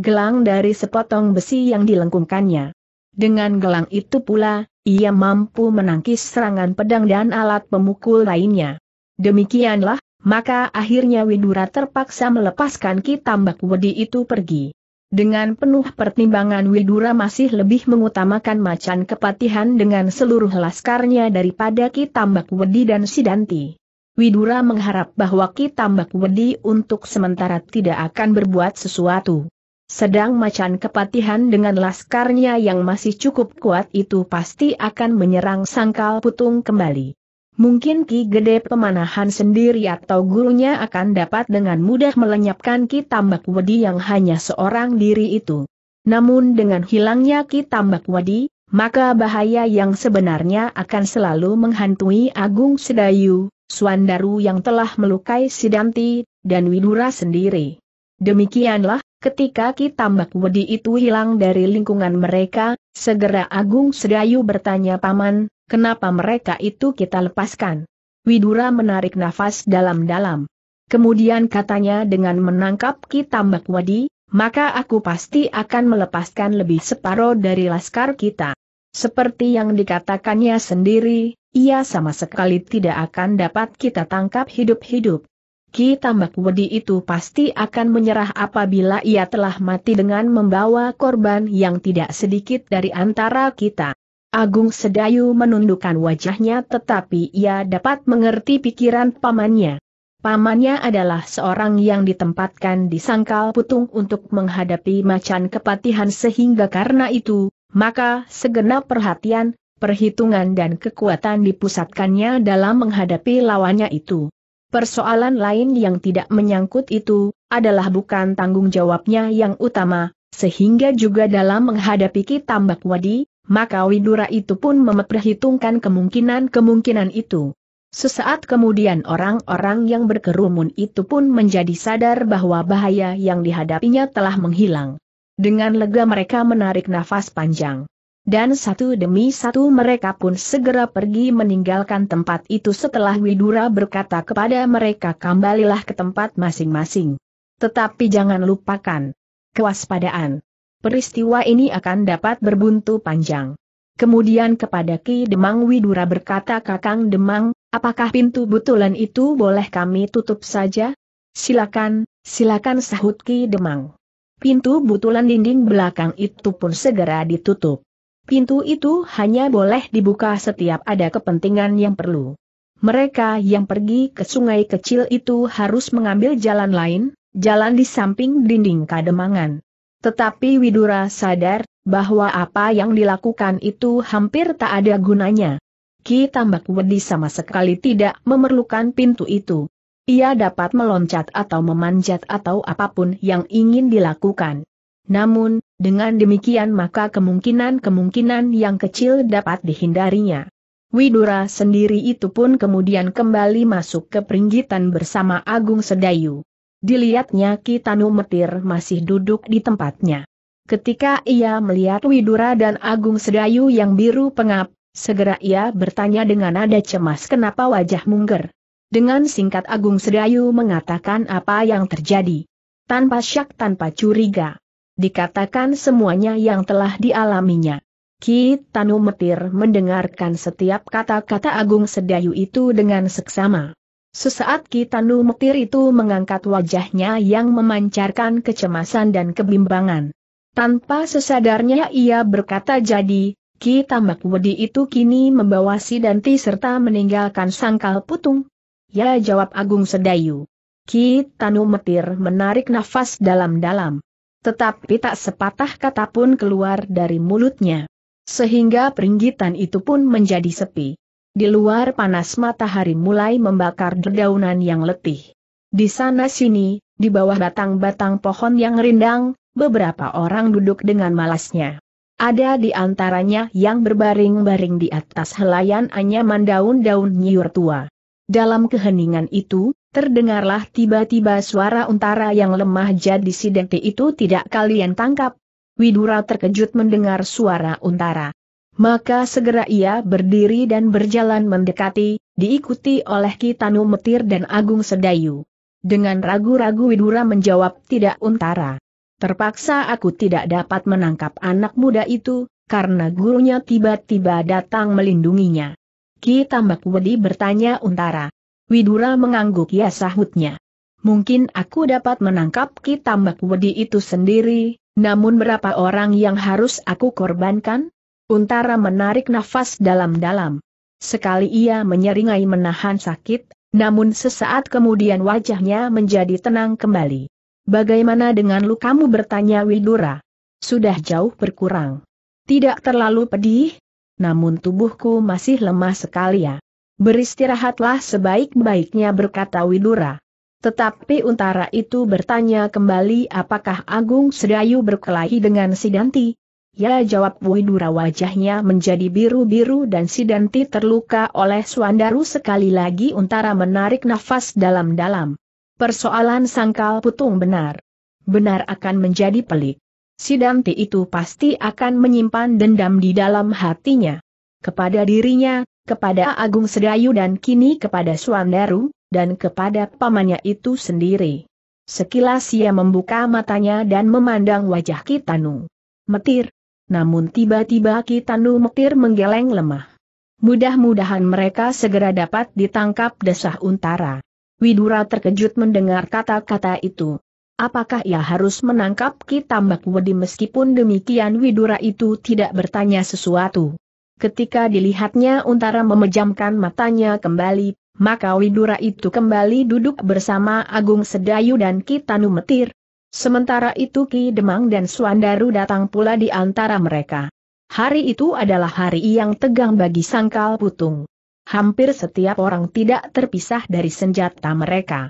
gelang dari sepotong besi yang dilengkungkannya. Dengan gelang itu pula, ia mampu menangkis serangan pedang dan alat pemukul lainnya. Demikianlah, maka akhirnya Widura terpaksa melepaskan ki tambak wedi itu pergi. Dengan penuh pertimbangan Widura masih lebih mengutamakan macan kepatihan dengan seluruh laskarnya daripada Ki Tambak Wedi dan Sidanti. Widura mengharap bahwa Ki Tambak Wedi untuk sementara tidak akan berbuat sesuatu. Sedang macan kepatihan dengan laskarnya yang masih cukup kuat itu pasti akan menyerang sangkal putung kembali. Mungkin Ki Gede Pemanahan sendiri atau gurunya akan dapat dengan mudah melenyapkan Ki Tambak Wadi yang hanya seorang diri itu. Namun dengan hilangnya Ki Tambak Wadi, maka bahaya yang sebenarnya akan selalu menghantui Agung Sedayu, Suandaru yang telah melukai Sidanti, dan Widura sendiri. Demikianlah Ketika Kitambak Wedi itu hilang dari lingkungan mereka, segera Agung Sedayu bertanya Paman, kenapa mereka itu kita lepaskan? Widura menarik nafas dalam-dalam. Kemudian katanya dengan menangkap Kitambak Wedi, maka aku pasti akan melepaskan lebih separuh dari laskar kita. Seperti yang dikatakannya sendiri, ia sama sekali tidak akan dapat kita tangkap hidup-hidup. Ki Tambak Wedi itu pasti akan menyerah apabila ia telah mati dengan membawa korban yang tidak sedikit dari antara kita. Agung Sedayu menundukkan wajahnya tetapi ia dapat mengerti pikiran pamannya. Pamannya adalah seorang yang ditempatkan di sangkal putung untuk menghadapi macan kepatihan sehingga karena itu, maka segenap perhatian, perhitungan dan kekuatan dipusatkannya dalam menghadapi lawannya itu. Persoalan lain yang tidak menyangkut itu, adalah bukan tanggung jawabnya yang utama, sehingga juga dalam menghadapi Kitambak Wadi, maka Widura itu pun memperhitungkan kemungkinan-kemungkinan itu. Sesaat kemudian orang-orang yang berkerumun itu pun menjadi sadar bahwa bahaya yang dihadapinya telah menghilang. Dengan lega mereka menarik nafas panjang. Dan satu demi satu mereka pun segera pergi meninggalkan tempat itu setelah Widura berkata kepada mereka kembalilah ke tempat masing-masing. Tetapi jangan lupakan. Kewaspadaan. Peristiwa ini akan dapat berbuntu panjang. Kemudian kepada Ki Demang Widura berkata Kakang Demang, apakah pintu butulan itu boleh kami tutup saja? Silakan, silakan sahut Ki Demang. Pintu butulan dinding belakang itu pun segera ditutup. Pintu itu hanya boleh dibuka setiap ada kepentingan yang perlu. Mereka yang pergi ke sungai kecil itu harus mengambil jalan lain, jalan di samping dinding kademangan. Tetapi Widura sadar, bahwa apa yang dilakukan itu hampir tak ada gunanya. Ki Tambak Wedi sama sekali tidak memerlukan pintu itu. Ia dapat meloncat atau memanjat atau apapun yang ingin dilakukan. Namun, dengan demikian maka kemungkinan-kemungkinan yang kecil dapat dihindarinya. Widura sendiri itu pun kemudian kembali masuk ke peringgitan bersama Agung Sedayu. Dilihatnya Kitanu Metir masih duduk di tempatnya. Ketika ia melihat Widura dan Agung Sedayu yang biru pengap, segera ia bertanya dengan nada cemas kenapa wajah mungger. Dengan singkat Agung Sedayu mengatakan apa yang terjadi. Tanpa syak tanpa curiga dikatakan semuanya yang telah dialaminya. Ki Tanu Metir mendengarkan setiap kata-kata Agung Sedayu itu dengan seksama. Sesaat Ki Tanu Metir itu mengangkat wajahnya yang memancarkan kecemasan dan kebimbangan. Tanpa sesadarnya ia berkata jadi, Ki Tamak Wedi itu kini membawa si Danti serta meninggalkan sangkal putung? Ya jawab Agung Sedayu. Ki Tanu Metir menarik nafas dalam-dalam. Tetapi tak sepatah kata pun keluar dari mulutnya. Sehingga peringgitan itu pun menjadi sepi. Di luar panas matahari mulai membakar dedaunan yang letih. Di sana-sini, di bawah batang-batang pohon yang rindang, beberapa orang duduk dengan malasnya. Ada di antaranya yang berbaring-baring di atas helaian anyaman daun-daun nyiur tua. Dalam keheningan itu, Terdengarlah tiba-tiba suara untara yang lemah jadi si itu tidak kalian tangkap. Widura terkejut mendengar suara untara. Maka segera ia berdiri dan berjalan mendekati, diikuti oleh Kitanu Metir dan Agung Sedayu. Dengan ragu-ragu Widura menjawab tidak untara. Terpaksa aku tidak dapat menangkap anak muda itu, karena gurunya tiba-tiba datang melindunginya. Ki Tambak Wedi bertanya untara. Widura mengangguk ya sahutnya. Mungkin aku dapat menangkap Ki Tambak Wedi itu sendiri, namun berapa orang yang harus aku korbankan? Untara menarik nafas dalam-dalam. Sekali ia menyeringai menahan sakit, namun sesaat kemudian wajahnya menjadi tenang kembali. Bagaimana dengan lukamu bertanya Widura? Sudah jauh berkurang. Tidak terlalu pedih, namun tubuhku masih lemah sekali ya. Beristirahatlah sebaik-baiknya berkata Widura. Tetapi Untara itu bertanya kembali apakah Agung Sedayu berkelahi dengan Sidanti? Ya jawab Widura wajahnya menjadi biru-biru dan Sidanti terluka oleh Suandaru sekali lagi Untara menarik nafas dalam-dalam. Persoalan sangkal putung benar. Benar akan menjadi pelik. Sidanti itu pasti akan menyimpan dendam di dalam hatinya. Kepada dirinya, kepada Agung Sedayu dan kini kepada Suandaru, dan kepada pamannya itu sendiri. Sekilas ia membuka matanya dan memandang wajah Kitanu. Metir. Namun tiba-tiba Kitanu Metir menggeleng lemah. Mudah-mudahan mereka segera dapat ditangkap desah untara. Widura terkejut mendengar kata-kata itu. Apakah ia harus menangkap Kitambak Wedi meskipun demikian Widura itu tidak bertanya sesuatu ketika dilihatnya Untara memejamkan matanya kembali, maka Widura itu kembali duduk bersama Agung Sedayu dan Kitanu Metir. Sementara itu Ki Demang dan Suandaru datang pula di antara mereka. Hari itu adalah hari yang tegang bagi Sangkal Putung. Hampir setiap orang tidak terpisah dari senjata mereka.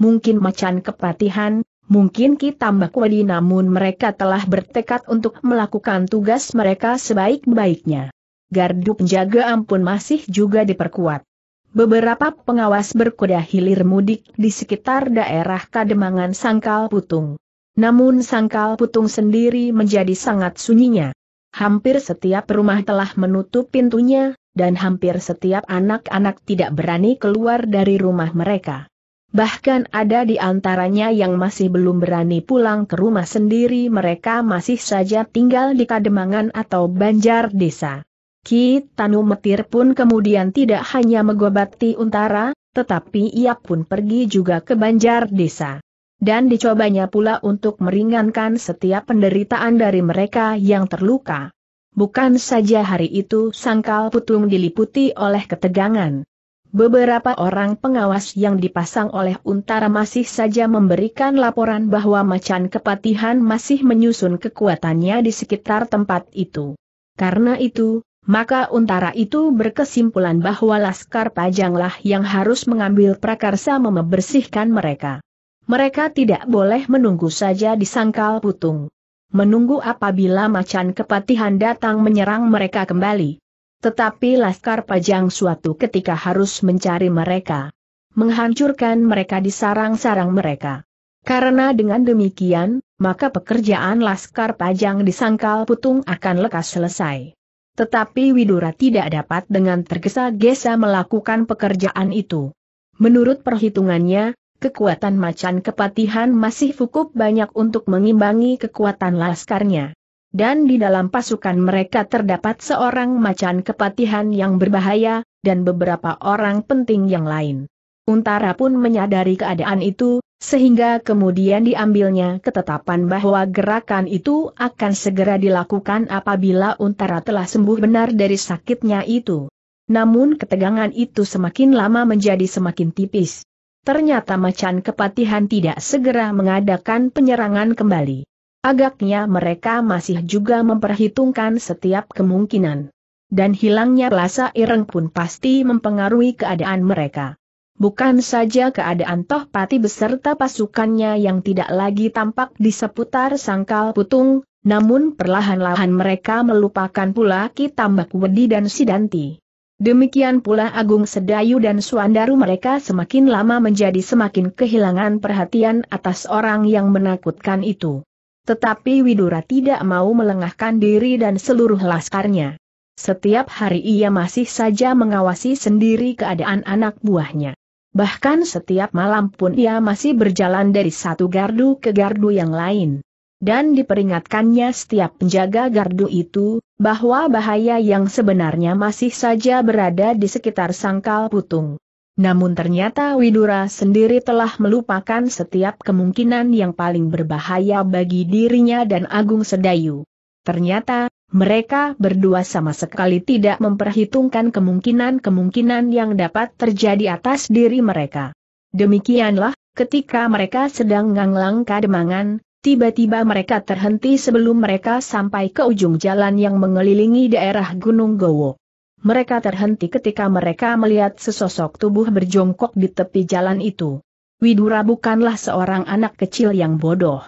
Mungkin macan kepatihan, mungkin Ki Tambak Wadi namun mereka telah bertekad untuk melakukan tugas mereka sebaik-baiknya gardu penjaga ampun masih juga diperkuat. Beberapa pengawas berkuda hilir mudik di sekitar daerah Kademangan Sangkal Putung. Namun Sangkal Putung sendiri menjadi sangat sunyinya. Hampir setiap rumah telah menutup pintunya, dan hampir setiap anak-anak tidak berani keluar dari rumah mereka. Bahkan ada di antaranya yang masih belum berani pulang ke rumah sendiri mereka masih saja tinggal di Kademangan atau Banjar Desa. Ki Tanu Metir pun kemudian tidak hanya mengobati Untara, tetapi ia pun pergi juga ke Banjar Desa. Dan dicobanya pula untuk meringankan setiap penderitaan dari mereka yang terluka. Bukan saja hari itu sangkal putung diliputi oleh ketegangan. Beberapa orang pengawas yang dipasang oleh Untara masih saja memberikan laporan bahwa macan kepatihan masih menyusun kekuatannya di sekitar tempat itu. Karena itu, maka untara itu berkesimpulan bahwa Laskar Pajanglah yang harus mengambil prakarsa membersihkan mereka. Mereka tidak boleh menunggu saja di sangkal putung. Menunggu apabila macan kepatihan datang menyerang mereka kembali. Tetapi Laskar Pajang suatu ketika harus mencari mereka. Menghancurkan mereka di sarang-sarang mereka. Karena dengan demikian, maka pekerjaan Laskar Pajang di sangkal putung akan lekas selesai. Tetapi Widura tidak dapat dengan tergesa-gesa melakukan pekerjaan itu. Menurut perhitungannya, kekuatan macan kepatihan masih cukup banyak untuk mengimbangi kekuatan laskarnya. Dan di dalam pasukan mereka terdapat seorang macan kepatihan yang berbahaya, dan beberapa orang penting yang lain. Untara pun menyadari keadaan itu, sehingga kemudian diambilnya ketetapan bahwa gerakan itu akan segera dilakukan apabila Untara telah sembuh benar dari sakitnya itu. Namun ketegangan itu semakin lama menjadi semakin tipis. Ternyata macan kepatihan tidak segera mengadakan penyerangan kembali. Agaknya mereka masih juga memperhitungkan setiap kemungkinan. Dan hilangnya rasa ireng pun pasti mempengaruhi keadaan mereka. Bukan saja keadaan Toh Pati beserta pasukannya yang tidak lagi tampak di seputar sangkal putung, namun perlahan-lahan mereka melupakan pula Kitambak Wedi dan Sidanti. Demikian pula Agung Sedayu dan Suandaru mereka semakin lama menjadi semakin kehilangan perhatian atas orang yang menakutkan itu. Tetapi Widura tidak mau melengahkan diri dan seluruh laskarnya. Setiap hari ia masih saja mengawasi sendiri keadaan anak buahnya. Bahkan setiap malam pun ia masih berjalan dari satu gardu ke gardu yang lain. Dan diperingatkannya setiap penjaga gardu itu, bahwa bahaya yang sebenarnya masih saja berada di sekitar sangkal putung. Namun ternyata Widura sendiri telah melupakan setiap kemungkinan yang paling berbahaya bagi dirinya dan Agung Sedayu. Ternyata, mereka berdua sama sekali tidak memperhitungkan kemungkinan-kemungkinan yang dapat terjadi atas diri mereka. Demikianlah, ketika mereka sedang nganglang kademangan, tiba-tiba mereka terhenti sebelum mereka sampai ke ujung jalan yang mengelilingi daerah Gunung Gowo. Mereka terhenti ketika mereka melihat sesosok tubuh berjongkok di tepi jalan itu. Widura bukanlah seorang anak kecil yang bodoh.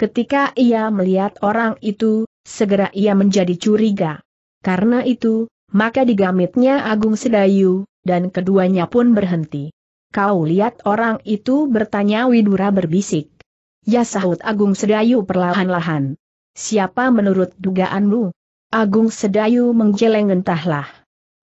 Ketika ia melihat orang itu, segera ia menjadi curiga. Karena itu, maka digamitnya Agung Sedayu, dan keduanya pun berhenti. Kau lihat orang itu bertanya Widura berbisik. Ya sahut Agung Sedayu perlahan-lahan. Siapa menurut dugaanmu? Agung Sedayu menggeleng entahlah.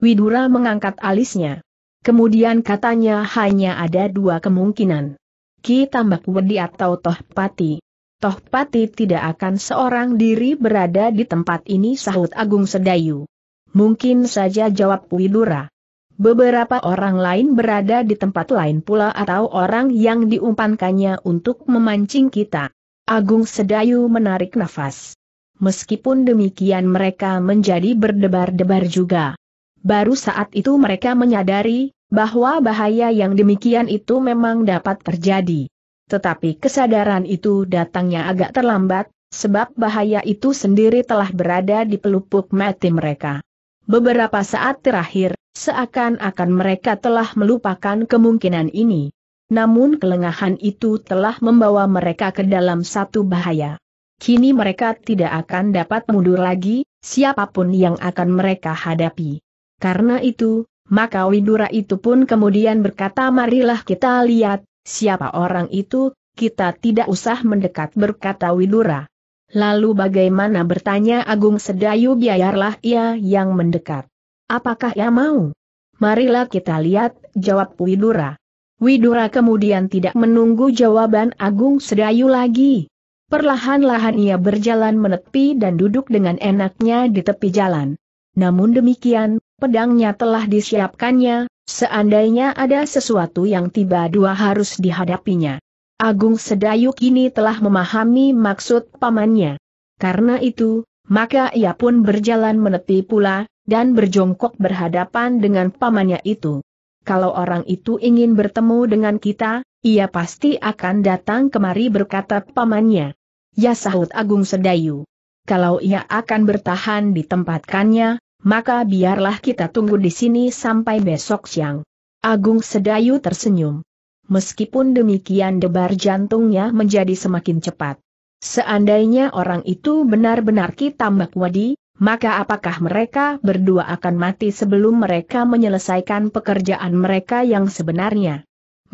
Widura mengangkat alisnya. Kemudian katanya hanya ada dua kemungkinan. Ki tambak wedi atau toh pati toh pati tidak akan seorang diri berada di tempat ini sahut Agung Sedayu. Mungkin saja jawab Widura. Beberapa orang lain berada di tempat lain pula atau orang yang diumpankannya untuk memancing kita. Agung Sedayu menarik nafas. Meskipun demikian mereka menjadi berdebar-debar juga. Baru saat itu mereka menyadari bahwa bahaya yang demikian itu memang dapat terjadi tetapi kesadaran itu datangnya agak terlambat, sebab bahaya itu sendiri telah berada di pelupuk mati mereka. Beberapa saat terakhir, seakan-akan mereka telah melupakan kemungkinan ini. Namun kelengahan itu telah membawa mereka ke dalam satu bahaya. Kini mereka tidak akan dapat mundur lagi, siapapun yang akan mereka hadapi. Karena itu, maka Widura itu pun kemudian berkata marilah kita lihat, Siapa orang itu, kita tidak usah mendekat berkata Widura. Lalu bagaimana bertanya Agung Sedayu biarlah ia yang mendekat. Apakah ia mau? Marilah kita lihat, jawab Widura. Widura kemudian tidak menunggu jawaban Agung Sedayu lagi. Perlahan-lahan ia berjalan menepi dan duduk dengan enaknya di tepi jalan. Namun demikian, pedangnya telah disiapkannya, Seandainya ada sesuatu yang tiba dua harus dihadapinya. Agung Sedayu kini telah memahami maksud pamannya. Karena itu, maka ia pun berjalan menepi pula, dan berjongkok berhadapan dengan pamannya itu. Kalau orang itu ingin bertemu dengan kita, ia pasti akan datang kemari berkata pamannya. Ya sahut Agung Sedayu. Kalau ia akan bertahan di tempatkannya, maka biarlah kita tunggu di sini sampai besok siang. Agung Sedayu tersenyum. Meskipun demikian debar jantungnya menjadi semakin cepat. Seandainya orang itu benar-benar kita Wadi, maka apakah mereka berdua akan mati sebelum mereka menyelesaikan pekerjaan mereka yang sebenarnya?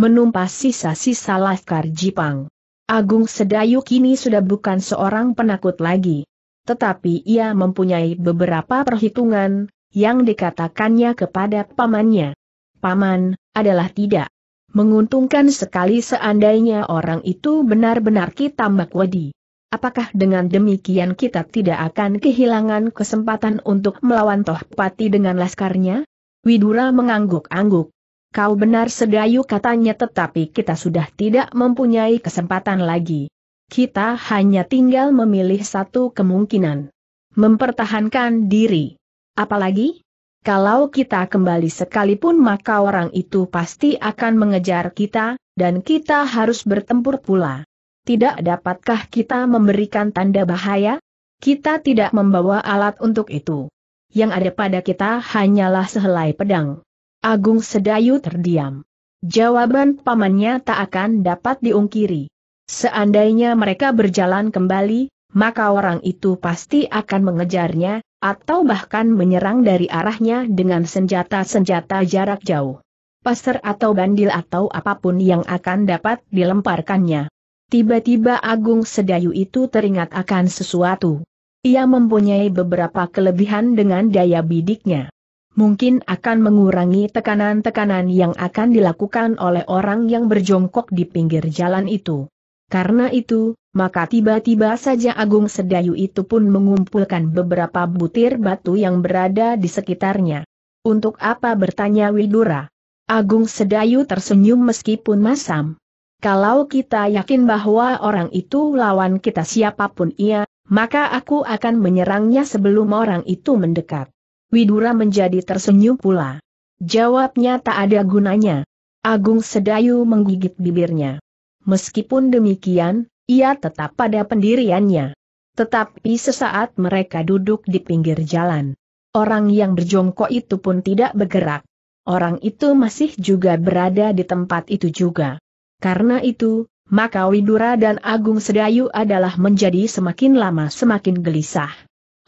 Menumpas sisa-sisa Laskar Jipang. Agung Sedayu kini sudah bukan seorang penakut lagi tetapi ia mempunyai beberapa perhitungan yang dikatakannya kepada pamannya. Paman adalah tidak menguntungkan sekali seandainya orang itu benar-benar kita, wedi. Apakah dengan demikian kita tidak akan kehilangan kesempatan untuk melawan Tohpati dengan laskarnya? Widura mengangguk-angguk. Kau benar sedayu katanya tetapi kita sudah tidak mempunyai kesempatan lagi. Kita hanya tinggal memilih satu kemungkinan. Mempertahankan diri. Apalagi? Kalau kita kembali sekalipun maka orang itu pasti akan mengejar kita, dan kita harus bertempur pula. Tidak dapatkah kita memberikan tanda bahaya? Kita tidak membawa alat untuk itu. Yang ada pada kita hanyalah sehelai pedang. Agung Sedayu terdiam. Jawaban pamannya tak akan dapat diungkiri. Seandainya mereka berjalan kembali, maka orang itu pasti akan mengejarnya, atau bahkan menyerang dari arahnya dengan senjata-senjata jarak jauh. Pasir atau bandil atau apapun yang akan dapat dilemparkannya. Tiba-tiba Agung Sedayu itu teringat akan sesuatu. Ia mempunyai beberapa kelebihan dengan daya bidiknya. Mungkin akan mengurangi tekanan-tekanan yang akan dilakukan oleh orang yang berjongkok di pinggir jalan itu. Karena itu, maka tiba-tiba saja Agung Sedayu itu pun mengumpulkan beberapa butir batu yang berada di sekitarnya. Untuk apa bertanya Widura? Agung Sedayu tersenyum meskipun masam. Kalau kita yakin bahwa orang itu lawan kita siapapun ia, maka aku akan menyerangnya sebelum orang itu mendekat. Widura menjadi tersenyum pula. Jawabnya tak ada gunanya. Agung Sedayu menggigit bibirnya. Meskipun demikian, ia tetap pada pendiriannya. Tetapi sesaat mereka duduk di pinggir jalan. Orang yang berjongkok itu pun tidak bergerak. Orang itu masih juga berada di tempat itu juga. Karena itu, maka Widura dan Agung Sedayu adalah menjadi semakin lama semakin gelisah.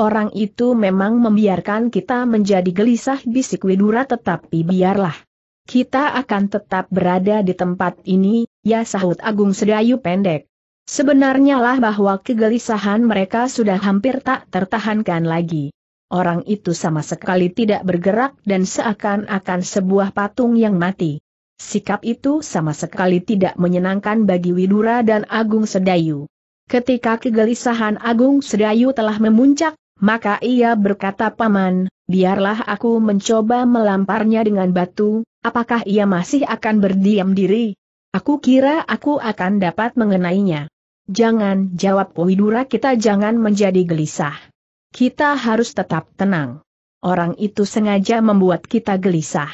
Orang itu memang membiarkan kita menjadi gelisah bisik Widura tetapi biarlah. Kita akan tetap berada di tempat ini, Ya sahut Agung Sedayu pendek. Sebenarnya lah bahwa kegelisahan mereka sudah hampir tak tertahankan lagi. Orang itu sama sekali tidak bergerak dan seakan-akan sebuah patung yang mati. Sikap itu sama sekali tidak menyenangkan bagi Widura dan Agung Sedayu. Ketika kegelisahan Agung Sedayu telah memuncak, maka ia berkata paman, biarlah aku mencoba melamparnya dengan batu, apakah ia masih akan berdiam diri? Aku kira aku akan dapat mengenainya. Jangan, jawab Widura kita jangan menjadi gelisah. Kita harus tetap tenang. Orang itu sengaja membuat kita gelisah.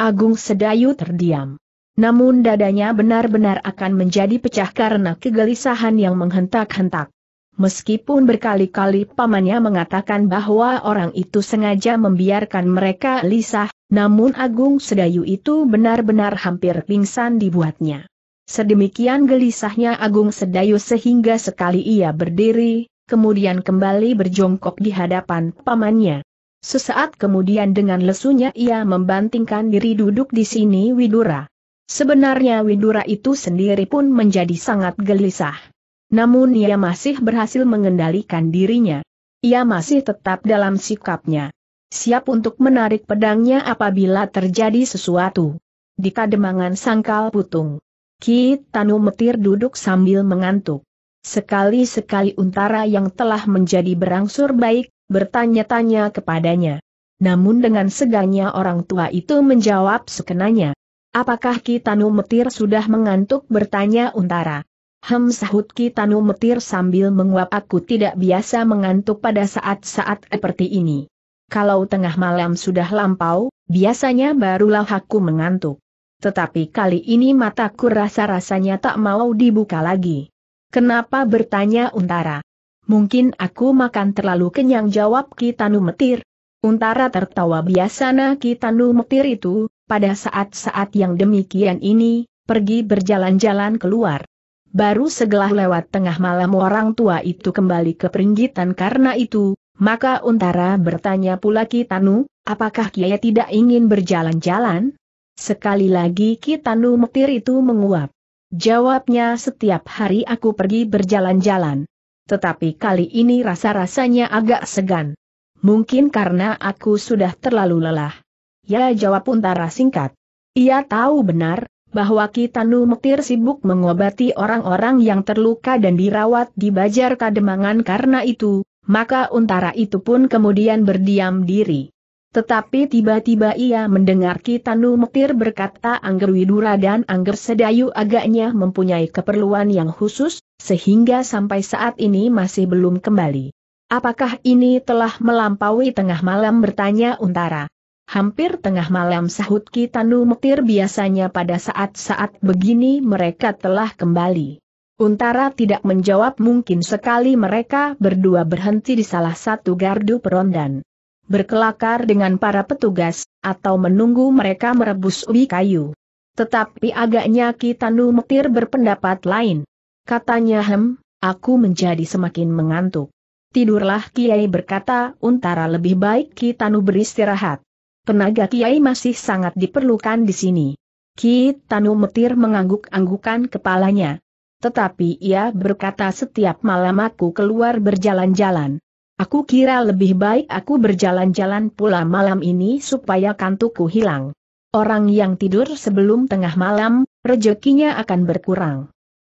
Agung Sedayu terdiam. Namun dadanya benar-benar akan menjadi pecah karena kegelisahan yang menghentak-hentak. Meskipun berkali-kali pamannya mengatakan bahwa orang itu sengaja membiarkan mereka lisah, namun Agung Sedayu itu benar-benar hampir pingsan dibuatnya. Sedemikian gelisahnya Agung Sedayu sehingga sekali ia berdiri, kemudian kembali berjongkok di hadapan pamannya. Sesaat kemudian dengan lesunya ia membantingkan diri duduk di sini Widura. Sebenarnya Widura itu sendiri pun menjadi sangat gelisah. Namun ia masih berhasil mengendalikan dirinya. Ia masih tetap dalam sikapnya siap untuk menarik pedangnya apabila terjadi sesuatu. Di kademangan sangkal putung, Ki Tanu Metir duduk sambil mengantuk. Sekali-sekali untara yang telah menjadi berangsur baik, bertanya-tanya kepadanya. Namun dengan segannya orang tua itu menjawab sekenanya. Apakah Ki Tanu Metir sudah mengantuk bertanya Untara? Hem sahut Tanu Metir sambil menguap aku tidak biasa mengantuk pada saat-saat seperti ini kalau tengah malam sudah lampau, biasanya barulah aku mengantuk. Tetapi kali ini mataku rasa-rasanya tak mau dibuka lagi. Kenapa bertanya Untara? Mungkin aku makan terlalu kenyang jawab Kitanu Metir. Untara tertawa biasana Kitanu Metir itu, pada saat-saat yang demikian ini, pergi berjalan-jalan keluar. Baru segelah lewat tengah malam orang tua itu kembali ke peringgitan karena itu, maka Untara bertanya pula Kitanu, apakah Kiai tidak ingin berjalan-jalan? Sekali lagi Kitanu Mektir itu menguap. Jawabnya setiap hari aku pergi berjalan-jalan. Tetapi kali ini rasa-rasanya agak segan. Mungkin karena aku sudah terlalu lelah. Ya jawab Untara singkat. Ia tahu benar, bahwa Kitanu Mektir sibuk mengobati orang-orang yang terluka dan dirawat di Bajar Kademangan karena itu, maka untara itu pun kemudian berdiam diri. Tetapi tiba-tiba ia mendengar Kitanu Mektir berkata Angger Widura dan Angger Sedayu agaknya mempunyai keperluan yang khusus, sehingga sampai saat ini masih belum kembali. Apakah ini telah melampaui tengah malam bertanya Untara? Hampir tengah malam sahut Kitanu Mektir biasanya pada saat-saat begini mereka telah kembali. Untara tidak menjawab mungkin sekali mereka berdua berhenti di salah satu gardu perondan. Berkelakar dengan para petugas, atau menunggu mereka merebus ubi kayu. Tetapi agaknya Kitanu Metir berpendapat lain. Katanya hem, aku menjadi semakin mengantuk. Tidurlah Kiai berkata Untara lebih baik Kitanu beristirahat. Tenaga Kiai masih sangat diperlukan di sini. Kitanu Metir mengangguk-anggukan kepalanya tetapi ia berkata setiap malam aku keluar berjalan-jalan. Aku kira lebih baik aku berjalan-jalan pula malam ini supaya kantuku hilang. Orang yang tidur sebelum tengah malam, rezekinya akan berkurang.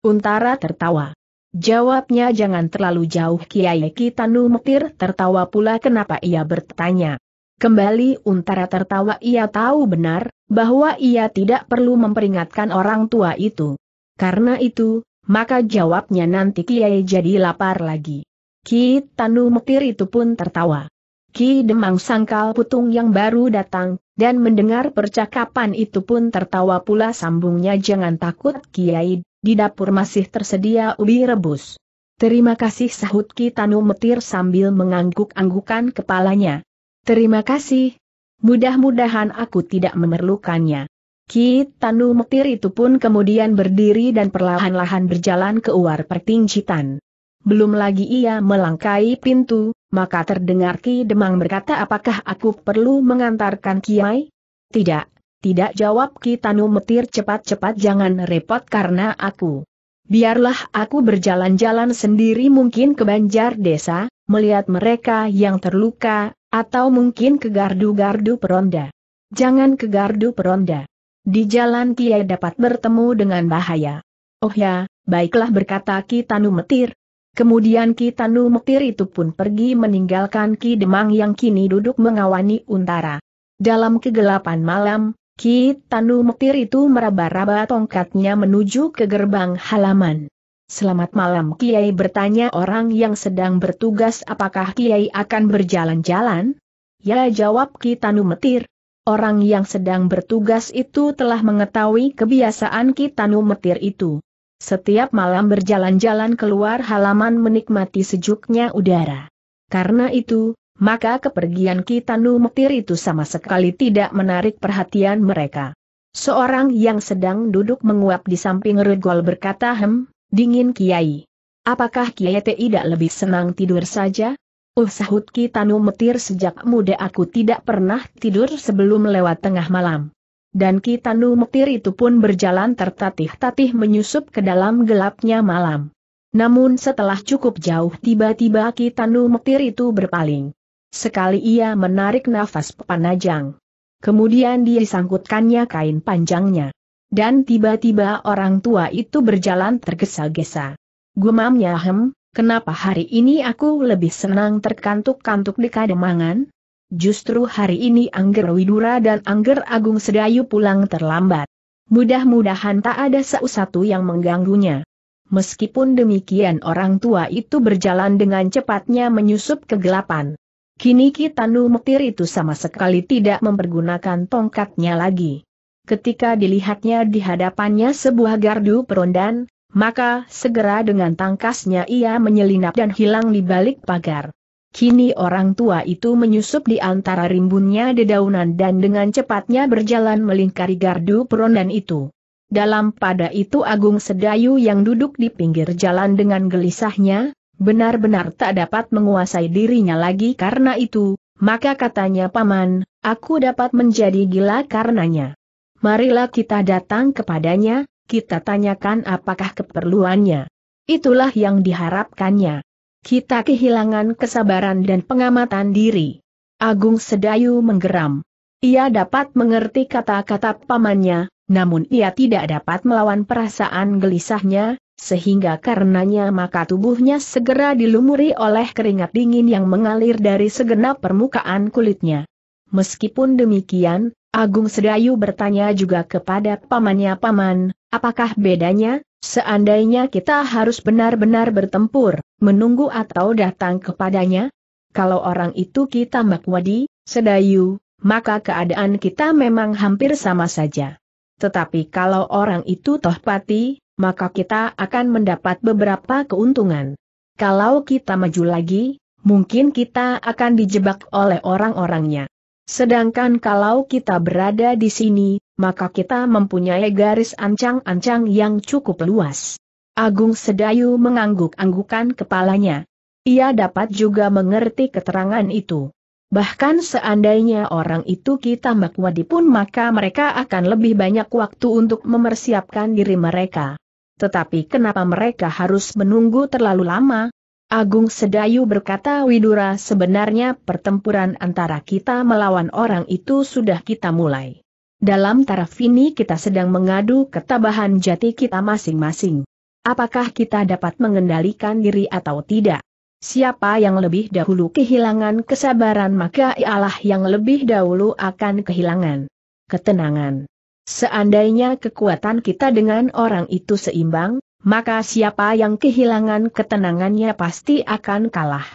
Untara tertawa. Jawabnya jangan terlalu jauh Kiai Kitanu Mekir tertawa pula kenapa ia bertanya. Kembali Untara tertawa ia tahu benar, bahwa ia tidak perlu memperingatkan orang tua itu. Karena itu, maka jawabnya nanti Kiai jadi lapar lagi. Ki Tanu Metir itu pun tertawa. Ki Demang Sangkal Putung yang baru datang, dan mendengar percakapan itu pun tertawa pula sambungnya jangan takut Kiai, di dapur masih tersedia ubi rebus. Terima kasih sahut Ki Tanu Metir sambil mengangguk-anggukan kepalanya. Terima kasih. Mudah-mudahan aku tidak memerlukannya. Ki Tanu Metir itu pun kemudian berdiri dan perlahan-lahan berjalan ke luar pertingcitan. Belum lagi ia melangkai pintu, maka terdengar Ki Demang berkata apakah aku perlu mengantarkan Kiai? Tidak, tidak jawab Ki Tanu Metir cepat-cepat jangan repot karena aku. Biarlah aku berjalan-jalan sendiri mungkin ke banjar desa, melihat mereka yang terluka, atau mungkin ke gardu-gardu peronda. Jangan ke gardu peronda. Di jalan Kiai dapat bertemu dengan bahaya. Oh ya, baiklah berkata Ki Tanu Metir. Kemudian Ki Tanu Metir itu pun pergi meninggalkan Ki Demang yang kini duduk mengawani Untara. Dalam kegelapan malam, Ki Tanu Metir itu meraba-raba tongkatnya menuju ke gerbang halaman. Selamat malam Kiai bertanya orang yang sedang bertugas apakah Kiai akan berjalan-jalan? Ya jawab Ki Tanu Metir, orang yang sedang bertugas itu telah mengetahui kebiasaan Kitanu Metir itu. Setiap malam berjalan-jalan keluar halaman menikmati sejuknya udara. Karena itu, maka kepergian Kitanu Metir itu sama sekali tidak menarik perhatian mereka. Seorang yang sedang duduk menguap di samping Redgol berkata hem, dingin Kiai. Apakah Kiai tidak lebih senang tidur saja? Uh sahut Kitanu Metir sejak muda aku tidak pernah tidur sebelum lewat tengah malam. Dan Kitanu Metir itu pun berjalan tertatih-tatih menyusup ke dalam gelapnya malam. Namun setelah cukup jauh tiba-tiba Kitanu Metir itu berpaling. Sekali ia menarik nafas panjang. Kemudian dia disangkutkannya kain panjangnya. Dan tiba-tiba orang tua itu berjalan tergesa-gesa. Gumamnya hem, Kenapa hari ini aku lebih senang terkantuk-kantuk di kademangan? Justru hari ini Angger Widura dan Angger Agung Sedayu pulang terlambat. Mudah-mudahan tak ada satu-satu yang mengganggunya. Meskipun demikian orang tua itu berjalan dengan cepatnya menyusup kegelapan. Kini Kitanu Mektir itu sama sekali tidak mempergunakan tongkatnya lagi. Ketika dilihatnya di hadapannya sebuah gardu perondan, maka, segera dengan tangkasnya ia menyelinap dan hilang di balik pagar. Kini orang tua itu menyusup di antara rimbunnya dedaunan dan dengan cepatnya berjalan melingkari gardu perondan itu. Dalam pada itu Agung Sedayu yang duduk di pinggir jalan dengan gelisahnya, benar-benar tak dapat menguasai dirinya lagi karena itu, maka katanya paman, aku dapat menjadi gila karenanya. Marilah kita datang kepadanya, kita tanyakan apakah keperluannya. Itulah yang diharapkannya. Kita kehilangan kesabaran dan pengamatan diri. Agung Sedayu menggeram. Ia dapat mengerti kata-kata pamannya, namun ia tidak dapat melawan perasaan gelisahnya, sehingga karenanya maka tubuhnya segera dilumuri oleh keringat dingin yang mengalir dari segenap permukaan kulitnya. Meskipun demikian, Agung Sedayu bertanya juga kepada pamannya paman, Apakah bedanya, seandainya kita harus benar-benar bertempur, menunggu atau datang kepadanya? Kalau orang itu kita makwadi, sedayu, maka keadaan kita memang hampir sama saja. Tetapi kalau orang itu tohpati, maka kita akan mendapat beberapa keuntungan. Kalau kita maju lagi, mungkin kita akan dijebak oleh orang-orangnya. Sedangkan kalau kita berada di sini, maka kita mempunyai garis ancang-ancang yang cukup luas. Agung Sedayu mengangguk-anggukan kepalanya. Ia dapat juga mengerti keterangan itu. Bahkan seandainya orang itu kita makwadi pun maka mereka akan lebih banyak waktu untuk mempersiapkan diri mereka. Tetapi kenapa mereka harus menunggu terlalu lama? Agung Sedayu berkata Widura sebenarnya pertempuran antara kita melawan orang itu sudah kita mulai. Dalam taraf ini kita sedang mengadu ketabahan jati kita masing-masing. Apakah kita dapat mengendalikan diri atau tidak? Siapa yang lebih dahulu kehilangan kesabaran maka ialah yang lebih dahulu akan kehilangan ketenangan. Seandainya kekuatan kita dengan orang itu seimbang, maka siapa yang kehilangan ketenangannya pasti akan kalah.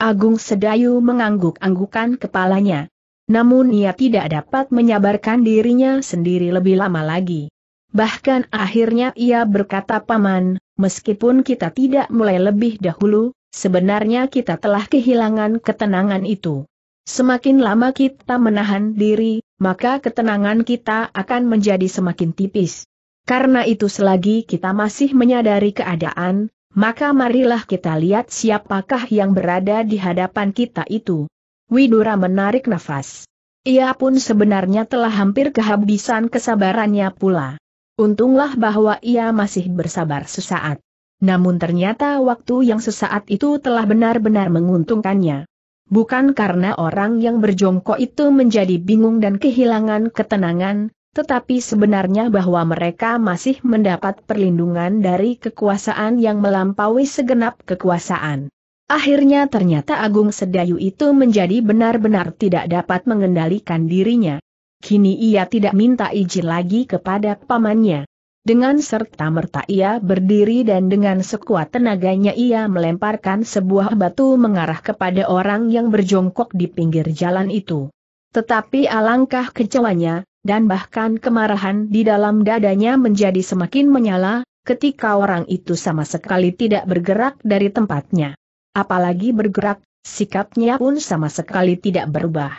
Agung Sedayu mengangguk-anggukan kepalanya. Namun ia tidak dapat menyabarkan dirinya sendiri lebih lama lagi. Bahkan akhirnya ia berkata paman, meskipun kita tidak mulai lebih dahulu, sebenarnya kita telah kehilangan ketenangan itu. Semakin lama kita menahan diri, maka ketenangan kita akan menjadi semakin tipis. Karena itu selagi kita masih menyadari keadaan, maka marilah kita lihat siapakah yang berada di hadapan kita itu. Widura menarik nafas. Ia pun sebenarnya telah hampir kehabisan kesabarannya pula. Untunglah bahwa ia masih bersabar sesaat. Namun ternyata waktu yang sesaat itu telah benar-benar menguntungkannya. Bukan karena orang yang berjongkok itu menjadi bingung dan kehilangan ketenangan, tetapi sebenarnya bahwa mereka masih mendapat perlindungan dari kekuasaan yang melampaui segenap kekuasaan. Akhirnya ternyata Agung Sedayu itu menjadi benar-benar tidak dapat mengendalikan dirinya. Kini ia tidak minta izin lagi kepada pamannya. Dengan serta-merta ia berdiri dan dengan sekuat tenaganya ia melemparkan sebuah batu mengarah kepada orang yang berjongkok di pinggir jalan itu. Tetapi alangkah kecewanya, dan bahkan kemarahan di dalam dadanya menjadi semakin menyala, ketika orang itu sama sekali tidak bergerak dari tempatnya. Apalagi bergerak, sikapnya pun sama sekali tidak berubah.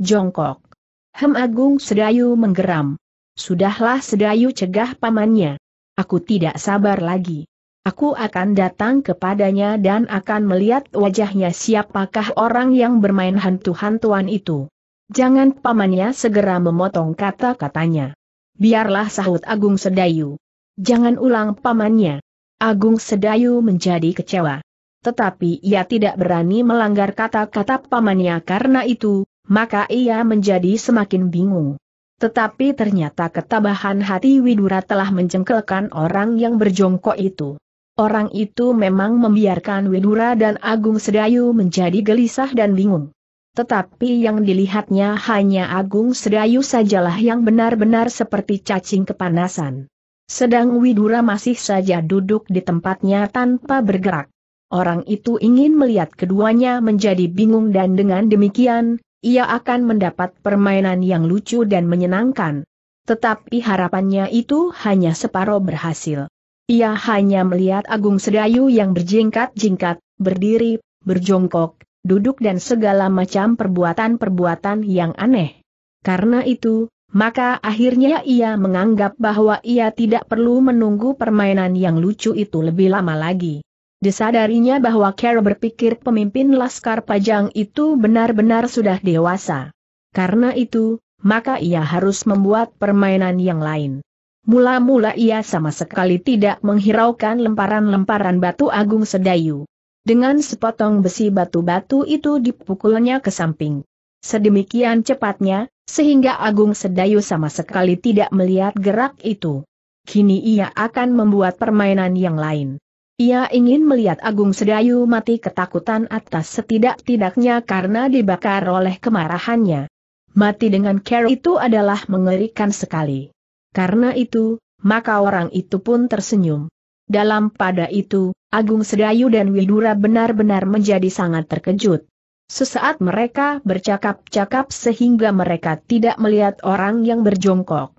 Jongkok. Hem Agung Sedayu menggeram. Sudahlah Sedayu cegah pamannya. Aku tidak sabar lagi. Aku akan datang kepadanya dan akan melihat wajahnya siapakah orang yang bermain hantu-hantuan itu. Jangan pamannya segera memotong kata-katanya. Biarlah sahut Agung Sedayu. Jangan ulang pamannya. Agung Sedayu menjadi kecewa. Tetapi ia tidak berani melanggar kata-kata pamannya karena itu, maka ia menjadi semakin bingung. Tetapi ternyata ketabahan hati Widura telah menjengkelkan orang yang berjongkok itu. Orang itu memang membiarkan Widura dan Agung Sedayu menjadi gelisah dan bingung. Tetapi yang dilihatnya hanya Agung Sedayu sajalah yang benar-benar seperti cacing kepanasan. Sedang Widura masih saja duduk di tempatnya tanpa bergerak. Orang itu ingin melihat keduanya menjadi bingung dan dengan demikian, ia akan mendapat permainan yang lucu dan menyenangkan. Tetapi harapannya itu hanya separuh berhasil. Ia hanya melihat Agung Sedayu yang berjingkat-jingkat, berdiri, berjongkok, duduk dan segala macam perbuatan-perbuatan yang aneh. Karena itu, maka akhirnya ia menganggap bahwa ia tidak perlu menunggu permainan yang lucu itu lebih lama lagi. Disadarinya bahwa Kara berpikir pemimpin Laskar Pajang itu benar-benar sudah dewasa. Karena itu, maka ia harus membuat permainan yang lain. Mula-mula ia sama sekali tidak menghiraukan lemparan-lemparan batu agung sedayu. Dengan sepotong besi batu-batu itu dipukulnya ke samping. Sedemikian cepatnya, sehingga Agung Sedayu sama sekali tidak melihat gerak itu. Kini ia akan membuat permainan yang lain. Ia ingin melihat Agung Sedayu mati ketakutan atas setidak-tidaknya karena dibakar oleh kemarahannya. Mati dengan care itu adalah mengerikan sekali. Karena itu, maka orang itu pun tersenyum. Dalam pada itu, Agung Sedayu dan Widura benar-benar menjadi sangat terkejut. Sesaat mereka bercakap-cakap sehingga mereka tidak melihat orang yang berjongkok.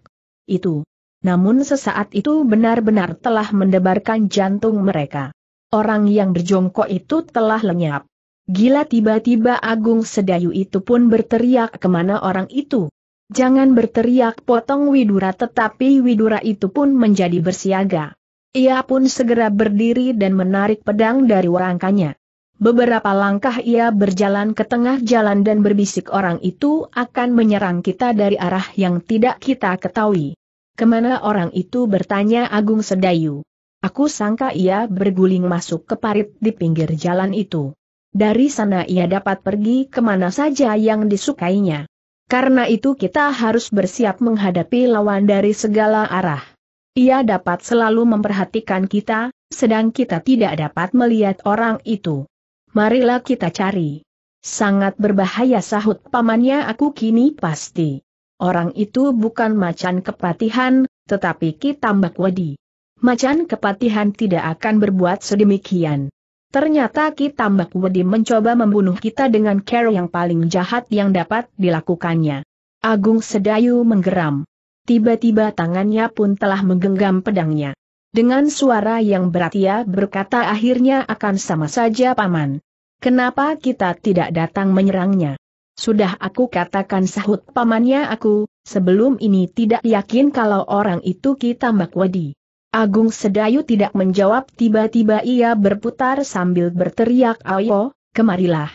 Itu. Namun sesaat itu benar-benar telah mendebarkan jantung mereka. Orang yang berjongkok itu telah lenyap. Gila tiba-tiba Agung Sedayu itu pun berteriak kemana orang itu. Jangan berteriak potong Widura tetapi Widura itu pun menjadi bersiaga. Ia pun segera berdiri dan menarik pedang dari rangkanya. Beberapa langkah ia berjalan ke tengah jalan dan berbisik orang itu akan menyerang kita dari arah yang tidak kita ketahui. Kemana orang itu bertanya Agung Sedayu. Aku sangka ia berguling masuk ke parit di pinggir jalan itu. Dari sana ia dapat pergi kemana saja yang disukainya. Karena itu kita harus bersiap menghadapi lawan dari segala arah. Ia dapat selalu memperhatikan kita, sedang kita tidak dapat melihat orang itu. Marilah kita cari. Sangat berbahaya sahut pamannya aku kini pasti. Orang itu bukan macan kepatihan, tetapi kitambak wedi. Macan kepatihan tidak akan berbuat sedemikian. Ternyata kitambak wedi mencoba membunuh kita dengan cara yang paling jahat yang dapat dilakukannya. Agung Sedayu menggeram tiba-tiba tangannya pun telah menggenggam pedangnya. Dengan suara yang berat ia berkata akhirnya akan sama saja paman. Kenapa kita tidak datang menyerangnya? Sudah aku katakan sahut pamannya aku, sebelum ini tidak yakin kalau orang itu kita makwadi. Agung Sedayu tidak menjawab tiba-tiba ia berputar sambil berteriak ayo, kemarilah.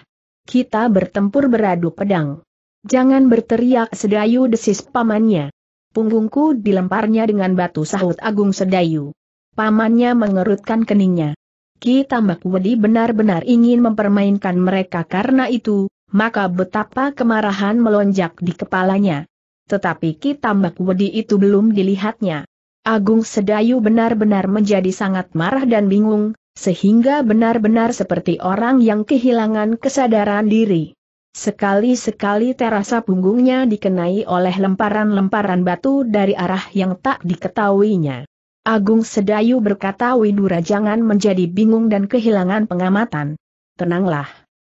Kita bertempur beradu pedang. Jangan berteriak Sedayu desis pamannya. Punggungku dilemparnya dengan batu sahut Agung Sedayu. Pamannya mengerutkan keningnya. Ki Tambak Wedi benar-benar ingin mempermainkan mereka karena itu, maka betapa kemarahan melonjak di kepalanya. Tetapi Ki Tambak Wedi itu belum dilihatnya. Agung Sedayu benar-benar menjadi sangat marah dan bingung, sehingga benar-benar seperti orang yang kehilangan kesadaran diri. Sekali-sekali terasa punggungnya dikenai oleh lemparan-lemparan batu dari arah yang tak diketahuinya. Agung Sedayu berkata Widura jangan menjadi bingung dan kehilangan pengamatan. Tenanglah.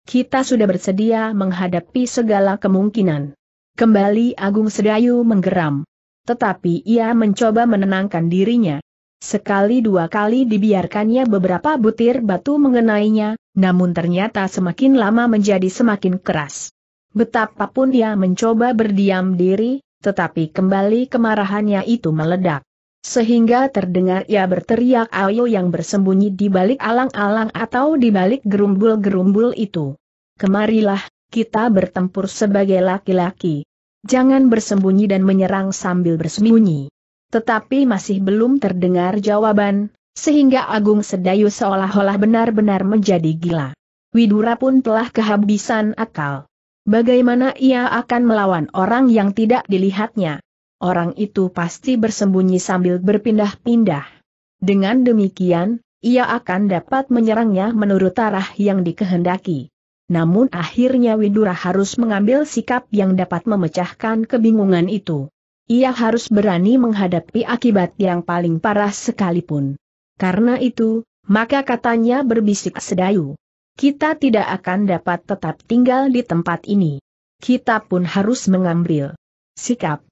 Kita sudah bersedia menghadapi segala kemungkinan. Kembali Agung Sedayu menggeram. Tetapi ia mencoba menenangkan dirinya. Sekali dua kali dibiarkannya beberapa butir batu mengenainya, namun ternyata semakin lama menjadi semakin keras. Betapapun dia mencoba berdiam diri, tetapi kembali kemarahannya itu meledak. Sehingga terdengar ia berteriak ayo yang bersembunyi di balik alang-alang atau di balik gerumbul-gerumbul itu. Kemarilah, kita bertempur sebagai laki-laki. Jangan bersembunyi dan menyerang sambil bersembunyi. Tetapi masih belum terdengar jawaban, sehingga Agung Sedayu seolah-olah benar-benar menjadi gila. Widura pun telah kehabisan akal. Bagaimana ia akan melawan orang yang tidak dilihatnya? Orang itu pasti bersembunyi sambil berpindah-pindah. Dengan demikian, ia akan dapat menyerangnya menurut arah yang dikehendaki. Namun akhirnya Widura harus mengambil sikap yang dapat memecahkan kebingungan itu. Ia harus berani menghadapi akibat yang paling parah sekalipun. Karena itu, maka katanya berbisik sedayu. Kita tidak akan dapat tetap tinggal di tempat ini. Kita pun harus mengambil sikap.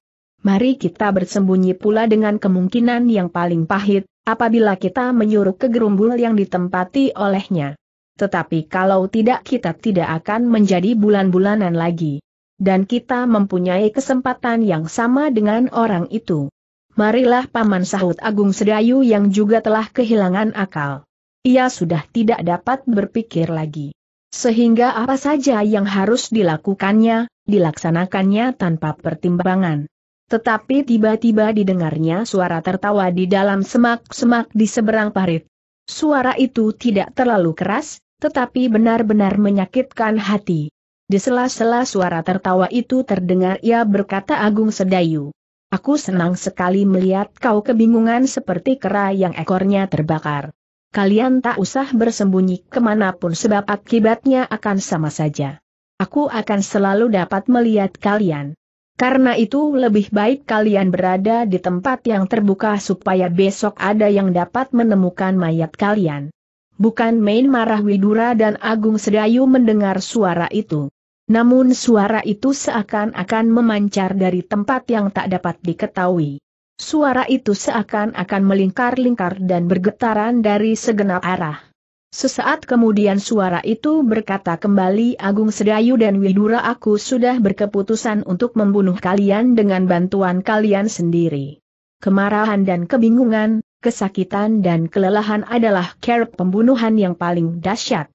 Mari kita bersembunyi pula dengan kemungkinan yang paling pahit, apabila kita menyuruh ke gerumbul yang ditempati olehnya. Tetapi kalau tidak kita tidak akan menjadi bulan-bulanan lagi dan kita mempunyai kesempatan yang sama dengan orang itu. Marilah Paman sahut Agung Sedayu yang juga telah kehilangan akal. Ia sudah tidak dapat berpikir lagi. Sehingga apa saja yang harus dilakukannya, dilaksanakannya tanpa pertimbangan. Tetapi tiba-tiba didengarnya suara tertawa di dalam semak-semak di seberang parit. Suara itu tidak terlalu keras, tetapi benar-benar menyakitkan hati. Di sela-sela suara tertawa itu terdengar ia berkata Agung Sedayu. Aku senang sekali melihat kau kebingungan seperti kera yang ekornya terbakar. Kalian tak usah bersembunyi kemanapun sebab akibatnya akan sama saja. Aku akan selalu dapat melihat kalian. Karena itu lebih baik kalian berada di tempat yang terbuka supaya besok ada yang dapat menemukan mayat kalian. Bukan main marah Widura dan Agung Sedayu mendengar suara itu. Namun suara itu seakan-akan memancar dari tempat yang tak dapat diketahui. Suara itu seakan-akan melingkar-lingkar dan bergetaran dari segenap arah. Sesaat kemudian suara itu berkata kembali Agung Sedayu dan Widura aku sudah berkeputusan untuk membunuh kalian dengan bantuan kalian sendiri. Kemarahan dan kebingungan, kesakitan dan kelelahan adalah kerap pembunuhan yang paling dahsyat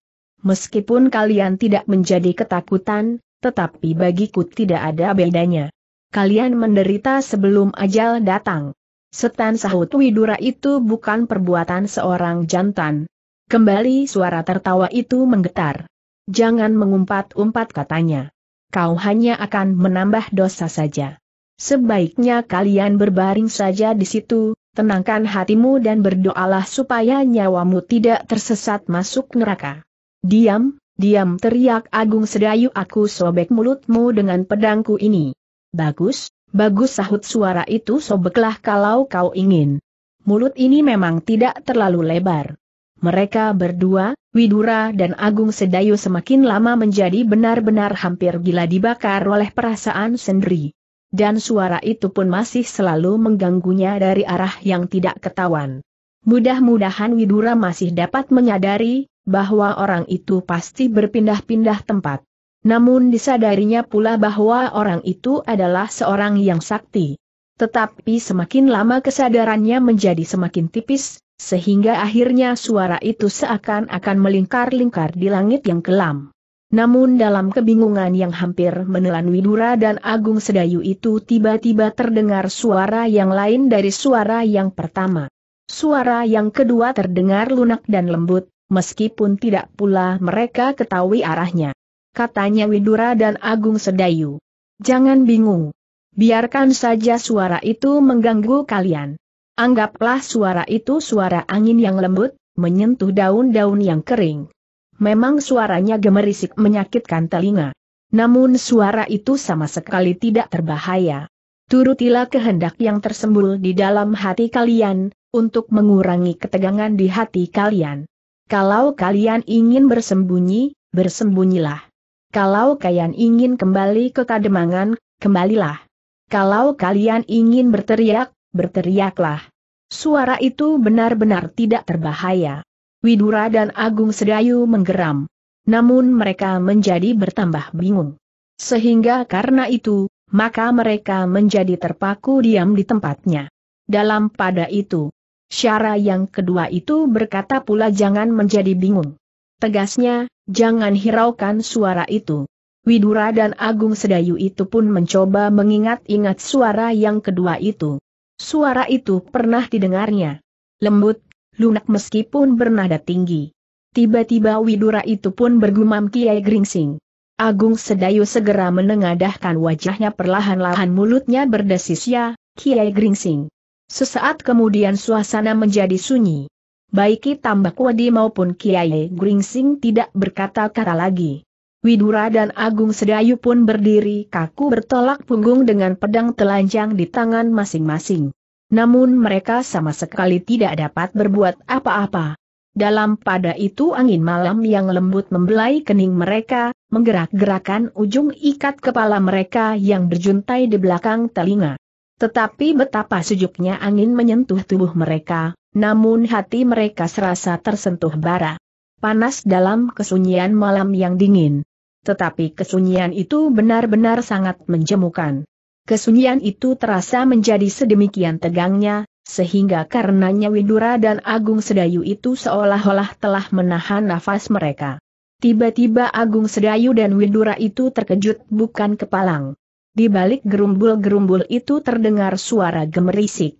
meskipun kalian tidak menjadi ketakutan, tetapi bagiku tidak ada bedanya. Kalian menderita sebelum ajal datang. Setan sahut Widura itu bukan perbuatan seorang jantan. Kembali suara tertawa itu menggetar. Jangan mengumpat-umpat katanya. Kau hanya akan menambah dosa saja. Sebaiknya kalian berbaring saja di situ, tenangkan hatimu dan berdoalah supaya nyawamu tidak tersesat masuk neraka. Diam, diam teriak Agung Sedayu aku sobek mulutmu dengan pedangku ini. Bagus, bagus sahut suara itu sobeklah kalau kau ingin. Mulut ini memang tidak terlalu lebar. Mereka berdua, Widura dan Agung Sedayu semakin lama menjadi benar-benar hampir gila dibakar oleh perasaan sendiri. Dan suara itu pun masih selalu mengganggunya dari arah yang tidak ketahuan. Mudah-mudahan Widura masih dapat menyadari bahwa orang itu pasti berpindah-pindah tempat. Namun disadarinya pula bahwa orang itu adalah seorang yang sakti. Tetapi semakin lama kesadarannya menjadi semakin tipis, sehingga akhirnya suara itu seakan-akan melingkar-lingkar di langit yang kelam. Namun dalam kebingungan yang hampir menelan Widura dan Agung Sedayu itu tiba-tiba terdengar suara yang lain dari suara yang pertama. Suara yang kedua terdengar lunak dan lembut, meskipun tidak pula mereka ketahui arahnya. Katanya Widura dan Agung Sedayu. Jangan bingung. Biarkan saja suara itu mengganggu kalian. Anggaplah suara itu suara angin yang lembut, menyentuh daun-daun yang kering. Memang suaranya gemerisik menyakitkan telinga. Namun suara itu sama sekali tidak terbahaya. Turutilah kehendak yang tersembul di dalam hati kalian, untuk mengurangi ketegangan di hati kalian. Kalau kalian ingin bersembunyi, bersembunyilah. Kalau kalian ingin kembali ke kademangan, kembalilah. Kalau kalian ingin berteriak, berteriaklah. Suara itu benar-benar tidak terbahaya. Widura dan Agung Sedayu menggeram. Namun mereka menjadi bertambah bingung. Sehingga karena itu, maka mereka menjadi terpaku diam di tempatnya. Dalam pada itu, Syara yang kedua itu berkata pula jangan menjadi bingung. Tegasnya, jangan hiraukan suara itu. Widura dan Agung Sedayu itu pun mencoba mengingat-ingat suara yang kedua itu. Suara itu pernah didengarnya. Lembut, lunak meskipun bernada tinggi. Tiba-tiba Widura itu pun bergumam kiai Gringsing. Agung Sedayu segera menengadahkan wajahnya perlahan-lahan mulutnya berdesis ya, kiai Gringsing. Sesaat kemudian suasana menjadi sunyi. Baik Tambak Wadi maupun Kiai Gringsing tidak berkata-kata lagi. Widura dan Agung Sedayu pun berdiri kaku bertolak punggung dengan pedang telanjang di tangan masing-masing. Namun mereka sama sekali tidak dapat berbuat apa-apa. Dalam pada itu angin malam yang lembut membelai kening mereka, menggerak-gerakan ujung ikat kepala mereka yang berjuntai di belakang telinga. Tetapi betapa sejuknya angin menyentuh tubuh mereka, namun hati mereka serasa tersentuh bara. Panas dalam kesunyian malam yang dingin. Tetapi kesunyian itu benar-benar sangat menjemukan. Kesunyian itu terasa menjadi sedemikian tegangnya, sehingga karenanya Widura dan Agung Sedayu itu seolah-olah telah menahan nafas mereka. Tiba-tiba Agung Sedayu dan Widura itu terkejut bukan kepalang. Di balik gerumbul-gerumbul itu terdengar suara gemerisik.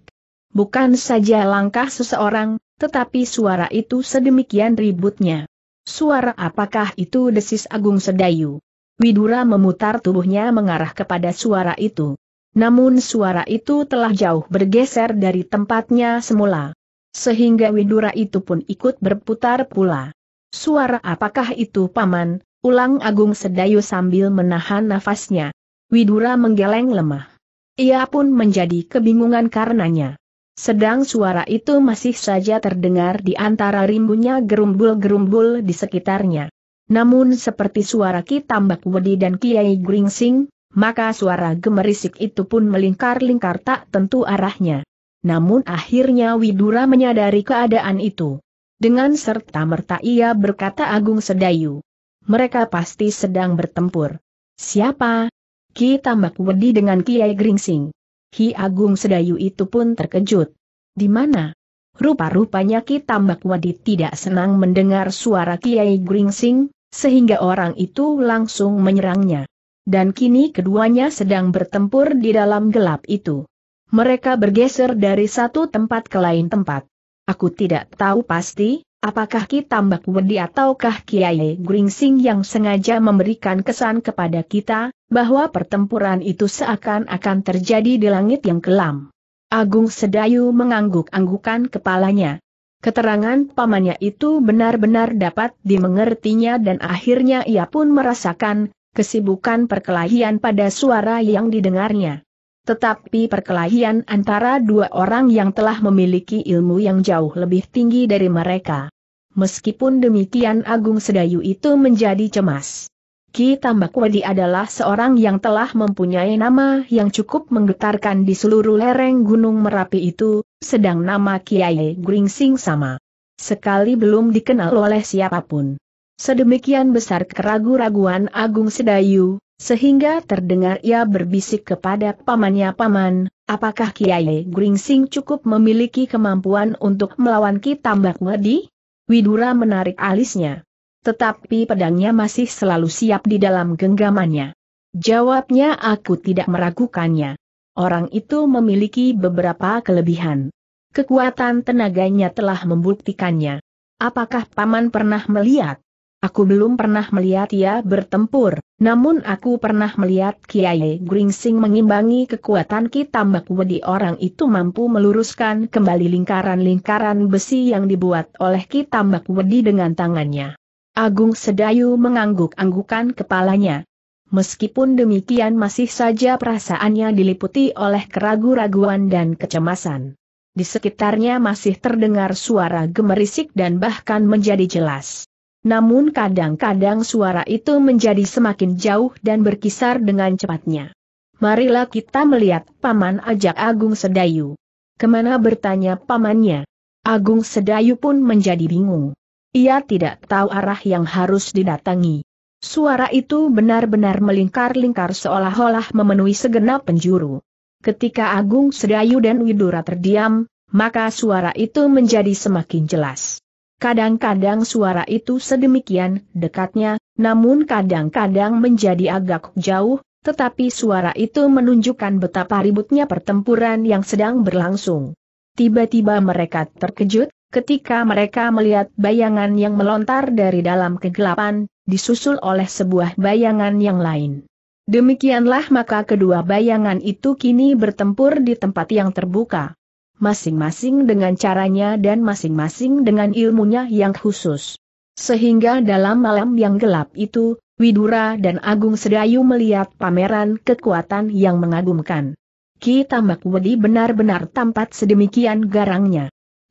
Bukan saja langkah seseorang, tetapi suara itu sedemikian ributnya. Suara apakah itu desis Agung Sedayu? Widura memutar tubuhnya mengarah kepada suara itu. Namun suara itu telah jauh bergeser dari tempatnya semula. Sehingga Widura itu pun ikut berputar pula. Suara apakah itu paman? Ulang Agung Sedayu sambil menahan nafasnya. Widura menggeleng lemah. Ia pun menjadi kebingungan karenanya. Sedang suara itu masih saja terdengar di antara rimbunnya gerumbul-gerumbul di sekitarnya. Namun seperti suara Ki Tambak Wedi dan Kiai Gringsing, maka suara gemerisik itu pun melingkar-lingkar tak tentu arahnya. Namun akhirnya Widura menyadari keadaan itu. Dengan serta merta ia berkata Agung Sedayu. Mereka pasti sedang bertempur. Siapa, Ki Tambak Wedi dengan Kiai Gringsing. Ki Agung Sedayu itu pun terkejut. Di mana? Rupa-rupanya Ki Tambak Wedi tidak senang mendengar suara Kiai Gringsing, sehingga orang itu langsung menyerangnya. Dan kini keduanya sedang bertempur di dalam gelap itu. Mereka bergeser dari satu tempat ke lain tempat. Aku tidak tahu pasti, apakah Ki Tambak Wedi ataukah Kiai Gringsing yang sengaja memberikan kesan kepada kita, bahwa pertempuran itu seakan-akan terjadi di langit yang kelam. Agung Sedayu mengangguk-anggukan kepalanya. Keterangan pamannya itu benar-benar dapat dimengertinya dan akhirnya ia pun merasakan kesibukan perkelahian pada suara yang didengarnya. Tetapi perkelahian antara dua orang yang telah memiliki ilmu yang jauh lebih tinggi dari mereka. Meskipun demikian Agung Sedayu itu menjadi cemas. Ki Tambak Wadi adalah seorang yang telah mempunyai nama yang cukup menggetarkan di seluruh lereng Gunung Merapi itu, sedang nama Kiai Gringsing sama. Sekali belum dikenal oleh siapapun. Sedemikian besar keragu-raguan Agung Sedayu, sehingga terdengar ia berbisik kepada pamannya paman, apakah Kiai Gringsing cukup memiliki kemampuan untuk melawan Ki Tambak Wadi? Widura menarik alisnya. Tetapi pedangnya masih selalu siap di dalam genggamannya. Jawabnya aku tidak meragukannya. Orang itu memiliki beberapa kelebihan. Kekuatan tenaganya telah membuktikannya. Apakah Paman pernah melihat? Aku belum pernah melihat ia bertempur, namun aku pernah melihat Kiai Gringsing mengimbangi kekuatan Tambak Wedi orang itu mampu meluruskan kembali lingkaran-lingkaran besi yang dibuat oleh Tambak Wedi dengan tangannya. Agung Sedayu mengangguk-anggukan kepalanya. Meskipun demikian masih saja perasaannya diliputi oleh keragu-raguan dan kecemasan. Di sekitarnya masih terdengar suara gemerisik dan bahkan menjadi jelas. Namun kadang-kadang suara itu menjadi semakin jauh dan berkisar dengan cepatnya. Marilah kita melihat Paman ajak Agung Sedayu. Kemana bertanya Pamannya? Agung Sedayu pun menjadi bingung. Ia tidak tahu arah yang harus didatangi. Suara itu benar-benar melingkar-lingkar seolah-olah memenuhi segenap penjuru. Ketika Agung Sedayu dan Widura terdiam, maka suara itu menjadi semakin jelas. Kadang-kadang suara itu sedemikian dekatnya, namun kadang-kadang menjadi agak jauh, tetapi suara itu menunjukkan betapa ributnya pertempuran yang sedang berlangsung. Tiba-tiba mereka terkejut, Ketika mereka melihat bayangan yang melontar dari dalam kegelapan, disusul oleh sebuah bayangan yang lain. Demikianlah maka kedua bayangan itu kini bertempur di tempat yang terbuka. Masing-masing dengan caranya dan masing-masing dengan ilmunya yang khusus. Sehingga dalam malam yang gelap itu, Widura dan Agung Sedayu melihat pameran kekuatan yang mengagumkan. Ki Tambak Wedi benar-benar tampat sedemikian garangnya.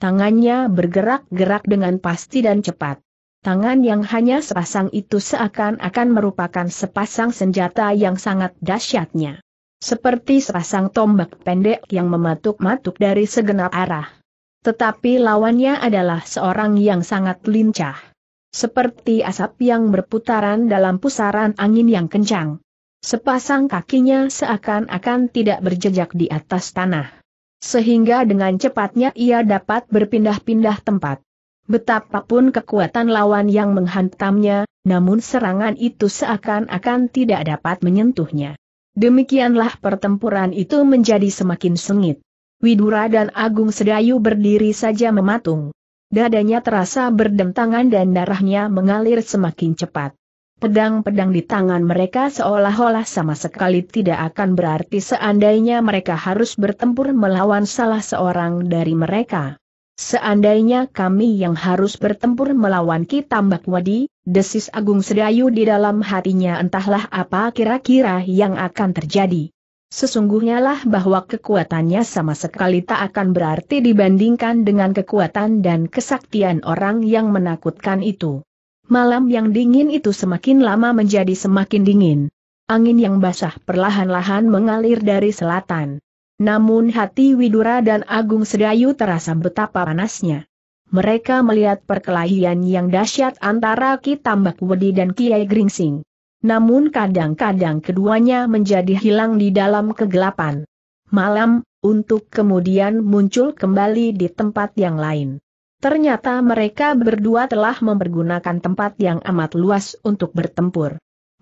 Tangannya bergerak-gerak dengan pasti dan cepat. Tangan yang hanya sepasang itu seakan-akan merupakan sepasang senjata yang sangat dahsyatnya. Seperti sepasang tombak pendek yang mematuk-matuk dari segenap arah. Tetapi lawannya adalah seorang yang sangat lincah. Seperti asap yang berputaran dalam pusaran angin yang kencang. Sepasang kakinya seakan-akan tidak berjejak di atas tanah sehingga dengan cepatnya ia dapat berpindah-pindah tempat. Betapapun kekuatan lawan yang menghantamnya, namun serangan itu seakan-akan tidak dapat menyentuhnya. Demikianlah pertempuran itu menjadi semakin sengit. Widura dan Agung Sedayu berdiri saja mematung. Dadanya terasa berdentangan dan darahnya mengalir semakin cepat. Pedang-pedang di tangan mereka seolah-olah sama sekali tidak akan berarti seandainya mereka harus bertempur melawan salah seorang dari mereka. Seandainya kami yang harus bertempur melawan Kitambak Wadi, desis Agung Sedayu di dalam hatinya entahlah apa kira-kira yang akan terjadi. Sesungguhnya lah bahwa kekuatannya sama sekali tak akan berarti dibandingkan dengan kekuatan dan kesaktian orang yang menakutkan itu malam yang dingin itu semakin lama menjadi semakin dingin. Angin yang basah perlahan-lahan mengalir dari selatan. Namun hati Widura dan Agung Sedayu terasa betapa panasnya. Mereka melihat perkelahian yang dahsyat antara Ki Tambak Wedi dan Kiai Gringsing. Namun kadang-kadang keduanya menjadi hilang di dalam kegelapan. Malam, untuk kemudian muncul kembali di tempat yang lain. Ternyata mereka berdua telah mempergunakan tempat yang amat luas untuk bertempur.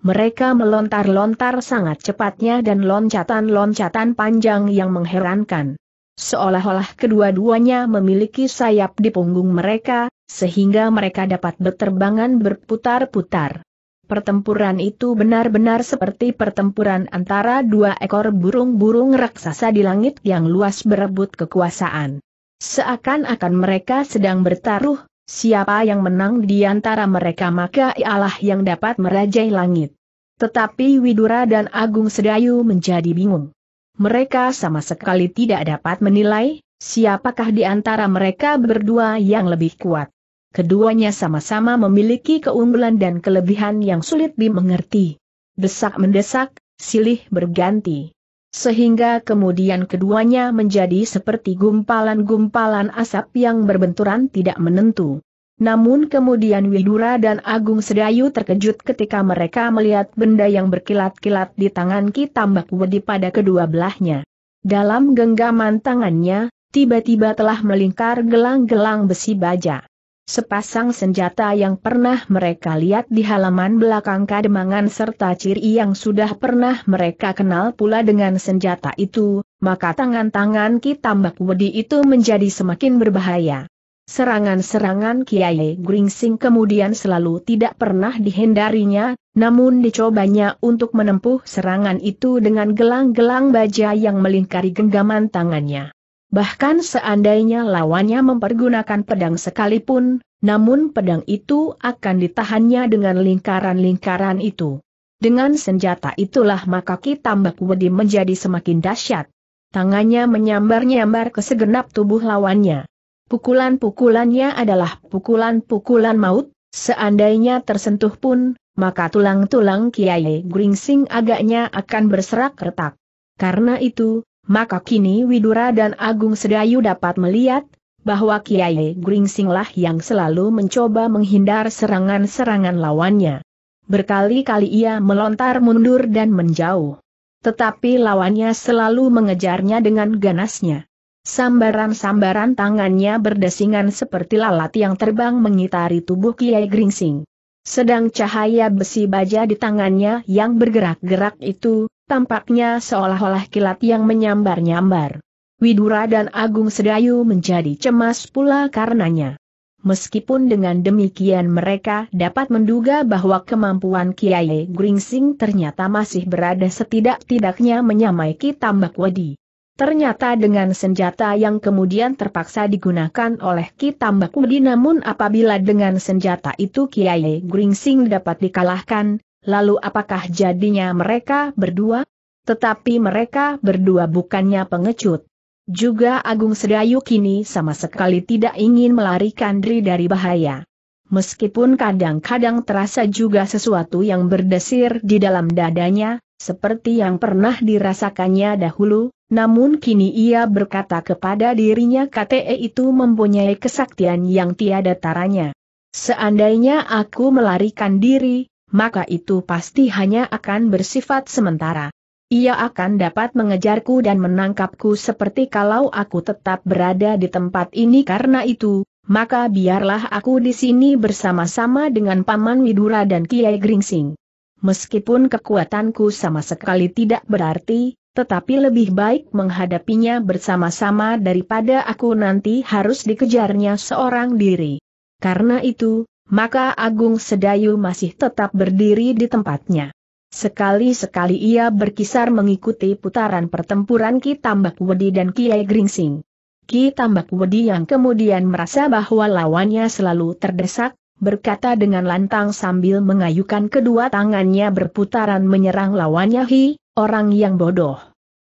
Mereka melontar-lontar sangat cepatnya dan loncatan-loncatan panjang yang mengherankan. Seolah-olah kedua-duanya memiliki sayap di punggung mereka, sehingga mereka dapat berterbangan berputar-putar. Pertempuran itu benar-benar seperti pertempuran antara dua ekor burung-burung raksasa di langit yang luas berebut kekuasaan. Seakan-akan mereka sedang bertaruh, siapa yang menang di antara mereka maka ialah yang dapat merajai langit. Tetapi Widura dan Agung Sedayu menjadi bingung. Mereka sama sekali tidak dapat menilai, siapakah di antara mereka berdua yang lebih kuat. Keduanya sama-sama memiliki keunggulan dan kelebihan yang sulit dimengerti. Desak-mendesak, silih berganti. Sehingga kemudian keduanya menjadi seperti gumpalan-gumpalan asap yang berbenturan tidak menentu. Namun kemudian Widura dan Agung Sedayu terkejut ketika mereka melihat benda yang berkilat-kilat di tangan Ki Tambak Wedi pada kedua belahnya. Dalam genggaman tangannya, tiba-tiba telah melingkar gelang-gelang besi baja. Sepasang senjata yang pernah mereka lihat di halaman belakang kademangan serta ciri yang sudah pernah mereka kenal pula dengan senjata itu, maka tangan-tangan Kitambak Wedi itu menjadi semakin berbahaya. Serangan-serangan Kiai Gringsing kemudian selalu tidak pernah dihindarinya, namun dicobanya untuk menempuh serangan itu dengan gelang-gelang baja yang melingkari genggaman tangannya. Bahkan seandainya lawannya mempergunakan pedang sekalipun, namun pedang itu akan ditahannya dengan lingkaran-lingkaran itu. Dengan senjata itulah maka Kitambak Wedi menjadi semakin dahsyat. Tangannya menyambar-nyambar ke segenap tubuh lawannya. Pukulan-pukulannya adalah pukulan-pukulan maut, seandainya tersentuh pun, maka tulang-tulang Kiai Gringsing agaknya akan berserak retak. Karena itu, maka kini Widura dan Agung Sedayu dapat melihat, bahwa Kiai Gringsinglah yang selalu mencoba menghindar serangan-serangan lawannya. Berkali-kali ia melontar mundur dan menjauh. Tetapi lawannya selalu mengejarnya dengan ganasnya. Sambaran-sambaran tangannya berdesingan seperti lalat yang terbang mengitari tubuh Kiai Gringsing. Sedang cahaya besi baja di tangannya yang bergerak-gerak itu, Tampaknya seolah-olah kilat yang menyambar-nyambar. Widura dan Agung Sedayu menjadi cemas pula karenanya. Meskipun dengan demikian mereka dapat menduga bahwa kemampuan Kiai Gringsing ternyata masih berada setidak-tidaknya menyamai Tambak Wedi. Ternyata dengan senjata yang kemudian terpaksa digunakan oleh Tambak Wedi namun apabila dengan senjata itu Kiai Gringsing dapat dikalahkan, Lalu apakah jadinya mereka berdua? Tetapi mereka berdua bukannya pengecut. Juga Agung Sedayu kini sama sekali tidak ingin melarikan diri dari bahaya. Meskipun kadang-kadang terasa juga sesuatu yang berdesir di dalam dadanya, seperti yang pernah dirasakannya dahulu, namun kini ia berkata kepada dirinya KTE itu mempunyai kesaktian yang tiada taranya. Seandainya aku melarikan diri, maka itu pasti hanya akan bersifat sementara. Ia akan dapat mengejarku dan menangkapku seperti kalau aku tetap berada di tempat ini karena itu, maka biarlah aku di sini bersama-sama dengan Paman Widura dan Kiai Gringsing. Meskipun kekuatanku sama sekali tidak berarti, tetapi lebih baik menghadapinya bersama-sama daripada aku nanti harus dikejarnya seorang diri. Karena itu, maka Agung Sedayu masih tetap berdiri di tempatnya. Sekali-sekali ia berkisar mengikuti putaran pertempuran Ki Tambak Wedi dan Kiai Gringsing. Ki Tambak Wedi yang kemudian merasa bahwa lawannya selalu terdesak, berkata dengan lantang sambil mengayukan kedua tangannya berputaran menyerang lawannya Hi, orang yang bodoh.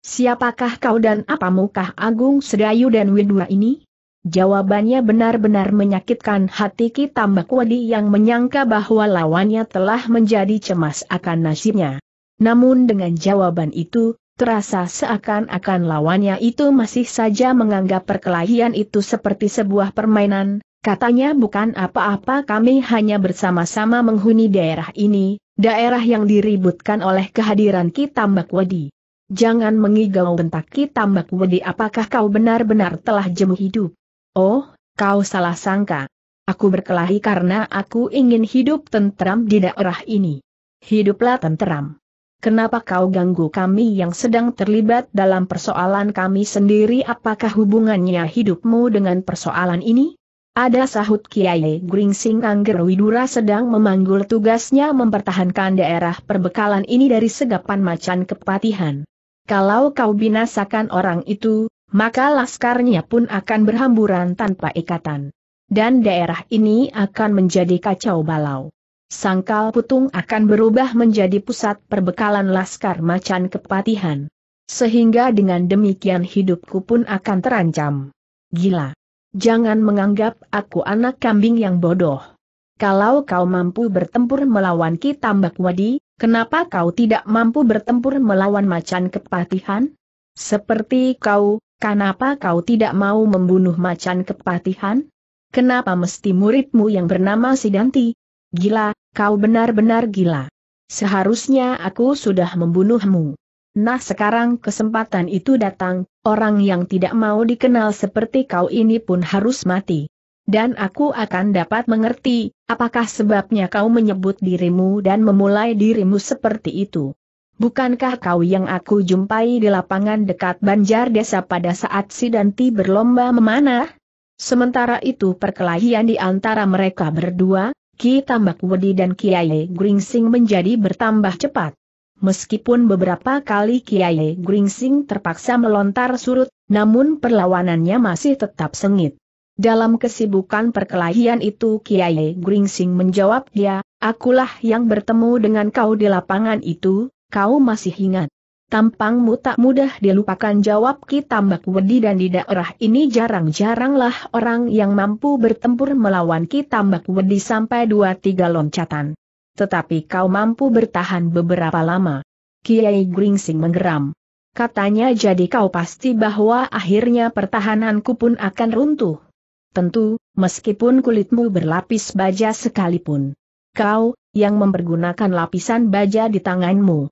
Siapakah kau dan apa mukah Agung Sedayu dan Widura ini? Jawabannya benar-benar menyakitkan hati Tambak Wadi yang menyangka bahwa lawannya telah menjadi cemas akan nasibnya. Namun dengan jawaban itu, terasa seakan-akan lawannya itu masih saja menganggap perkelahian itu seperti sebuah permainan, katanya bukan apa-apa kami hanya bersama-sama menghuni daerah ini, daerah yang diributkan oleh kehadiran Ki Tambak Wadi. Jangan mengigau bentak Ki Tambak Wadi apakah kau benar-benar telah jemu hidup. Oh, kau salah sangka. Aku berkelahi karena aku ingin hidup tentram di daerah ini. Hiduplah tentram. Kenapa kau ganggu kami yang sedang terlibat dalam persoalan kami sendiri? Apakah hubungannya hidupmu dengan persoalan ini? Ada sahut Kiai Gringsing Angger Widura sedang memanggul tugasnya mempertahankan daerah perbekalan ini dari segapan macan kepatihan. Kalau kau binasakan orang itu, maka laskarnya pun akan berhamburan tanpa ikatan. Dan daerah ini akan menjadi kacau balau. Sangkal Putung akan berubah menjadi pusat perbekalan laskar macan kepatihan. Sehingga dengan demikian hidupku pun akan terancam. Gila. Jangan menganggap aku anak kambing yang bodoh. Kalau kau mampu bertempur melawan Kitambak Wadi, kenapa kau tidak mampu bertempur melawan macan kepatihan? Seperti kau, Kenapa kau tidak mau membunuh macan kepatihan? Kenapa mesti muridmu yang bernama Sidanti? Gila, kau benar-benar gila. Seharusnya aku sudah membunuhmu. Nah sekarang kesempatan itu datang, orang yang tidak mau dikenal seperti kau ini pun harus mati. Dan aku akan dapat mengerti, apakah sebabnya kau menyebut dirimu dan memulai dirimu seperti itu. Bukankah kau yang aku jumpai di lapangan dekat Banjar Desa pada saat si Danti berlomba memanah? Sementara itu perkelahian di antara mereka berdua, Ki Tambak Wedi dan Kiai Gringsing menjadi bertambah cepat. Meskipun beberapa kali Kiai Gringsing terpaksa melontar surut, namun perlawanannya masih tetap sengit. Dalam kesibukan perkelahian itu Kiai Gringsing menjawab dia, ya, akulah yang bertemu dengan kau di lapangan itu, kau masih ingat. Tampangmu tak mudah dilupakan jawab Ki Tambak Wedi dan di daerah ini jarang-jaranglah orang yang mampu bertempur melawan Ki Tambak Wedi sampai dua tiga loncatan. Tetapi kau mampu bertahan beberapa lama. Kiai Gringsing menggeram. Katanya jadi kau pasti bahwa akhirnya pertahananku pun akan runtuh. Tentu, meskipun kulitmu berlapis baja sekalipun. Kau, yang mempergunakan lapisan baja di tanganmu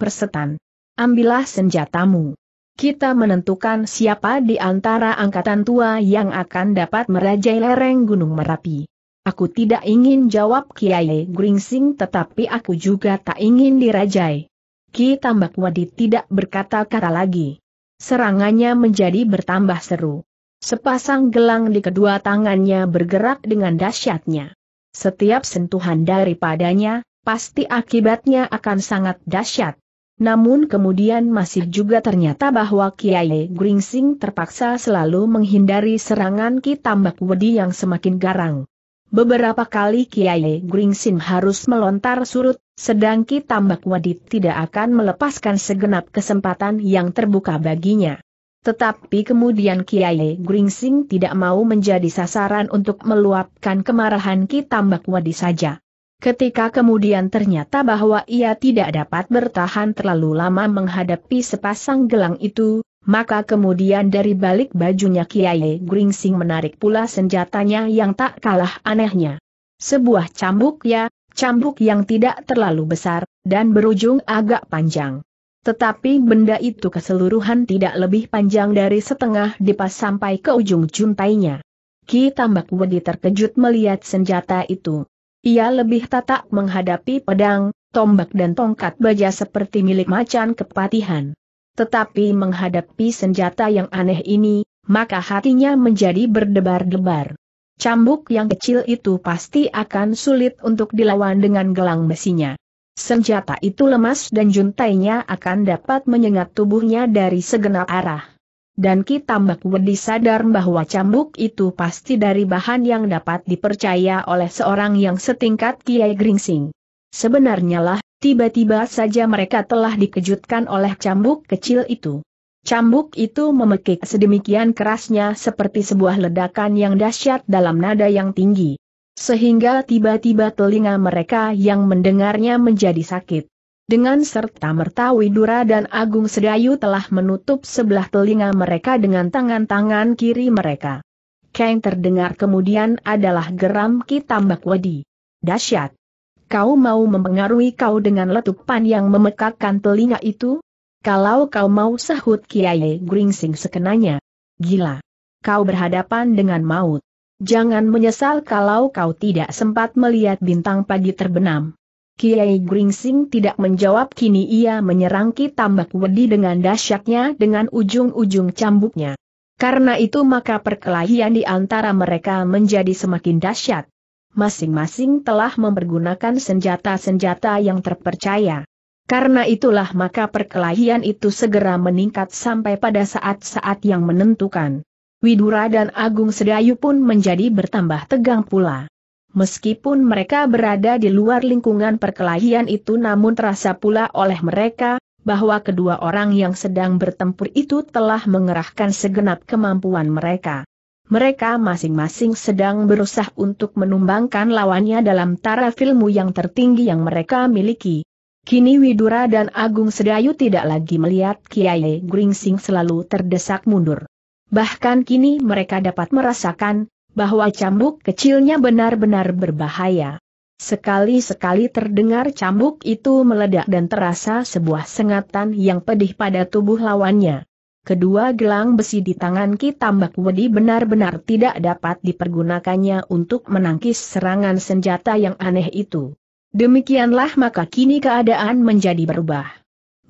persetan. Ambillah senjatamu. Kita menentukan siapa di antara angkatan tua yang akan dapat merajai lereng Gunung Merapi. Aku tidak ingin jawab Kiai Gringsing tetapi aku juga tak ingin dirajai. Ki Tambak Wadi tidak berkata kata lagi. Serangannya menjadi bertambah seru. Sepasang gelang di kedua tangannya bergerak dengan dahsyatnya. Setiap sentuhan daripadanya, pasti akibatnya akan sangat dahsyat. Namun kemudian masih juga ternyata bahwa Kiai Gringsing terpaksa selalu menghindari serangan Ki Tambak Wedi yang semakin garang. Beberapa kali Kiai Gringsing harus melontar surut, sedang Ki Tambak Wedi tidak akan melepaskan segenap kesempatan yang terbuka baginya. Tetapi kemudian Kiai Gringsing tidak mau menjadi sasaran untuk meluapkan kemarahan Ki Tambak Wedi saja. Ketika kemudian ternyata bahwa ia tidak dapat bertahan terlalu lama menghadapi sepasang gelang itu, maka kemudian dari balik bajunya Kiai Gringsing menarik pula senjatanya yang tak kalah anehnya. Sebuah cambuk ya, cambuk yang tidak terlalu besar, dan berujung agak panjang. Tetapi benda itu keseluruhan tidak lebih panjang dari setengah dipas sampai ke ujung juntainya. Ki Tambak Wedi terkejut melihat senjata itu. Ia lebih tatak menghadapi pedang, tombak dan tongkat baja seperti milik macan kepatihan. Tetapi menghadapi senjata yang aneh ini, maka hatinya menjadi berdebar-debar. Cambuk yang kecil itu pasti akan sulit untuk dilawan dengan gelang besinya. Senjata itu lemas dan juntainya akan dapat menyengat tubuhnya dari segenap arah dan kita Tambak Wedi sadar bahwa cambuk itu pasti dari bahan yang dapat dipercaya oleh seorang yang setingkat Kiai Gringsing. Sebenarnya lah, tiba-tiba saja mereka telah dikejutkan oleh cambuk kecil itu. Cambuk itu memekik sedemikian kerasnya seperti sebuah ledakan yang dahsyat dalam nada yang tinggi. Sehingga tiba-tiba telinga mereka yang mendengarnya menjadi sakit. Dengan serta merta Widura dan Agung Sedayu telah menutup sebelah telinga mereka dengan tangan-tangan kiri mereka. Kang terdengar kemudian adalah geram ki tambak wedi. Dasyat! Kau mau mempengaruhi kau dengan letupan yang memekakkan telinga itu? Kalau kau mau sahut Kiai Gringsing sekenanya. Gila! Kau berhadapan dengan maut. Jangan menyesal kalau kau tidak sempat melihat bintang pagi terbenam. Kiai Gringsing tidak menjawab kini ia menyerang Ki Tambak Wedi dengan dahsyatnya dengan ujung-ujung cambuknya. Karena itu maka perkelahian di antara mereka menjadi semakin dahsyat. Masing-masing telah mempergunakan senjata-senjata yang terpercaya. Karena itulah maka perkelahian itu segera meningkat sampai pada saat-saat yang menentukan. Widura dan Agung Sedayu pun menjadi bertambah tegang pula. Meskipun mereka berada di luar lingkungan perkelahian itu namun terasa pula oleh mereka, bahwa kedua orang yang sedang bertempur itu telah mengerahkan segenap kemampuan mereka. Mereka masing-masing sedang berusaha untuk menumbangkan lawannya dalam taraf ilmu yang tertinggi yang mereka miliki. Kini Widura dan Agung Sedayu tidak lagi melihat Kiai Gringsing selalu terdesak mundur. Bahkan kini mereka dapat merasakan, bahwa cambuk kecilnya benar-benar berbahaya. Sekali-sekali terdengar cambuk itu meledak dan terasa sebuah sengatan yang pedih pada tubuh lawannya. Kedua gelang besi di tangan Ki Tambak Wedi benar-benar tidak dapat dipergunakannya untuk menangkis serangan senjata yang aneh itu. Demikianlah maka kini keadaan menjadi berubah.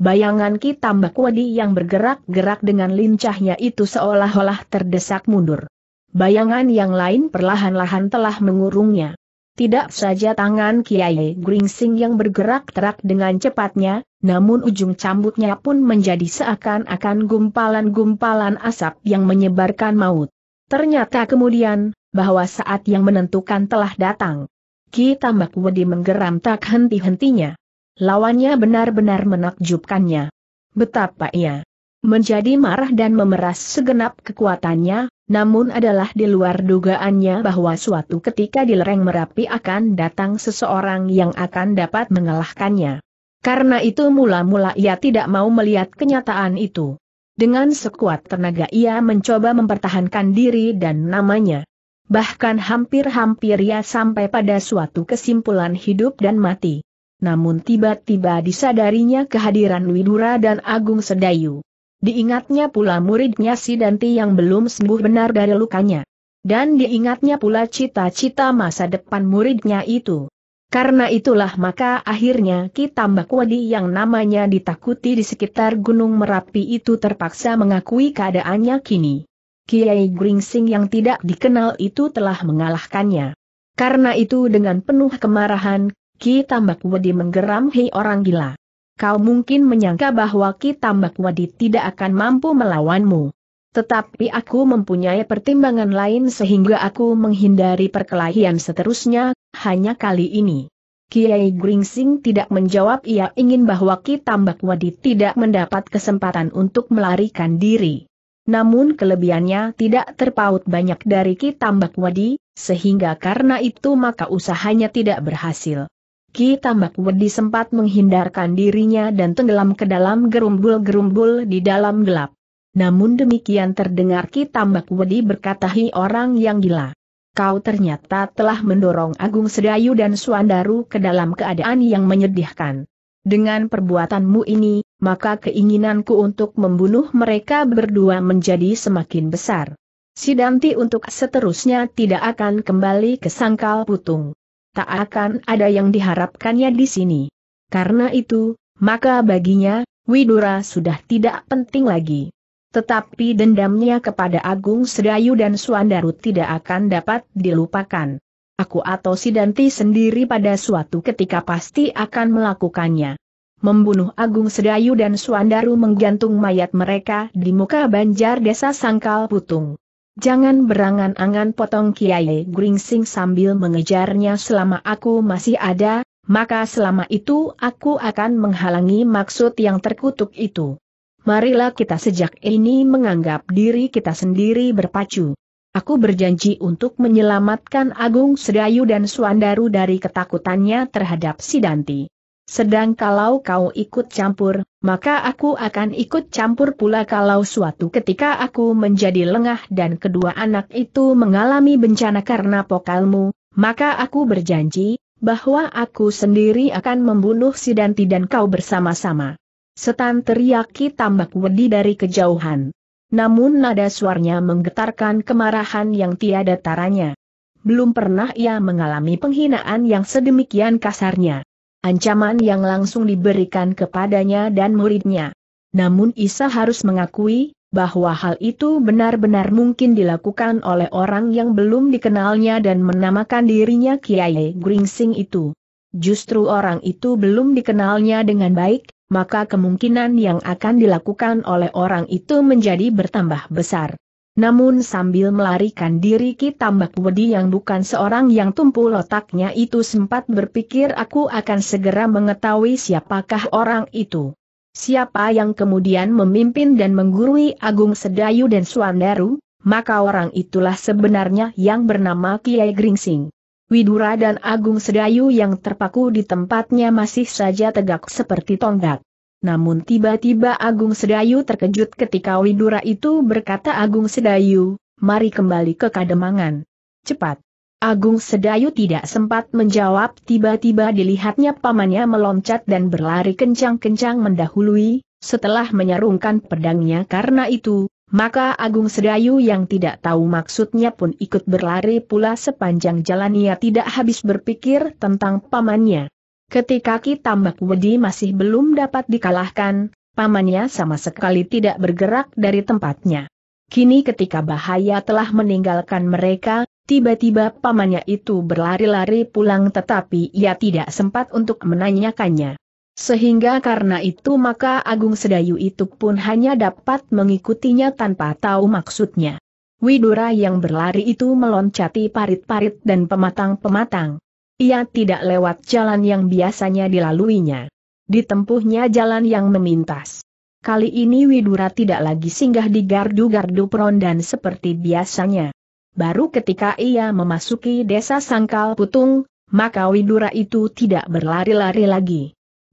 Bayangan Ki Tambak Wedi yang bergerak-gerak dengan lincahnya itu seolah-olah terdesak mundur bayangan yang lain perlahan-lahan telah mengurungnya. Tidak saja tangan Kiai Gringsing yang bergerak terak dengan cepatnya, namun ujung cambuknya pun menjadi seakan-akan gumpalan-gumpalan asap yang menyebarkan maut. Ternyata kemudian, bahwa saat yang menentukan telah datang. Ki Tambak Wedi menggeram tak henti-hentinya. Lawannya benar-benar menakjubkannya. Betapa ia menjadi marah dan memeras segenap kekuatannya, namun adalah di luar dugaannya bahwa suatu ketika di lereng Merapi akan datang seseorang yang akan dapat mengalahkannya. Karena itu mula-mula ia tidak mau melihat kenyataan itu. Dengan sekuat tenaga ia mencoba mempertahankan diri dan namanya. Bahkan hampir-hampir ia sampai pada suatu kesimpulan hidup dan mati. Namun tiba-tiba disadarinya kehadiran Widura dan Agung Sedayu. Diingatnya pula muridnya si Danti yang belum sembuh benar dari lukanya. Dan diingatnya pula cita-cita masa depan muridnya itu. Karena itulah maka akhirnya Ki Tambak Wadi yang namanya ditakuti di sekitar Gunung Merapi itu terpaksa mengakui keadaannya kini. Kiai Gringsing yang tidak dikenal itu telah mengalahkannya. Karena itu dengan penuh kemarahan, Ki Tambak Wadi menggeram hei orang gila kau mungkin menyangka bahwa Kitambak Wadi tidak akan mampu melawanmu. Tetapi aku mempunyai pertimbangan lain sehingga aku menghindari perkelahian seterusnya, hanya kali ini. Kiai Gringsing tidak menjawab ia ingin bahwa Kitambak Wadi tidak mendapat kesempatan untuk melarikan diri. Namun kelebihannya tidak terpaut banyak dari Kitambak Wadi, sehingga karena itu maka usahanya tidak berhasil. Ki Tambak Wedi sempat menghindarkan dirinya dan tenggelam ke dalam gerumbul-gerumbul di dalam gelap. Namun demikian terdengar Ki Tambak Wedi berkatahi orang yang gila. Kau ternyata telah mendorong Agung Sedayu dan Suandaru ke dalam keadaan yang menyedihkan. Dengan perbuatanmu ini, maka keinginanku untuk membunuh mereka berdua menjadi semakin besar. Sidanti untuk seterusnya tidak akan kembali ke sangkal putung tak akan ada yang diharapkannya di sini. Karena itu, maka baginya, Widura sudah tidak penting lagi. Tetapi dendamnya kepada Agung Sedayu dan Suandaru tidak akan dapat dilupakan. Aku atau Sidanti sendiri pada suatu ketika pasti akan melakukannya. Membunuh Agung Sedayu dan Suandaru menggantung mayat mereka di muka banjar desa Sangkal Putung. Jangan berangan-angan potong Kiai Gringsing sambil mengejarnya selama aku masih ada, maka selama itu aku akan menghalangi maksud yang terkutuk itu. Marilah kita sejak ini menganggap diri kita sendiri berpacu. Aku berjanji untuk menyelamatkan Agung Sedayu dan Suandaru dari ketakutannya terhadap Sidanti. Sedang kalau kau ikut campur, maka aku akan ikut campur pula kalau suatu ketika aku menjadi lengah dan kedua anak itu mengalami bencana karena pokalmu, maka aku berjanji, bahwa aku sendiri akan membunuh si Danti dan kau bersama-sama. Setan teriaki tambak wedi dari kejauhan. Namun nada suaranya menggetarkan kemarahan yang tiada taranya. Belum pernah ia mengalami penghinaan yang sedemikian kasarnya ancaman yang langsung diberikan kepadanya dan muridnya. Namun Isa harus mengakui, bahwa hal itu benar-benar mungkin dilakukan oleh orang yang belum dikenalnya dan menamakan dirinya Kiai Gringsing itu. Justru orang itu belum dikenalnya dengan baik, maka kemungkinan yang akan dilakukan oleh orang itu menjadi bertambah besar. Namun sambil melarikan diri kita mbak Wedi yang bukan seorang yang tumpul otaknya itu sempat berpikir aku akan segera mengetahui siapakah orang itu. Siapa yang kemudian memimpin dan menggurui Agung Sedayu dan Suandaru, maka orang itulah sebenarnya yang bernama Kiai Gringsing. Widura dan Agung Sedayu yang terpaku di tempatnya masih saja tegak seperti tonggak. Namun tiba-tiba Agung Sedayu terkejut ketika Widura itu berkata Agung Sedayu, mari kembali ke Kademangan. Cepat. Agung Sedayu tidak sempat menjawab tiba-tiba dilihatnya pamannya meloncat dan berlari kencang-kencang mendahului, setelah menyarungkan pedangnya karena itu, maka Agung Sedayu yang tidak tahu maksudnya pun ikut berlari pula sepanjang jalan ia tidak habis berpikir tentang pamannya. Ketika Ki Tambak Wedi masih belum dapat dikalahkan, pamannya sama sekali tidak bergerak dari tempatnya. Kini ketika bahaya telah meninggalkan mereka, tiba-tiba pamannya itu berlari-lari pulang tetapi ia tidak sempat untuk menanyakannya. Sehingga karena itu maka Agung Sedayu itu pun hanya dapat mengikutinya tanpa tahu maksudnya. Widura yang berlari itu meloncati parit-parit dan pematang-pematang. Ia tidak lewat jalan yang biasanya dilaluinya. Ditempuhnya jalan yang memintas. Kali ini Widura tidak lagi singgah di gardu-gardu perondan seperti biasanya. Baru ketika ia memasuki desa Sangkal Putung, maka Widura itu tidak berlari-lari lagi.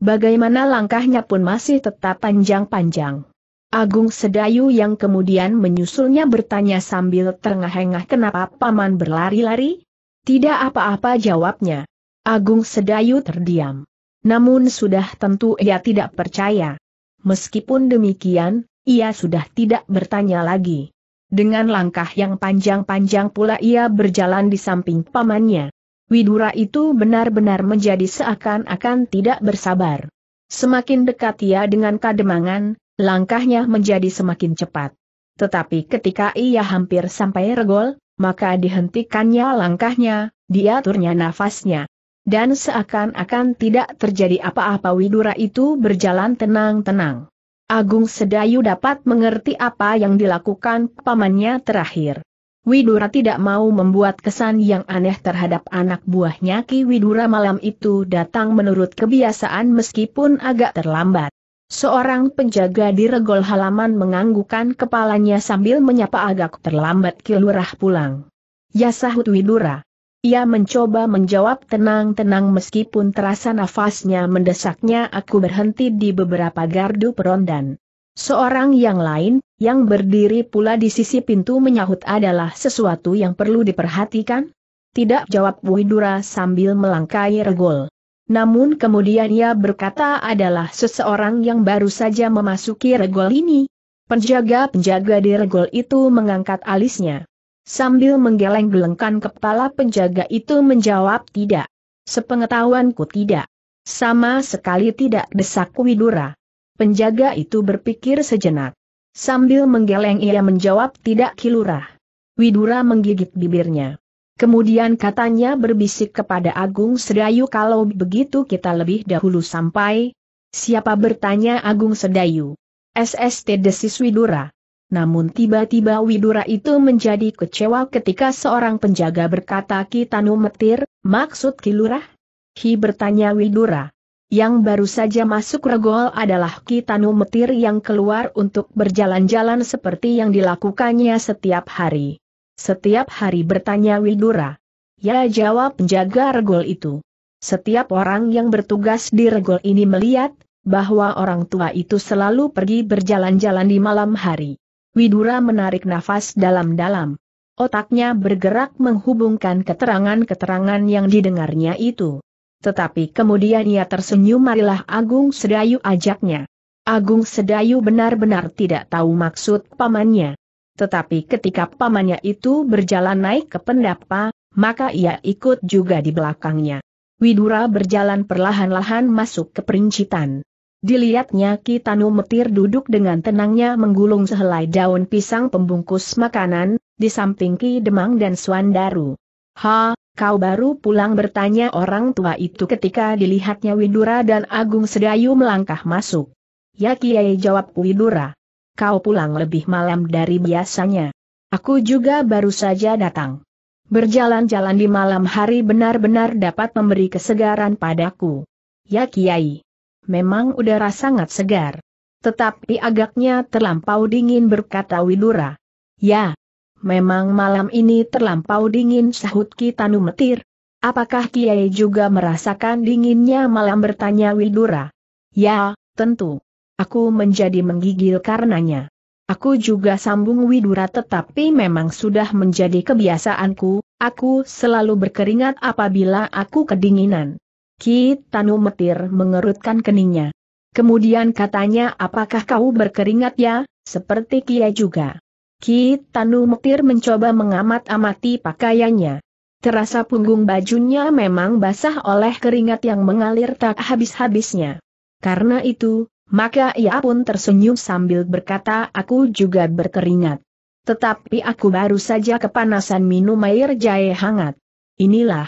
Bagaimana langkahnya pun masih tetap panjang-panjang. Agung Sedayu yang kemudian menyusulnya bertanya sambil terengah-engah kenapa paman berlari-lari? Tidak apa-apa jawabnya. Agung Sedayu terdiam. Namun sudah tentu ia tidak percaya. Meskipun demikian, ia sudah tidak bertanya lagi. Dengan langkah yang panjang-panjang pula ia berjalan di samping pamannya. Widura itu benar-benar menjadi seakan-akan tidak bersabar. Semakin dekat ia dengan kademangan, langkahnya menjadi semakin cepat. Tetapi ketika ia hampir sampai regol, maka dihentikannya langkahnya, diaturnya nafasnya. Dan seakan-akan tidak terjadi apa-apa Widura itu berjalan tenang-tenang. Agung Sedayu dapat mengerti apa yang dilakukan pamannya terakhir. Widura tidak mau membuat kesan yang aneh terhadap anak buahnya Ki Widura malam itu datang menurut kebiasaan meskipun agak terlambat. Seorang penjaga di regol halaman menganggukan kepalanya sambil menyapa agak terlambat kilurah pulang. Ya sahut Widura. Ia mencoba menjawab tenang-tenang meskipun terasa nafasnya mendesaknya aku berhenti di beberapa gardu perondan. Seorang yang lain, yang berdiri pula di sisi pintu menyahut adalah sesuatu yang perlu diperhatikan? Tidak jawab Widura sambil melangkai regol. Namun kemudian ia berkata adalah seseorang yang baru saja memasuki regol ini. Penjaga-penjaga di regol itu mengangkat alisnya. Sambil menggeleng-gelengkan kepala penjaga itu menjawab tidak. Sepengetahuanku tidak. Sama sekali tidak desak Widura. Penjaga itu berpikir sejenak. Sambil menggeleng ia menjawab tidak kilurah. Widura menggigit bibirnya. Kemudian katanya berbisik kepada Agung Sedayu kalau begitu kita lebih dahulu sampai. Siapa bertanya Agung Sedayu? SST Desis Widura. Namun tiba-tiba Widura itu menjadi kecewa ketika seorang penjaga berkata Kitanu Metir, maksud Kilurah? Ki bertanya Widura. Yang baru saja masuk regol adalah Kitanu Metir yang keluar untuk berjalan-jalan seperti yang dilakukannya setiap hari. Setiap hari bertanya Widura. Ya jawab penjaga regol itu. Setiap orang yang bertugas di regol ini melihat, bahwa orang tua itu selalu pergi berjalan-jalan di malam hari. Widura menarik nafas dalam-dalam. Otaknya bergerak menghubungkan keterangan-keterangan yang didengarnya itu. Tetapi kemudian ia tersenyum marilah Agung Sedayu ajaknya. Agung Sedayu benar-benar tidak tahu maksud pamannya. Tetapi ketika pamannya itu berjalan naik ke pendapa, maka ia ikut juga di belakangnya. Widura berjalan perlahan-lahan masuk ke perincitan. Dilihatnya Kitanu Metir duduk dengan tenangnya menggulung sehelai daun pisang pembungkus makanan, di samping Ki Demang dan Swandaru. Ha, kau baru pulang bertanya orang tua itu ketika dilihatnya Widura dan Agung Sedayu melangkah masuk. Ya Kiai jawab Widura kau pulang lebih malam dari biasanya. Aku juga baru saja datang. Berjalan-jalan di malam hari benar-benar dapat memberi kesegaran padaku. Ya Kiai. Memang udara sangat segar. Tetapi agaknya terlampau dingin berkata Widura. Ya. Memang malam ini terlampau dingin sahut Kitanu Metir. Apakah Kiai juga merasakan dinginnya malam bertanya Widura? Ya, tentu. Aku menjadi menggigil karenanya. Aku juga sambung Widura tetapi memang sudah menjadi kebiasaanku, aku selalu berkeringat apabila aku kedinginan. Ki Tanu Metir mengerutkan keningnya. Kemudian katanya apakah kau berkeringat ya, seperti Kia juga. Ki Tanu Metir mencoba mengamat-amati pakaiannya. Terasa punggung bajunya memang basah oleh keringat yang mengalir tak habis-habisnya. Karena itu, maka ia pun tersenyum sambil berkata aku juga berkeringat. Tetapi aku baru saja kepanasan minum air jahe hangat. Inilah.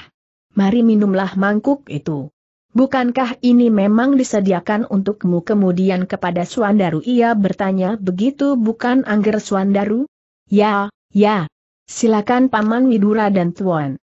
Mari minumlah mangkuk itu. Bukankah ini memang disediakan untukmu kemudian kepada Suandaru ia bertanya begitu bukan Angger Suandaru? Ya, ya. Silakan Paman Widura dan Tuan.